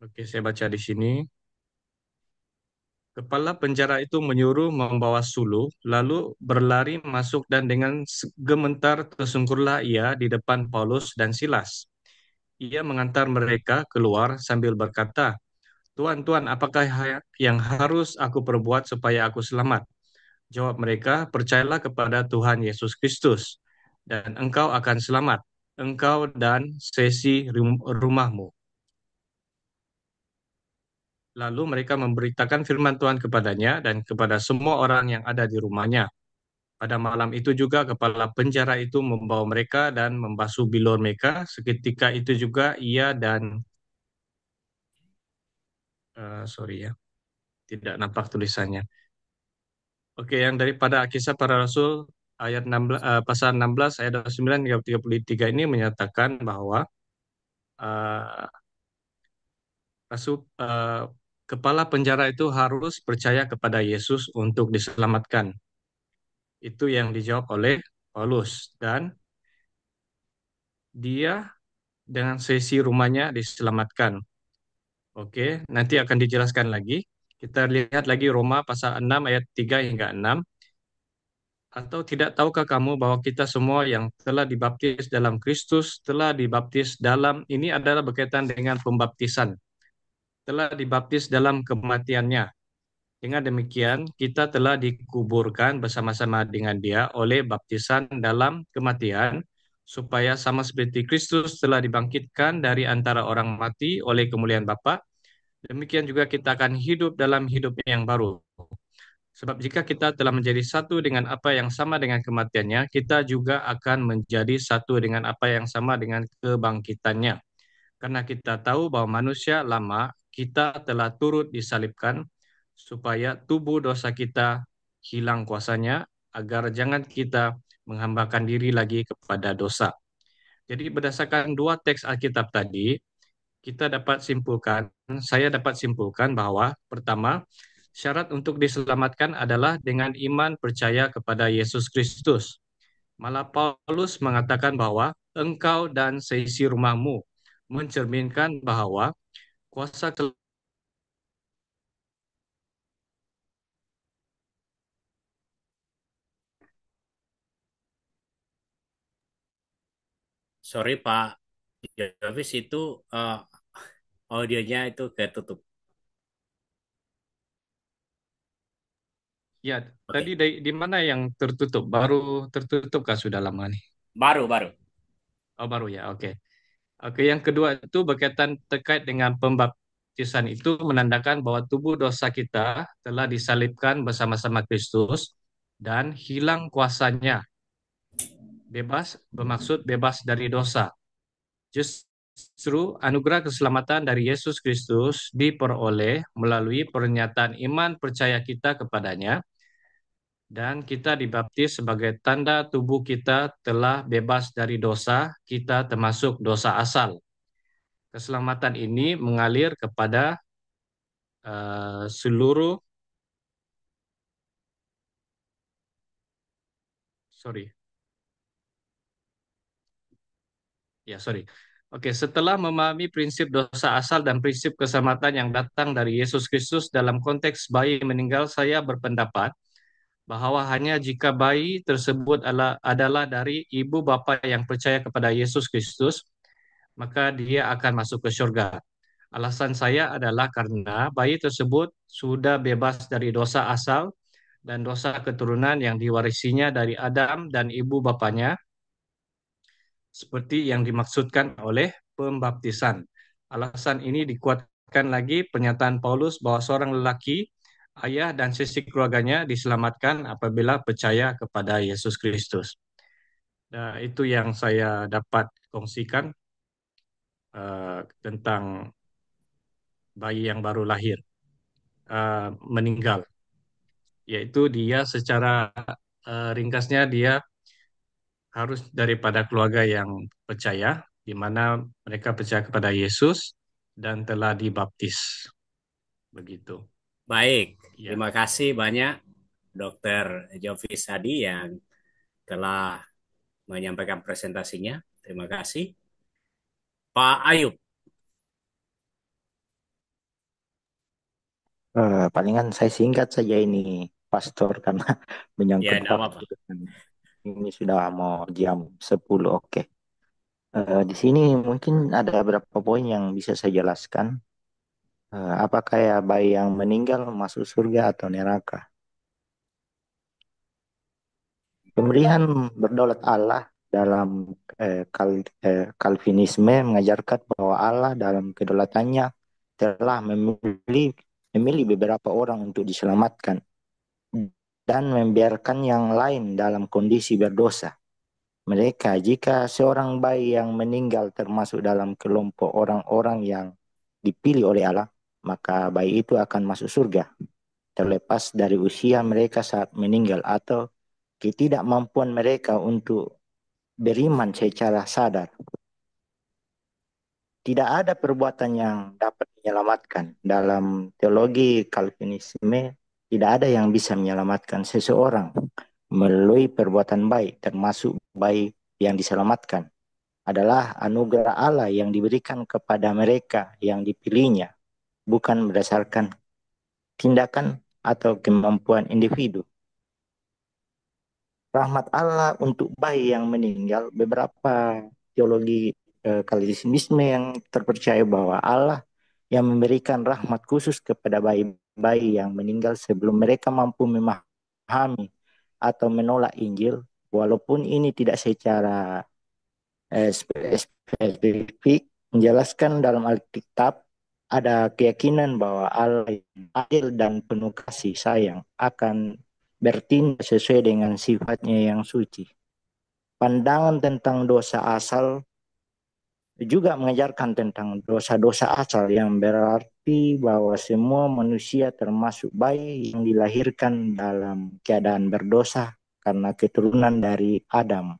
Oke, saya baca di sini. Kepala penjara itu menyuruh membawa Sulu, lalu berlari masuk dan dengan gementar tersungkurlah ia di depan Paulus dan Silas. Ia mengantar mereka keluar sambil berkata, Tuan, Tuan, apakah yang harus aku perbuat supaya aku selamat? Jawab mereka, percayalah kepada Tuhan Yesus Kristus, dan engkau akan selamat, engkau dan sesi rumahmu. Lalu mereka memberitakan firman Tuhan kepadanya dan kepada semua orang yang ada di rumahnya. Pada malam itu juga kepala penjara itu membawa mereka dan membasuh bilur mereka. Seketika itu juga ia dan uh, sorry ya, tidak nampak tulisannya. Oke, yang daripada kisah para rasul ayat 16 uh, eh, pasal 16 ayat 29 hingga 33 ini menyatakan bahwa uh, rasul uh, kepala penjara itu harus percaya kepada Yesus untuk diselamatkan itu yang dijawab oleh Paulus dan dia dengan sesi rumahnya diselamatkan. Oke, nanti akan dijelaskan lagi. Kita lihat lagi Roma pasal 6 ayat 3 hingga 6. Atau tidak tahukah kamu bahwa kita semua yang telah dibaptis dalam Kristus, telah dibaptis dalam, ini adalah berkaitan dengan pembaptisan. Telah dibaptis dalam kematiannya. Dengan demikian, kita telah dikuburkan bersama-sama dengan dia oleh baptisan dalam kematian, supaya sama seperti Kristus telah dibangkitkan dari antara orang mati oleh kemuliaan Bapa, demikian juga kita akan hidup dalam hidup yang baru. Sebab jika kita telah menjadi satu dengan apa yang sama dengan kematiannya, kita juga akan menjadi satu dengan apa yang sama dengan kebangkitannya. Karena kita tahu bahwa manusia lama kita telah turut disalibkan, supaya tubuh dosa kita hilang kuasanya agar jangan kita menghambakan diri lagi kepada dosa. Jadi berdasarkan dua teks Alkitab tadi, kita dapat simpulkan, saya dapat simpulkan bahwa pertama, syarat untuk diselamatkan adalah dengan iman percaya kepada Yesus Kristus. Malah Paulus mengatakan bahwa engkau dan seisi rumahmu mencerminkan bahwa kuasa sorry Pak Jarvis iya, itu uh, eh, audionya itu tertutup. Ya, okay. tadi di, di mana yang tertutup? Baru tertutup kah sudah lama nih? Baru, baru. Oh, baru ya. Oke. Okay. Oke, okay, yang kedua itu berkaitan terkait dengan pembaptisan itu menandakan bahwa tubuh dosa kita telah disalibkan bersama-sama Kristus dan hilang kuasanya Bebas bermaksud bebas dari dosa. Justru anugerah keselamatan dari Yesus Kristus diperoleh melalui pernyataan iman percaya kita kepadanya dan kita dibaptis sebagai tanda tubuh kita telah bebas dari dosa, kita termasuk dosa asal. Keselamatan ini mengalir kepada uh, seluruh sorry ya sorry. Oke, setelah memahami prinsip dosa asal dan prinsip keselamatan yang datang dari Yesus Kristus dalam konteks bayi meninggal, saya berpendapat bahwa hanya jika bayi tersebut adalah, adalah dari ibu bapa yang percaya kepada Yesus Kristus, maka dia akan masuk ke surga. Alasan saya adalah karena bayi tersebut sudah bebas dari dosa asal dan dosa keturunan yang diwarisinya dari Adam dan ibu bapaknya, seperti yang dimaksudkan oleh pembaptisan. Alasan ini dikuatkan lagi pernyataan Paulus bahwa seorang lelaki, ayah dan sisi keluarganya diselamatkan apabila percaya kepada Yesus Kristus. Nah, itu yang saya dapat kongsikan uh, tentang bayi yang baru lahir uh, meninggal, yaitu dia secara uh, ringkasnya dia harus daripada keluarga yang percaya, di mana mereka percaya kepada Yesus dan telah dibaptis. Begitu. Baik, ya. terima kasih banyak Dr. Jovis Hadi yang telah menyampaikan presentasinya. Terima kasih. Pak Ayub. Uh, palingan saya singkat saja ini, Pastor, karena (laughs) menyangkut ya, ini sudah mau jam 10 oke okay. uh, eh, di sini mungkin ada beberapa poin yang bisa saya jelaskan uh, apakah ya bayi yang meninggal masuk surga atau neraka pemberian berdaulat Allah dalam eh, kal, eh, Calvinisme mengajarkan bahwa Allah dalam kedaulatannya telah memilih memilih beberapa orang untuk diselamatkan dan membiarkan yang lain dalam kondisi berdosa. Mereka jika seorang bayi yang meninggal termasuk dalam kelompok orang-orang yang dipilih oleh Allah, maka bayi itu akan masuk surga terlepas dari usia mereka saat meninggal atau ketidakmampuan mereka untuk beriman secara sadar. Tidak ada perbuatan yang dapat menyelamatkan dalam teologi Calvinisme tidak ada yang bisa menyelamatkan seseorang melalui perbuatan baik, termasuk baik yang diselamatkan. Adalah anugerah Allah yang diberikan kepada mereka yang dipilihnya, bukan berdasarkan tindakan atau kemampuan individu. Rahmat Allah untuk bayi yang meninggal, beberapa teologi eh, kalisimisme yang terpercaya bahwa Allah yang memberikan rahmat khusus kepada bayi bayi yang meninggal sebelum mereka mampu memahami atau menolak Injil, walaupun ini tidak secara eh, spesifik menjelaskan dalam Alkitab ada keyakinan bahwa Allah adil dan penuh kasih sayang akan bertindak sesuai dengan sifatnya yang suci. Pandangan tentang dosa asal juga mengajarkan tentang dosa-dosa asal yang berarti bahwa semua manusia termasuk bayi yang dilahirkan dalam keadaan berdosa karena keturunan dari Adam.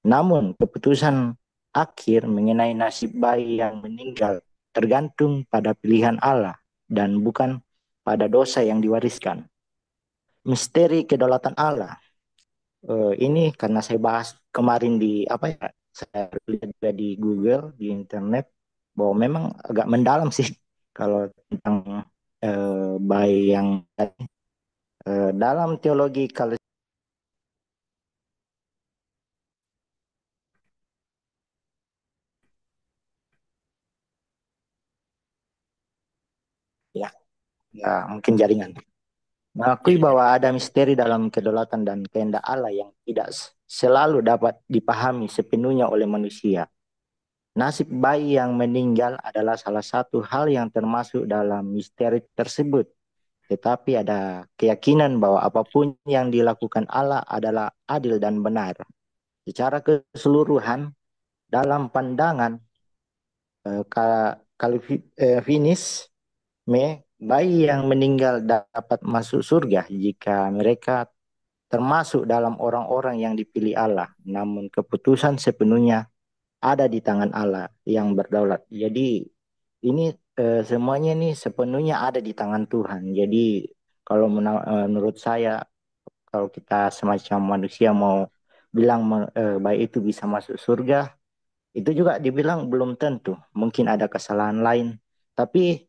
Namun keputusan akhir mengenai nasib bayi yang meninggal tergantung pada pilihan Allah dan bukan pada dosa yang diwariskan. Misteri kedaulatan Allah. Uh, ini karena saya bahas kemarin di apa ya saya lihat juga di Google di internet bahwa memang agak mendalam sih (laughs) kalau tentang eh, bayi yang eh, dalam teologi kalau ya ya mungkin jaringan mengakui iya, iya. bahwa ada misteri dalam kedaulatan dan kehendak Allah yang tidak selalu dapat dipahami sepenuhnya oleh manusia. Nasib bayi yang meninggal adalah salah satu hal yang termasuk dalam misteri tersebut. Tetapi ada keyakinan bahwa apapun yang dilakukan Allah adalah adil dan benar. Secara keseluruhan, dalam pandangan eh, eh me bayi yang meninggal dapat masuk surga jika mereka termasuk dalam orang-orang yang dipilih Allah. Namun keputusan sepenuhnya ada di tangan Allah yang berdaulat. Jadi ini eh, semuanya ini sepenuhnya ada di tangan Tuhan. Jadi kalau eh, menurut saya kalau kita semacam manusia mau bilang eh, baik itu bisa masuk surga, itu juga dibilang belum tentu. Mungkin ada kesalahan lain, tapi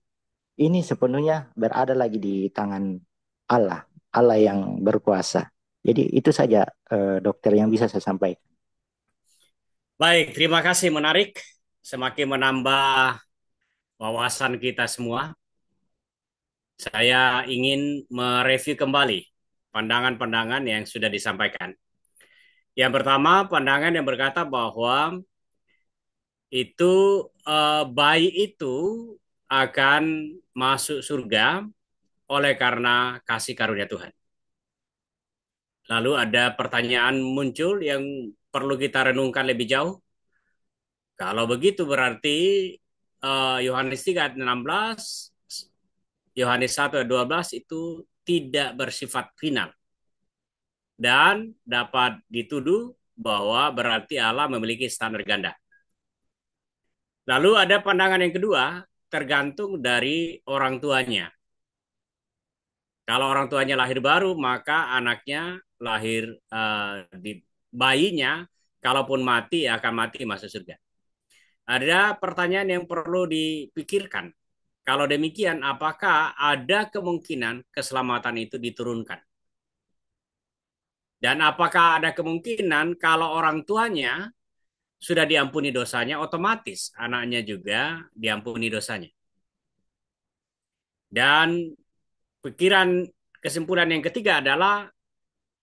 ini sepenuhnya berada lagi di tangan Allah, Allah yang berkuasa. Jadi itu saja eh, dokter yang bisa saya sampaikan. Baik, terima kasih menarik, semakin menambah wawasan kita semua. Saya ingin mereview kembali pandangan-pandangan yang sudah disampaikan. Yang pertama, pandangan yang berkata bahwa itu eh, bayi itu akan masuk surga oleh karena kasih karunia Tuhan. Lalu ada pertanyaan muncul yang perlu kita renungkan lebih jauh. Kalau begitu berarti eh, Yohanes uh, 3 ayat 16, Yohanes 1 ayat 12 itu tidak bersifat final. Dan dapat dituduh bahwa berarti Allah memiliki standar ganda. Lalu ada pandangan yang kedua, tergantung dari orang tuanya. Kalau orang tuanya lahir baru, maka anaknya lahir uh, di bayinya, kalaupun mati ya akan mati masuk surga. Ada pertanyaan yang perlu dipikirkan. Kalau demikian, apakah ada kemungkinan keselamatan itu diturunkan? Dan apakah ada kemungkinan kalau orang tuanya sudah diampuni dosanya, otomatis anaknya juga diampuni dosanya? Dan pikiran kesimpulan yang ketiga adalah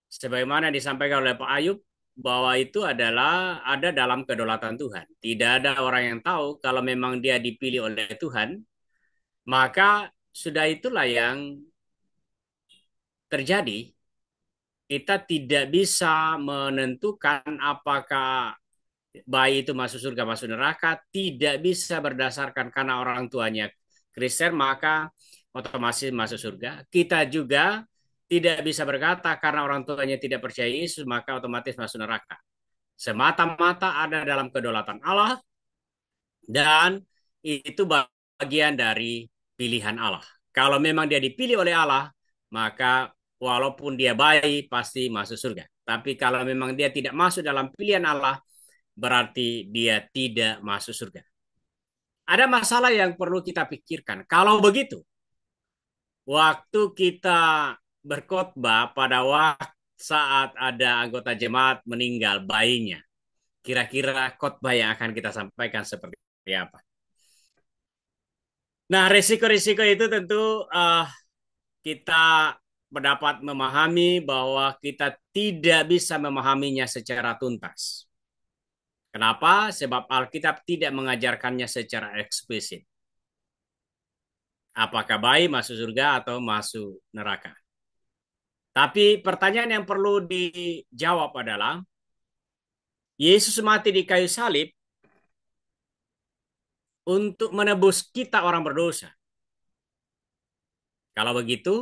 sebagaimana disampaikan oleh Pak Ayub bahwa itu adalah ada dalam kedaulatan Tuhan. Tidak ada orang yang tahu kalau memang dia dipilih oleh Tuhan, maka sudah itulah yang terjadi. Kita tidak bisa menentukan apakah bayi itu masuk surga masuk neraka, tidak bisa berdasarkan karena orang tuanya Kristen maka otomatis masuk surga. Kita juga tidak bisa berkata karena orang tuanya tidak percaya Yesus, maka otomatis masuk neraka. Semata-mata ada dalam kedaulatan Allah, dan itu bagian dari pilihan Allah. Kalau memang dia dipilih oleh Allah, maka walaupun dia baik, pasti masuk surga. Tapi kalau memang dia tidak masuk dalam pilihan Allah, berarti dia tidak masuk surga. Ada masalah yang perlu kita pikirkan. Kalau begitu, waktu kita berkhotbah pada waktu saat ada anggota jemaat meninggal bayinya. Kira-kira khotbah yang akan kita sampaikan seperti apa? Nah, risiko-risiko itu tentu uh, kita mendapat memahami bahwa kita tidak bisa memahaminya secara tuntas. Kenapa? Sebab Alkitab tidak mengajarkannya secara eksplisit. Apakah bayi masuk surga atau masuk neraka? Tapi pertanyaan yang perlu dijawab adalah Yesus mati di kayu salib untuk menebus kita orang berdosa. Kalau begitu,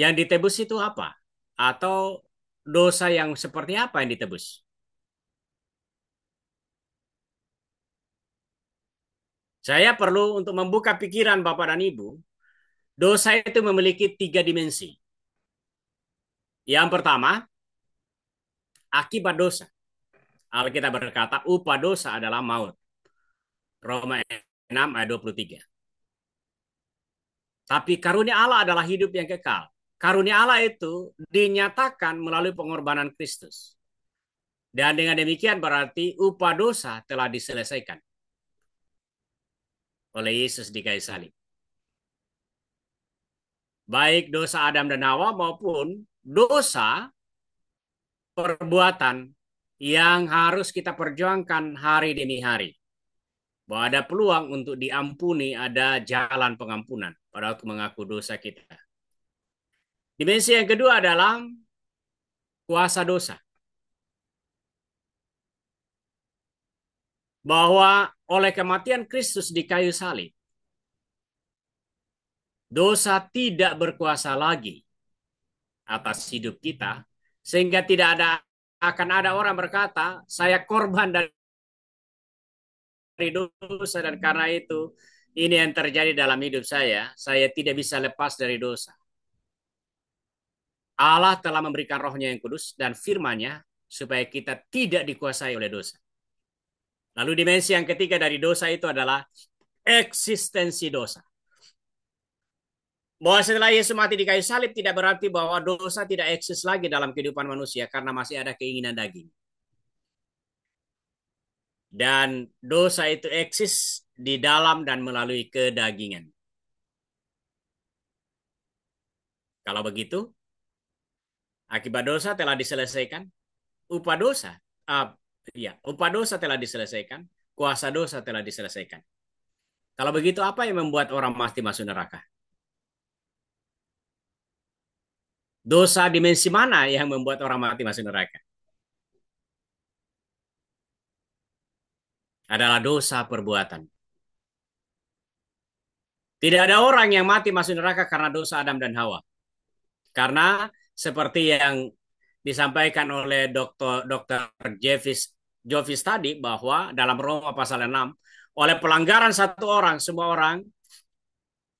yang ditebus itu apa? Atau dosa yang seperti apa yang ditebus? Saya perlu untuk membuka pikiran Bapak dan Ibu Dosa itu memiliki tiga dimensi. Yang pertama, akibat dosa. Alkitab berkata, upah dosa adalah maut. Roma 6 ayat 23. Tapi karunia Allah adalah hidup yang kekal. Karunia Allah itu dinyatakan melalui pengorbanan Kristus. Dan dengan demikian berarti upah dosa telah diselesaikan oleh Yesus di kayu salib baik dosa Adam dan Hawa maupun dosa perbuatan yang harus kita perjuangkan hari demi hari. Bahwa ada peluang untuk diampuni, ada jalan pengampunan pada waktu mengaku dosa kita. Dimensi yang kedua adalah kuasa dosa. Bahwa oleh kematian Kristus di kayu salib, dosa tidak berkuasa lagi atas hidup kita sehingga tidak ada akan ada orang berkata saya korban dari dosa dan karena itu ini yang terjadi dalam hidup saya saya tidak bisa lepas dari dosa Allah telah memberikan rohnya yang kudus dan firman supaya kita tidak dikuasai oleh dosa. Lalu dimensi yang ketiga dari dosa itu adalah eksistensi dosa bahwa setelah Yesus mati di kayu salib tidak berarti bahwa dosa tidak eksis lagi dalam kehidupan manusia karena masih ada keinginan daging. Dan dosa itu eksis di dalam dan melalui kedagingan. Kalau begitu, akibat dosa telah diselesaikan, upah dosa, uh, ya, upah dosa telah diselesaikan, kuasa dosa telah diselesaikan. Kalau begitu, apa yang membuat orang mati masuk neraka? dosa dimensi mana yang membuat orang mati masuk neraka? Adalah dosa perbuatan. Tidak ada orang yang mati masuk neraka karena dosa Adam dan Hawa. Karena seperti yang disampaikan oleh Dr. Dr. Jevis Jovis tadi bahwa dalam Roma pasal 6 oleh pelanggaran satu orang semua orang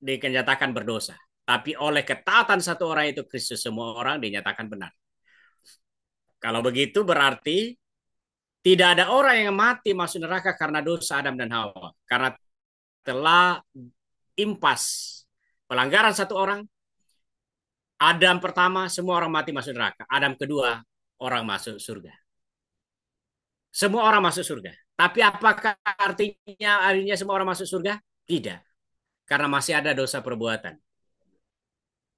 dikenjatakan berdosa. Tapi oleh ketaatan satu orang itu Kristus semua orang dinyatakan benar. Kalau begitu berarti tidak ada orang yang mati masuk neraka karena dosa Adam dan Hawa. Karena telah impas pelanggaran satu orang. Adam pertama semua orang mati masuk neraka. Adam kedua orang masuk surga. Semua orang masuk surga. Tapi apakah artinya artinya semua orang masuk surga? Tidak. Karena masih ada dosa perbuatan.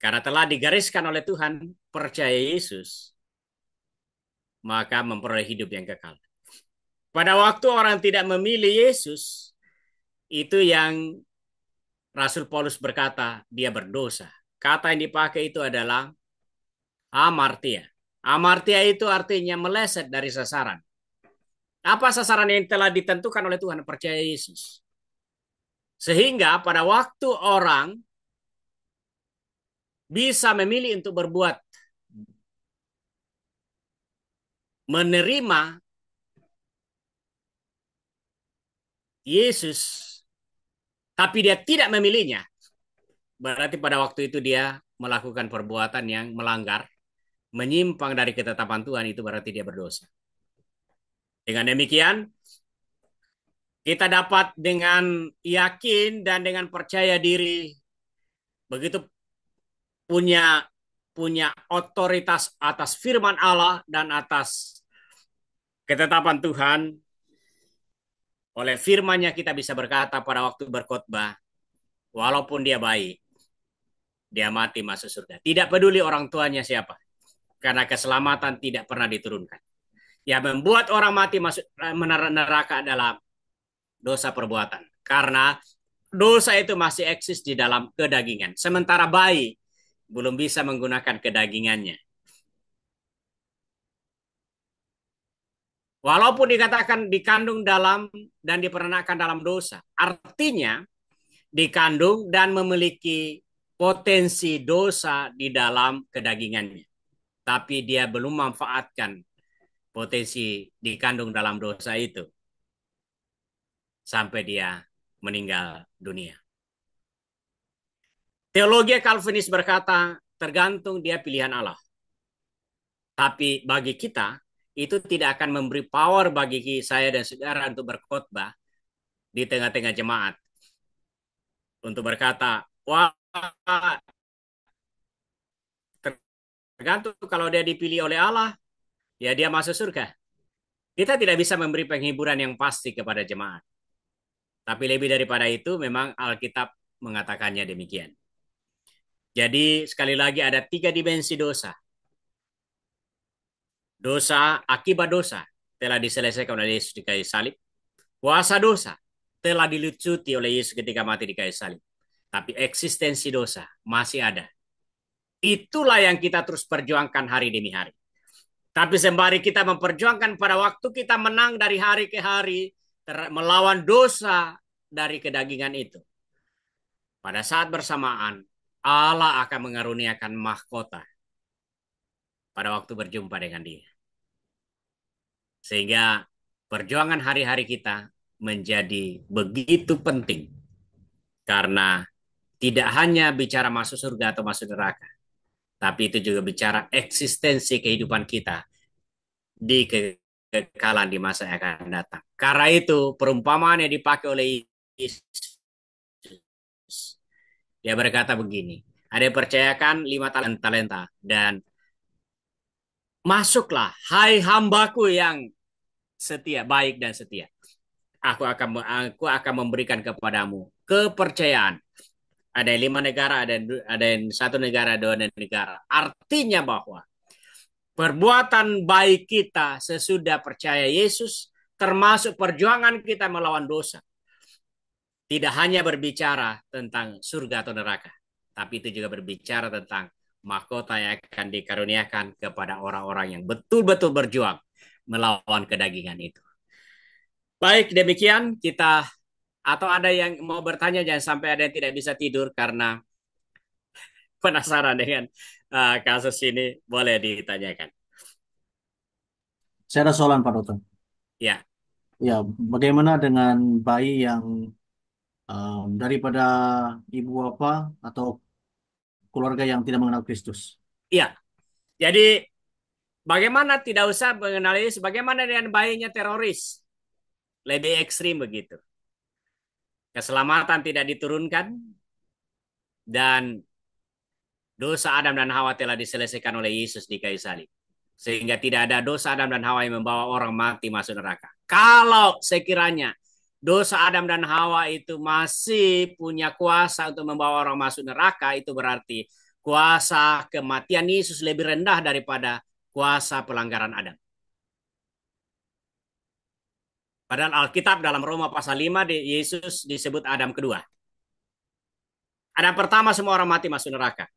Karena telah digariskan oleh Tuhan, percaya Yesus, maka memperoleh hidup yang kekal. Pada waktu orang tidak memilih Yesus, itu yang Rasul Paulus berkata, dia berdosa. Kata yang dipakai itu adalah amartia. Amartia itu artinya meleset dari sasaran. Apa sasaran yang telah ditentukan oleh Tuhan percaya Yesus? Sehingga pada waktu orang bisa memilih untuk berbuat menerima Yesus tapi dia tidak memilihnya berarti pada waktu itu dia melakukan perbuatan yang melanggar menyimpang dari ketetapan Tuhan itu berarti dia berdosa dengan demikian kita dapat dengan yakin dan dengan percaya diri begitu punya punya otoritas atas firman Allah dan atas ketetapan Tuhan. Oleh firmannya kita bisa berkata pada waktu berkhotbah, walaupun dia baik, dia mati masuk surga. Tidak peduli orang tuanya siapa, karena keselamatan tidak pernah diturunkan. Yang membuat orang mati masuk eh, neraka adalah dosa perbuatan. Karena dosa itu masih eksis di dalam kedagingan. Sementara bayi belum bisa menggunakan kedagingannya. Walaupun dikatakan dikandung dalam dan diperanakan dalam dosa. Artinya dikandung dan memiliki potensi dosa di dalam kedagingannya. Tapi dia belum manfaatkan potensi dikandung dalam dosa itu. Sampai dia meninggal dunia. Teologi Calvinis berkata, tergantung dia pilihan Allah. Tapi bagi kita, itu tidak akan memberi power bagi saya dan saudara untuk berkhotbah di tengah-tengah jemaat. Untuk berkata, wah, tergantung kalau dia dipilih oleh Allah, ya dia masuk surga. Kita tidak bisa memberi penghiburan yang pasti kepada jemaat. Tapi lebih daripada itu, memang Alkitab mengatakannya demikian. Jadi sekali lagi ada tiga dimensi dosa. Dosa, akibat dosa telah diselesaikan oleh Yesus di kayu salib. puasa dosa telah dilucuti oleh Yesus ketika mati di kayu salib. Tapi eksistensi dosa masih ada. Itulah yang kita terus perjuangkan hari demi hari. Tapi sembari kita memperjuangkan pada waktu kita menang dari hari ke hari melawan dosa dari kedagingan itu. Pada saat bersamaan Allah akan mengaruniakan mahkota pada waktu berjumpa dengan Dia. Sehingga perjuangan hari-hari kita menjadi begitu penting karena tidak hanya bicara masuk surga atau masuk neraka, tapi itu juga bicara eksistensi kehidupan kita di kekekalan di masa yang akan datang. Karena itu perumpamaan yang dipakai oleh Yesus dia berkata begini, ada yang percayakan lima talenta dan masuklah hai hambaku yang setia, baik dan setia. Aku akan aku akan memberikan kepadamu kepercayaan. Ada yang lima negara, ada yang, ada yang satu negara, dua negara. Artinya bahwa perbuatan baik kita sesudah percaya Yesus termasuk perjuangan kita melawan dosa tidak hanya berbicara tentang surga atau neraka, tapi itu juga berbicara tentang mahkota yang akan dikaruniakan kepada orang-orang yang betul-betul berjuang melawan kedagingan itu. Baik, demikian kita atau ada yang mau bertanya jangan sampai ada yang tidak bisa tidur karena (laughs) penasaran dengan uh, kasus ini boleh ditanyakan. Saya ada soalan Pak Dokter. Ya. Ya, bagaimana dengan bayi yang um, daripada ibu apa atau keluarga yang tidak mengenal Kristus. Iya. Jadi bagaimana tidak usah mengenal Yesus, bagaimana dengan bayinya teroris? Lebih ekstrim begitu. Keselamatan tidak diturunkan dan dosa Adam dan Hawa telah diselesaikan oleh Yesus di kayu salib sehingga tidak ada dosa Adam dan Hawa yang membawa orang mati masuk neraka. Kalau sekiranya dosa Adam dan Hawa itu masih punya kuasa untuk membawa orang masuk neraka, itu berarti kuasa kematian Yesus lebih rendah daripada kuasa pelanggaran Adam. Padahal Alkitab dalam Roma pasal 5 Yesus disebut Adam kedua. Adam pertama semua orang mati masuk neraka.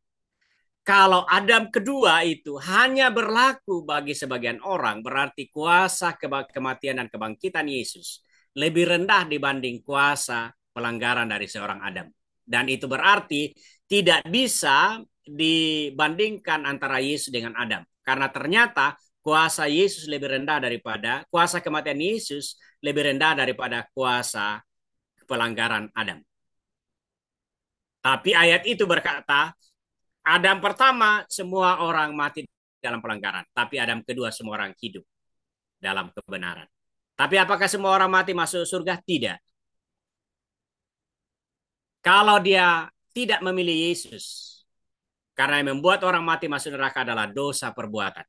Kalau Adam kedua itu hanya berlaku bagi sebagian orang, berarti kuasa kematian dan kebangkitan Yesus lebih rendah dibanding kuasa pelanggaran dari seorang Adam. Dan itu berarti tidak bisa dibandingkan antara Yesus dengan Adam. Karena ternyata kuasa Yesus lebih rendah daripada kuasa kematian Yesus lebih rendah daripada kuasa pelanggaran Adam. Tapi ayat itu berkata, Adam pertama semua orang mati dalam pelanggaran, tapi Adam kedua semua orang hidup dalam kebenaran. Tapi apakah semua orang mati masuk surga? Tidak. Kalau dia tidak memilih Yesus, karena yang membuat orang mati masuk neraka adalah dosa perbuatan.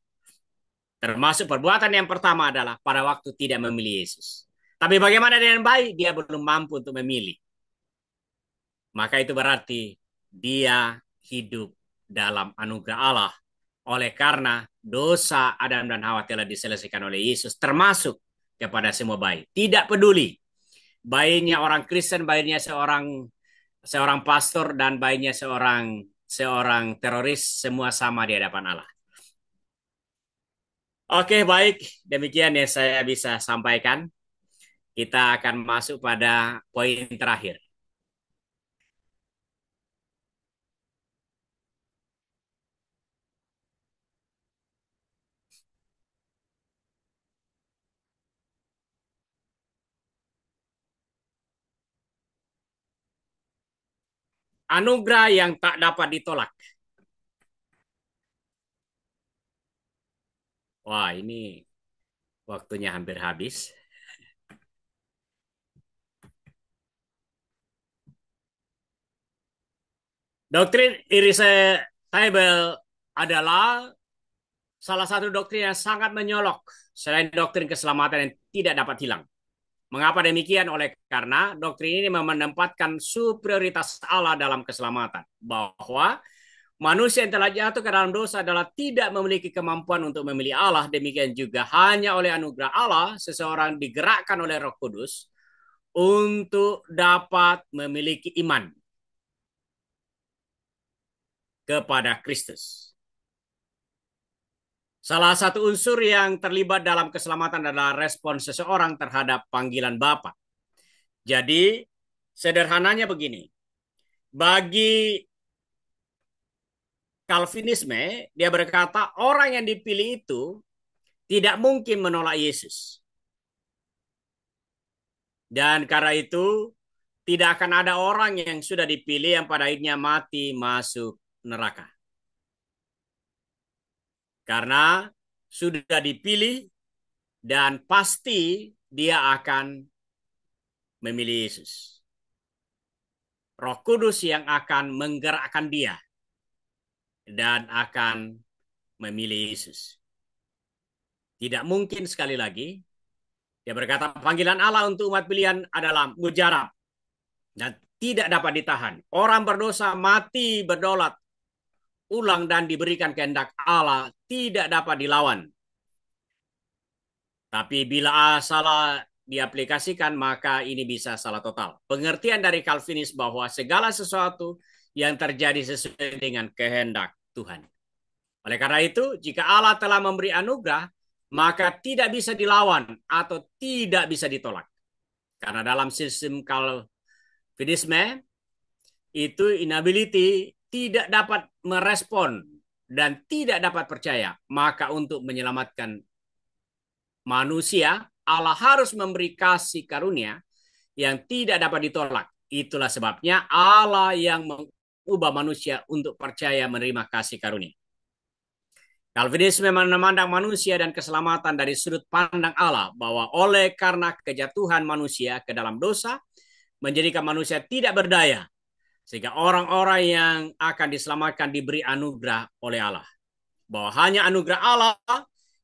Termasuk perbuatan yang pertama adalah pada waktu tidak memilih Yesus. Tapi bagaimana dengan baik? Dia belum mampu untuk memilih. Maka itu berarti dia hidup dalam anugerah Allah. Oleh karena dosa Adam dan Hawa telah diselesaikan oleh Yesus. Termasuk kepada semua bayi. Tidak peduli bayinya orang Kristen, bayinya seorang seorang pastor dan bayinya seorang seorang teroris semua sama di hadapan Allah. Oke, baik. Demikian yang saya bisa sampaikan. Kita akan masuk pada poin terakhir. anugerah yang tak dapat ditolak. Wah, ini waktunya hampir habis. Doktrin irreversible adalah salah satu doktrin yang sangat menyolok selain doktrin keselamatan yang tidak dapat hilang. Mengapa demikian? Oleh karena doktrin ini menempatkan superioritas Allah dalam keselamatan. Bahwa manusia yang telah jatuh ke dalam dosa adalah tidak memiliki kemampuan untuk memilih Allah. Demikian juga hanya oleh anugerah Allah seseorang digerakkan oleh Roh Kudus untuk dapat memiliki iman kepada Kristus. Salah satu unsur yang terlibat dalam keselamatan adalah respon seseorang terhadap panggilan Bapa. Jadi, sederhananya begini. Bagi Calvinisme, dia berkata orang yang dipilih itu tidak mungkin menolak Yesus. Dan karena itu, tidak akan ada orang yang sudah dipilih yang pada akhirnya mati masuk neraka. Karena sudah dipilih dan pasti dia akan memilih Yesus. Roh Kudus yang akan menggerakkan dia dan akan memilih Yesus. Tidak mungkin sekali lagi dia berkata panggilan Allah untuk umat pilihan adalah mujarab dan tidak dapat ditahan. Orang berdosa mati berdolat ulang dan diberikan kehendak Allah tidak dapat dilawan. Tapi bila salah diaplikasikan maka ini bisa salah total. Pengertian dari Calvinis bahwa segala sesuatu yang terjadi sesuai dengan kehendak Tuhan. Oleh karena itu, jika Allah telah memberi anugerah, maka tidak bisa dilawan atau tidak bisa ditolak. Karena dalam sistem Calvinisme itu inability tidak dapat merespon dan tidak dapat percaya, maka untuk menyelamatkan manusia, Allah harus memberi kasih karunia yang tidak dapat ditolak. Itulah sebabnya Allah yang mengubah manusia untuk percaya menerima kasih karunia. Calvinisme memandang manusia dan keselamatan dari sudut pandang Allah bahwa oleh karena kejatuhan manusia ke dalam dosa menjadikan manusia tidak berdaya sehingga orang-orang yang akan diselamatkan diberi anugerah oleh Allah. Bahwa hanya anugerah Allah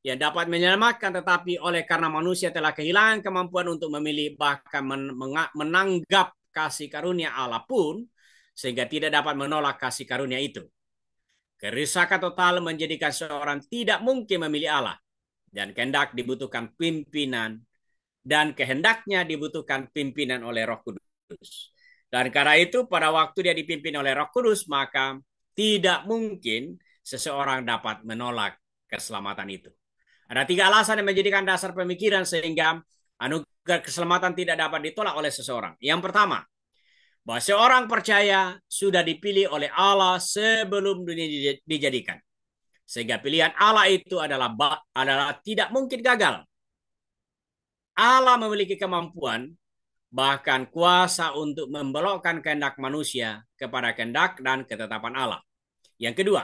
yang dapat menyelamatkan tetapi oleh karena manusia telah kehilangan kemampuan untuk memilih bahkan menanggap kasih karunia Allah pun sehingga tidak dapat menolak kasih karunia itu. kerisakan total menjadikan seorang tidak mungkin memilih Allah dan kehendak dibutuhkan pimpinan dan kehendaknya dibutuhkan pimpinan oleh Roh Kudus. Dan karena itu pada waktu dia dipimpin oleh Roh Kudus maka tidak mungkin seseorang dapat menolak keselamatan itu. Ada tiga alasan yang menjadikan dasar pemikiran sehingga anugerah keselamatan tidak dapat ditolak oleh seseorang. Yang pertama, bahwa seorang percaya sudah dipilih oleh Allah sebelum dunia dijadikan. Sehingga pilihan Allah itu adalah adalah tidak mungkin gagal. Allah memiliki kemampuan bahkan kuasa untuk membelokkan kehendak manusia kepada kehendak dan ketetapan Allah. Yang kedua,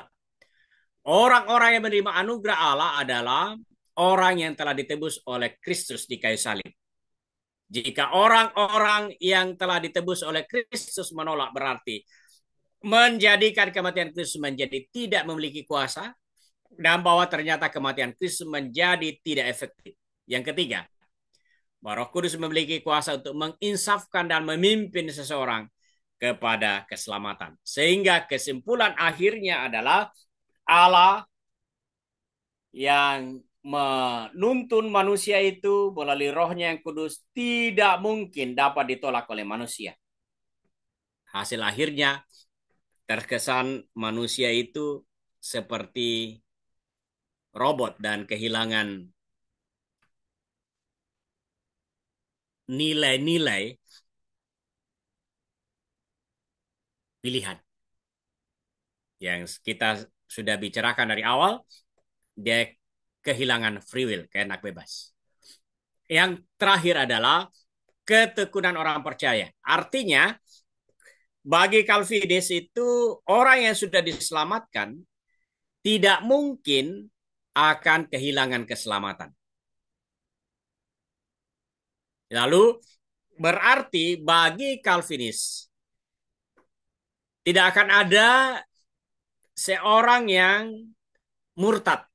orang-orang yang menerima anugerah Allah adalah orang yang telah ditebus oleh Kristus di kayu salib. Jika orang-orang yang telah ditebus oleh Kristus menolak berarti menjadikan kematian Kristus menjadi tidak memiliki kuasa dan bahwa ternyata kematian Kristus menjadi tidak efektif. Yang ketiga, bahwa Roh Kudus memiliki kuasa untuk menginsafkan dan memimpin seseorang kepada keselamatan. Sehingga kesimpulan akhirnya adalah Allah yang menuntun manusia itu melalui rohnya yang kudus tidak mungkin dapat ditolak oleh manusia. Hasil akhirnya terkesan manusia itu seperti robot dan kehilangan nilai-nilai pilihan yang kita sudah bicarakan dari awal dia kehilangan free will keenak bebas yang terakhir adalah ketekunan orang percaya artinya bagi Calvinis itu orang yang sudah diselamatkan tidak mungkin akan kehilangan keselamatan Lalu berarti bagi Calvinis tidak akan ada seorang yang murtad.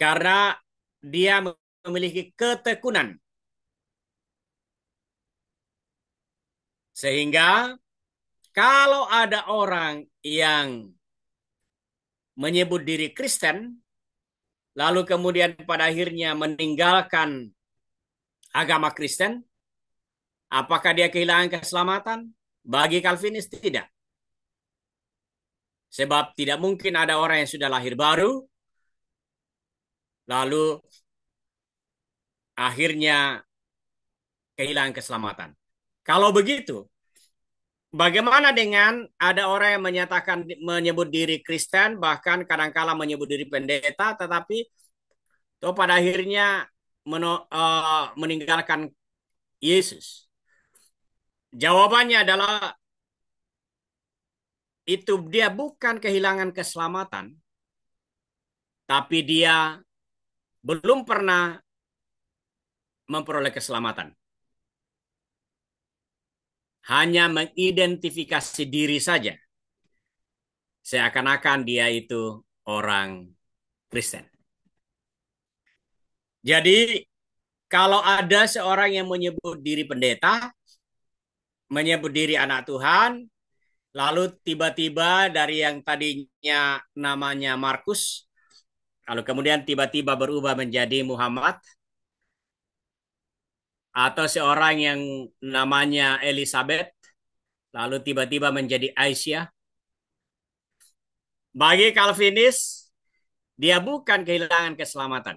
Karena dia memiliki ketekunan. Sehingga kalau ada orang yang menyebut diri Kristen, lalu kemudian pada akhirnya meninggalkan agama Kristen, apakah dia kehilangan keselamatan? Bagi Calvinis tidak. Sebab tidak mungkin ada orang yang sudah lahir baru, lalu akhirnya kehilangan keselamatan. Kalau begitu, Bagaimana dengan ada orang yang menyatakan menyebut diri Kristen bahkan kadangkala menyebut diri pendeta tetapi itu pada akhirnya men uh, eh, meninggalkan Yesus? Jawabannya adalah itu dia bukan kehilangan keselamatan tapi dia belum pernah memperoleh keselamatan hanya mengidentifikasi diri saja. Seakan-akan dia itu orang Kristen. Jadi kalau ada seorang yang menyebut diri pendeta, menyebut diri anak Tuhan, lalu tiba-tiba dari yang tadinya namanya Markus, lalu kemudian tiba-tiba berubah menjadi Muhammad, atau seorang yang namanya Elizabeth lalu tiba-tiba menjadi Aisyah. Bagi Calvinis, dia bukan kehilangan keselamatan.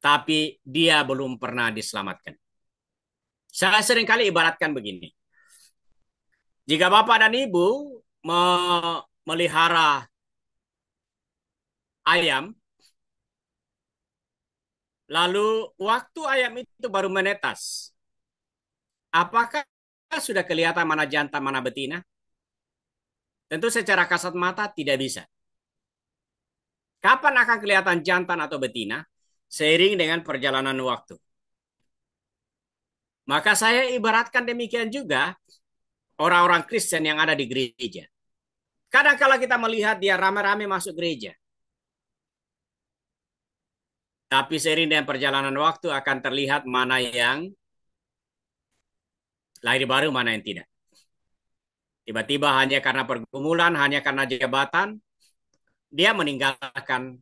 Tapi dia belum pernah diselamatkan. Saya seringkali ibaratkan begini. Jika bapak dan ibu memelihara ayam, Lalu waktu ayam itu baru menetas. Apakah sudah kelihatan mana jantan, mana betina? Tentu secara kasat mata tidak bisa. Kapan akan kelihatan jantan atau betina? Seiring dengan perjalanan waktu. Maka saya ibaratkan demikian juga orang-orang Kristen yang ada di gereja. Kadang -kadang kita melihat dia rame-rame masuk gereja. Tapi seiring dengan perjalanan waktu akan terlihat mana yang lahir baru, mana yang tidak. Tiba-tiba hanya karena pergumulan, hanya karena jabatan, dia meninggalkan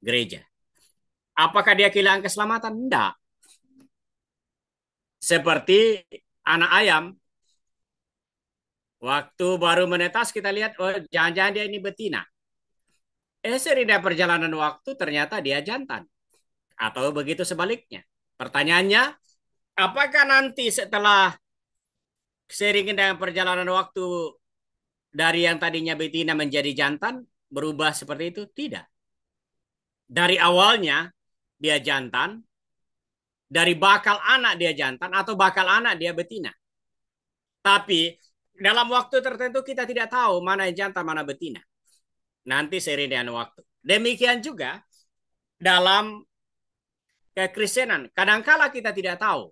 gereja. Apakah dia kehilangan keselamatan? Tidak. Seperti anak ayam, waktu baru menetas kita lihat, oh jangan-jangan dia ini betina. Eh sering perjalanan waktu ternyata dia jantan atau begitu sebaliknya. Pertanyaannya, apakah nanti setelah seiring dengan perjalanan waktu dari yang tadinya betina menjadi jantan berubah seperti itu? Tidak. Dari awalnya dia jantan, dari bakal anak dia jantan atau bakal anak dia betina. Tapi dalam waktu tertentu kita tidak tahu mana yang jantan, mana betina. Nanti seiring dengan waktu. Demikian juga dalam kekristenan. Kadangkala kita tidak tahu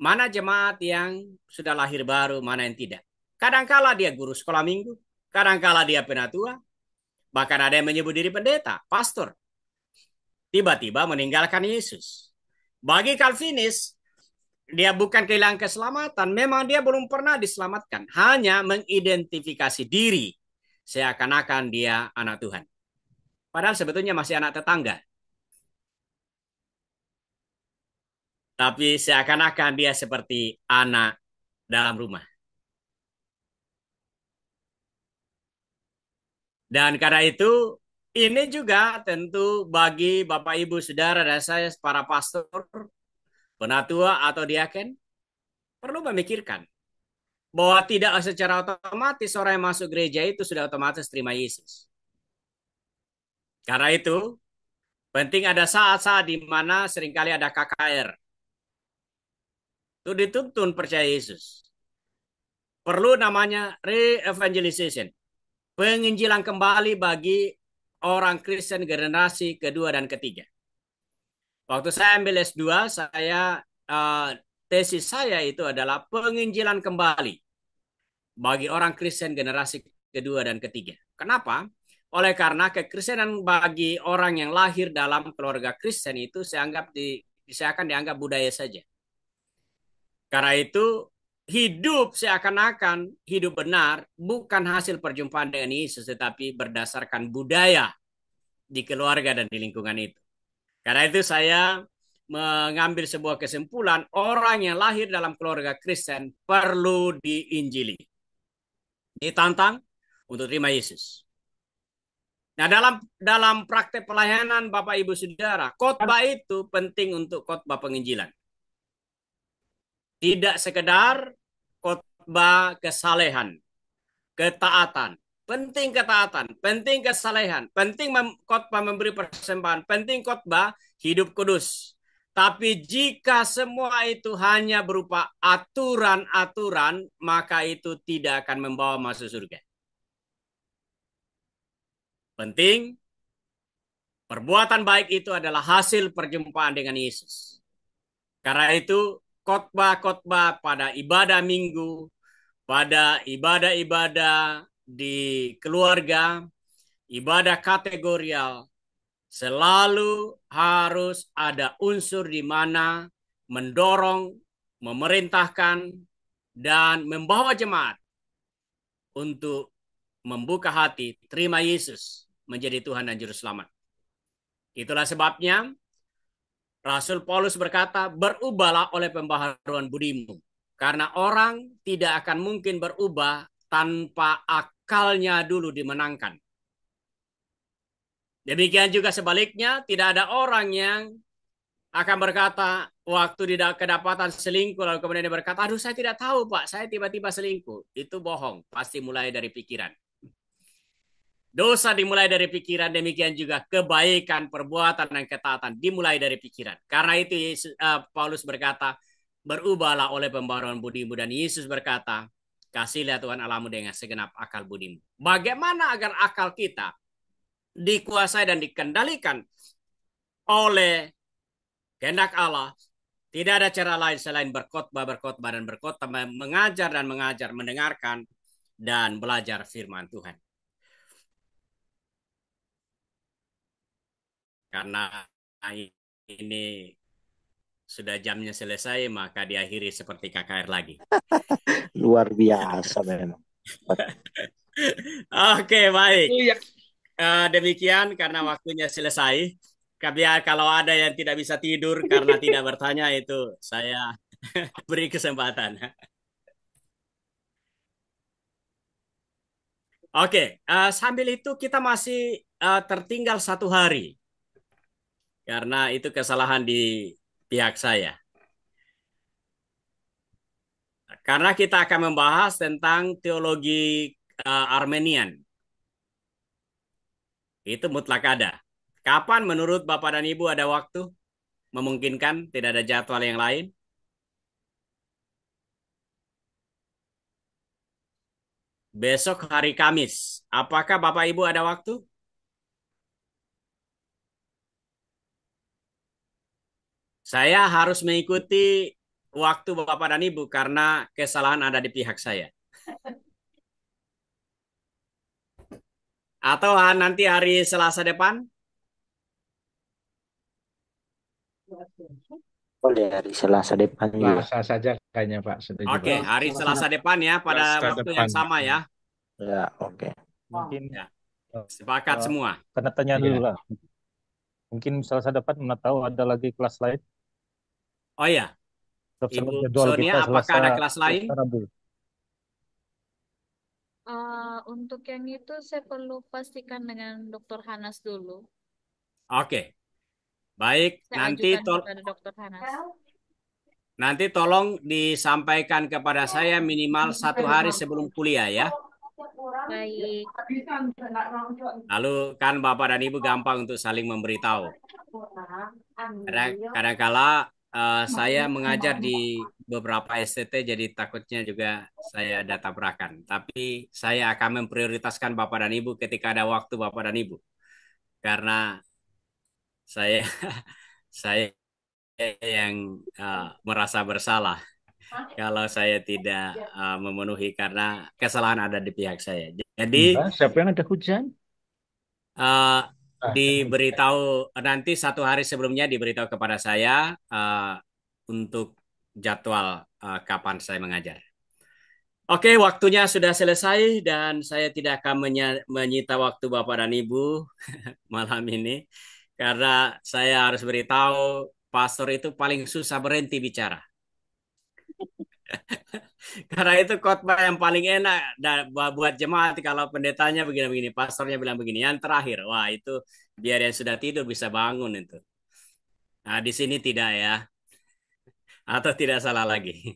mana jemaat yang sudah lahir baru, mana yang tidak. Kadangkala dia guru sekolah minggu, kadangkala dia penatua, bahkan ada yang menyebut diri pendeta, pastor. Tiba-tiba meninggalkan Yesus. Bagi Calvinis, dia bukan kehilangan keselamatan, memang dia belum pernah diselamatkan, hanya mengidentifikasi diri seakan-akan dia anak Tuhan. Padahal sebetulnya masih anak tetangga, tapi seakan-akan dia seperti anak dalam rumah. Dan karena itu, ini juga tentu bagi Bapak Ibu Saudara dan saya para pastor, penatua atau diaken, perlu memikirkan bahwa tidak secara otomatis orang yang masuk gereja itu sudah otomatis terima Yesus. Karena itu, penting ada saat-saat di mana seringkali ada KKR, itu dituntun percaya Yesus. Perlu namanya re-evangelization. Penginjilan kembali bagi orang Kristen generasi kedua dan ketiga. Waktu saya ambil S2, saya uh, tesis saya itu adalah penginjilan kembali bagi orang Kristen generasi kedua dan ketiga. Kenapa? Oleh karena kekristenan bagi orang yang lahir dalam keluarga Kristen itu saya anggap di saya akan dianggap budaya saja. Karena itu hidup seakan-akan hidup benar bukan hasil perjumpaan dengan Yesus tetapi berdasarkan budaya di keluarga dan di lingkungan itu. Karena itu saya mengambil sebuah kesimpulan orang yang lahir dalam keluarga Kristen perlu diinjili. Ditantang untuk terima Yesus. Nah, dalam dalam praktek pelayanan Bapak Ibu Saudara, khotbah itu penting untuk khotbah penginjilan. Tidak sekedar khotbah kesalehan, ketaatan. Penting ketaatan, penting kesalehan, penting mem khotbah memberi persembahan, penting khotbah hidup kudus. Tapi jika semua itu hanya berupa aturan-aturan, maka itu tidak akan membawa masuk surga. Penting, perbuatan baik itu adalah hasil perjumpaan dengan Yesus. Karena itu khotbah-khotbah pada ibadah minggu, pada ibadah-ibadah di keluarga, ibadah kategorial, selalu harus ada unsur di mana mendorong, memerintahkan, dan membawa jemaat untuk membuka hati, terima Yesus menjadi Tuhan dan Juru Selamat. Itulah sebabnya Rasul Paulus berkata, berubahlah oleh pembaharuan budimu. Karena orang tidak akan mungkin berubah tanpa akalnya dulu dimenangkan. Demikian juga sebaliknya, tidak ada orang yang akan berkata, waktu tidak kedapatan selingkuh, lalu kemudian dia berkata, aduh saya tidak tahu pak, saya tiba-tiba selingkuh. Itu bohong, pasti mulai dari pikiran. Dosa dimulai dari pikiran, demikian juga kebaikan, perbuatan, dan ketaatan dimulai dari pikiran. Karena itu Yesus, uh, Paulus berkata, berubahlah oleh pembaruan budimu. Dan Yesus berkata, kasihlah Tuhan Allahmu dengan segenap akal budimu. Bagaimana agar akal kita dikuasai dan dikendalikan oleh kehendak Allah tidak ada cara lain selain berkhotbah, berkhotbah dan berkhotbah, mengajar dan mengajar, mendengarkan dan belajar firman Tuhan. karena ini sudah jamnya selesai maka diakhiri seperti KKR lagi. (laughs) Luar biasa memang. (laughs) Oke baik. Uh, demikian karena waktunya selesai. Kami kalau ada yang tidak bisa tidur karena (laughs) tidak bertanya itu saya beri kesempatan. Oke, okay, uh, eh, sambil itu kita masih uh, tertinggal satu hari karena itu kesalahan di pihak saya. Karena kita akan membahas tentang teologi uh, Armenian. Itu mutlak ada. Kapan menurut Bapak dan Ibu ada waktu? Memungkinkan tidak ada jadwal yang lain? Besok hari Kamis. Apakah Bapak Ibu ada waktu? Saya harus mengikuti waktu Bapak dan Ibu karena kesalahan ada di pihak saya. Atau nanti hari Selasa depan? Boleh hari Selasa depan ya. Selasa saja kayaknya Pak. Oke, okay, hari Selasa depan ya pada Selasa waktu depan. yang sama ya. Ya, oke. Okay. Mungkin ya. Sepakat uh, semua. Penetanya tanya dulu iya. lah. Mungkin Selasa depan mana tahu ada lagi kelas lain Oh ya. Ibu Sonia, apakah selasa, ada kelas lain? Rabu. Uh, eh, untuk yang itu saya perlu pastikan dengan Dr. Hanas dulu. Oke. Okay. Baik, saya nanti tol Dr. Hanas. Nanti tolong disampaikan kepada saya minimal satu hari sebelum kuliah ya. Baik. Lalu kan Bapak dan Ibu gampang untuk saling memberitahu. Kadang-kala kadang Eh, nah, saya mengajar di beberapa STT jadi takutnya juga saya ada tabrakan. Tapi saya akan memprioritaskan Bapak dan Ibu ketika ada waktu Bapak dan Ibu. Karena saya (laughs) saya yang uh, merasa bersalah kalau saya tidak uh, memenuhi karena kesalahan ada di pihak saya. Jadi siapa yang ada hujan? Uh, Nah, diberitahu nanti satu hari sebelumnya diberitahu kepada saya uh, untuk jadwal uh, kapan saya mengajar. Oke, waktunya sudah selesai dan saya tidak akan menyita waktu Bapak dan Ibu (laughs) malam ini karena saya harus beritahu pastor itu paling susah berhenti bicara. (laughs) Karena itu khotbah yang paling enak buat jemaat kalau pendetanya begini-begini, pastornya bilang begini. Yang terakhir, wah itu biar yang sudah tidur bisa bangun itu. Nah di sini tidak ya, atau tidak salah lagi. (laughs)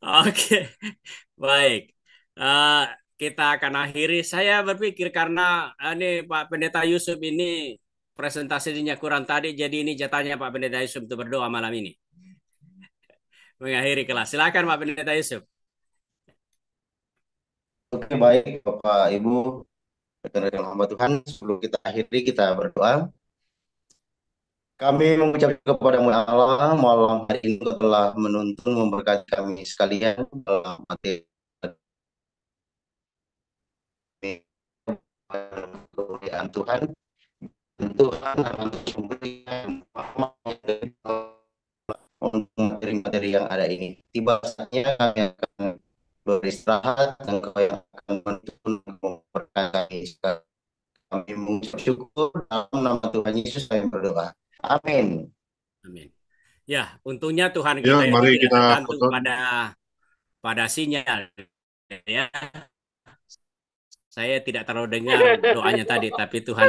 Oke, okay. baik. Uh, kita akan akhiri. Saya berpikir karena eh, ini Pak Pendeta Yusuf ini presentasinya kurang tadi, jadi ini jatahnya Pak Pendeta Yusuf untuk berdoa malam ini mengakhiri kelas. Silakan Pak Pendeta Yusuf. Oke baik Bapak Ibu dengan Tuhan sebelum kita akhiri kita berdoa. Kami mengucapkan kepada Allah malam hari ini telah menuntun memberkati kami sekalian dalam mati kemuliaan Tuhan. Tuhan akan memberikan rahmat dari materi-materi oh, yang ada ini. Tiba saatnya kami akan beristirahat dan kami akan memperkenalkan kami. Kami mengucap syukur dalam nama Tuhan Yesus kami berdoa. Amin. Amin. Ya, untungnya Tuhan ya, kita ya, mari kita pada pada sinyal ya. Saya tidak terlalu dengar doanya tadi, tapi Tuhan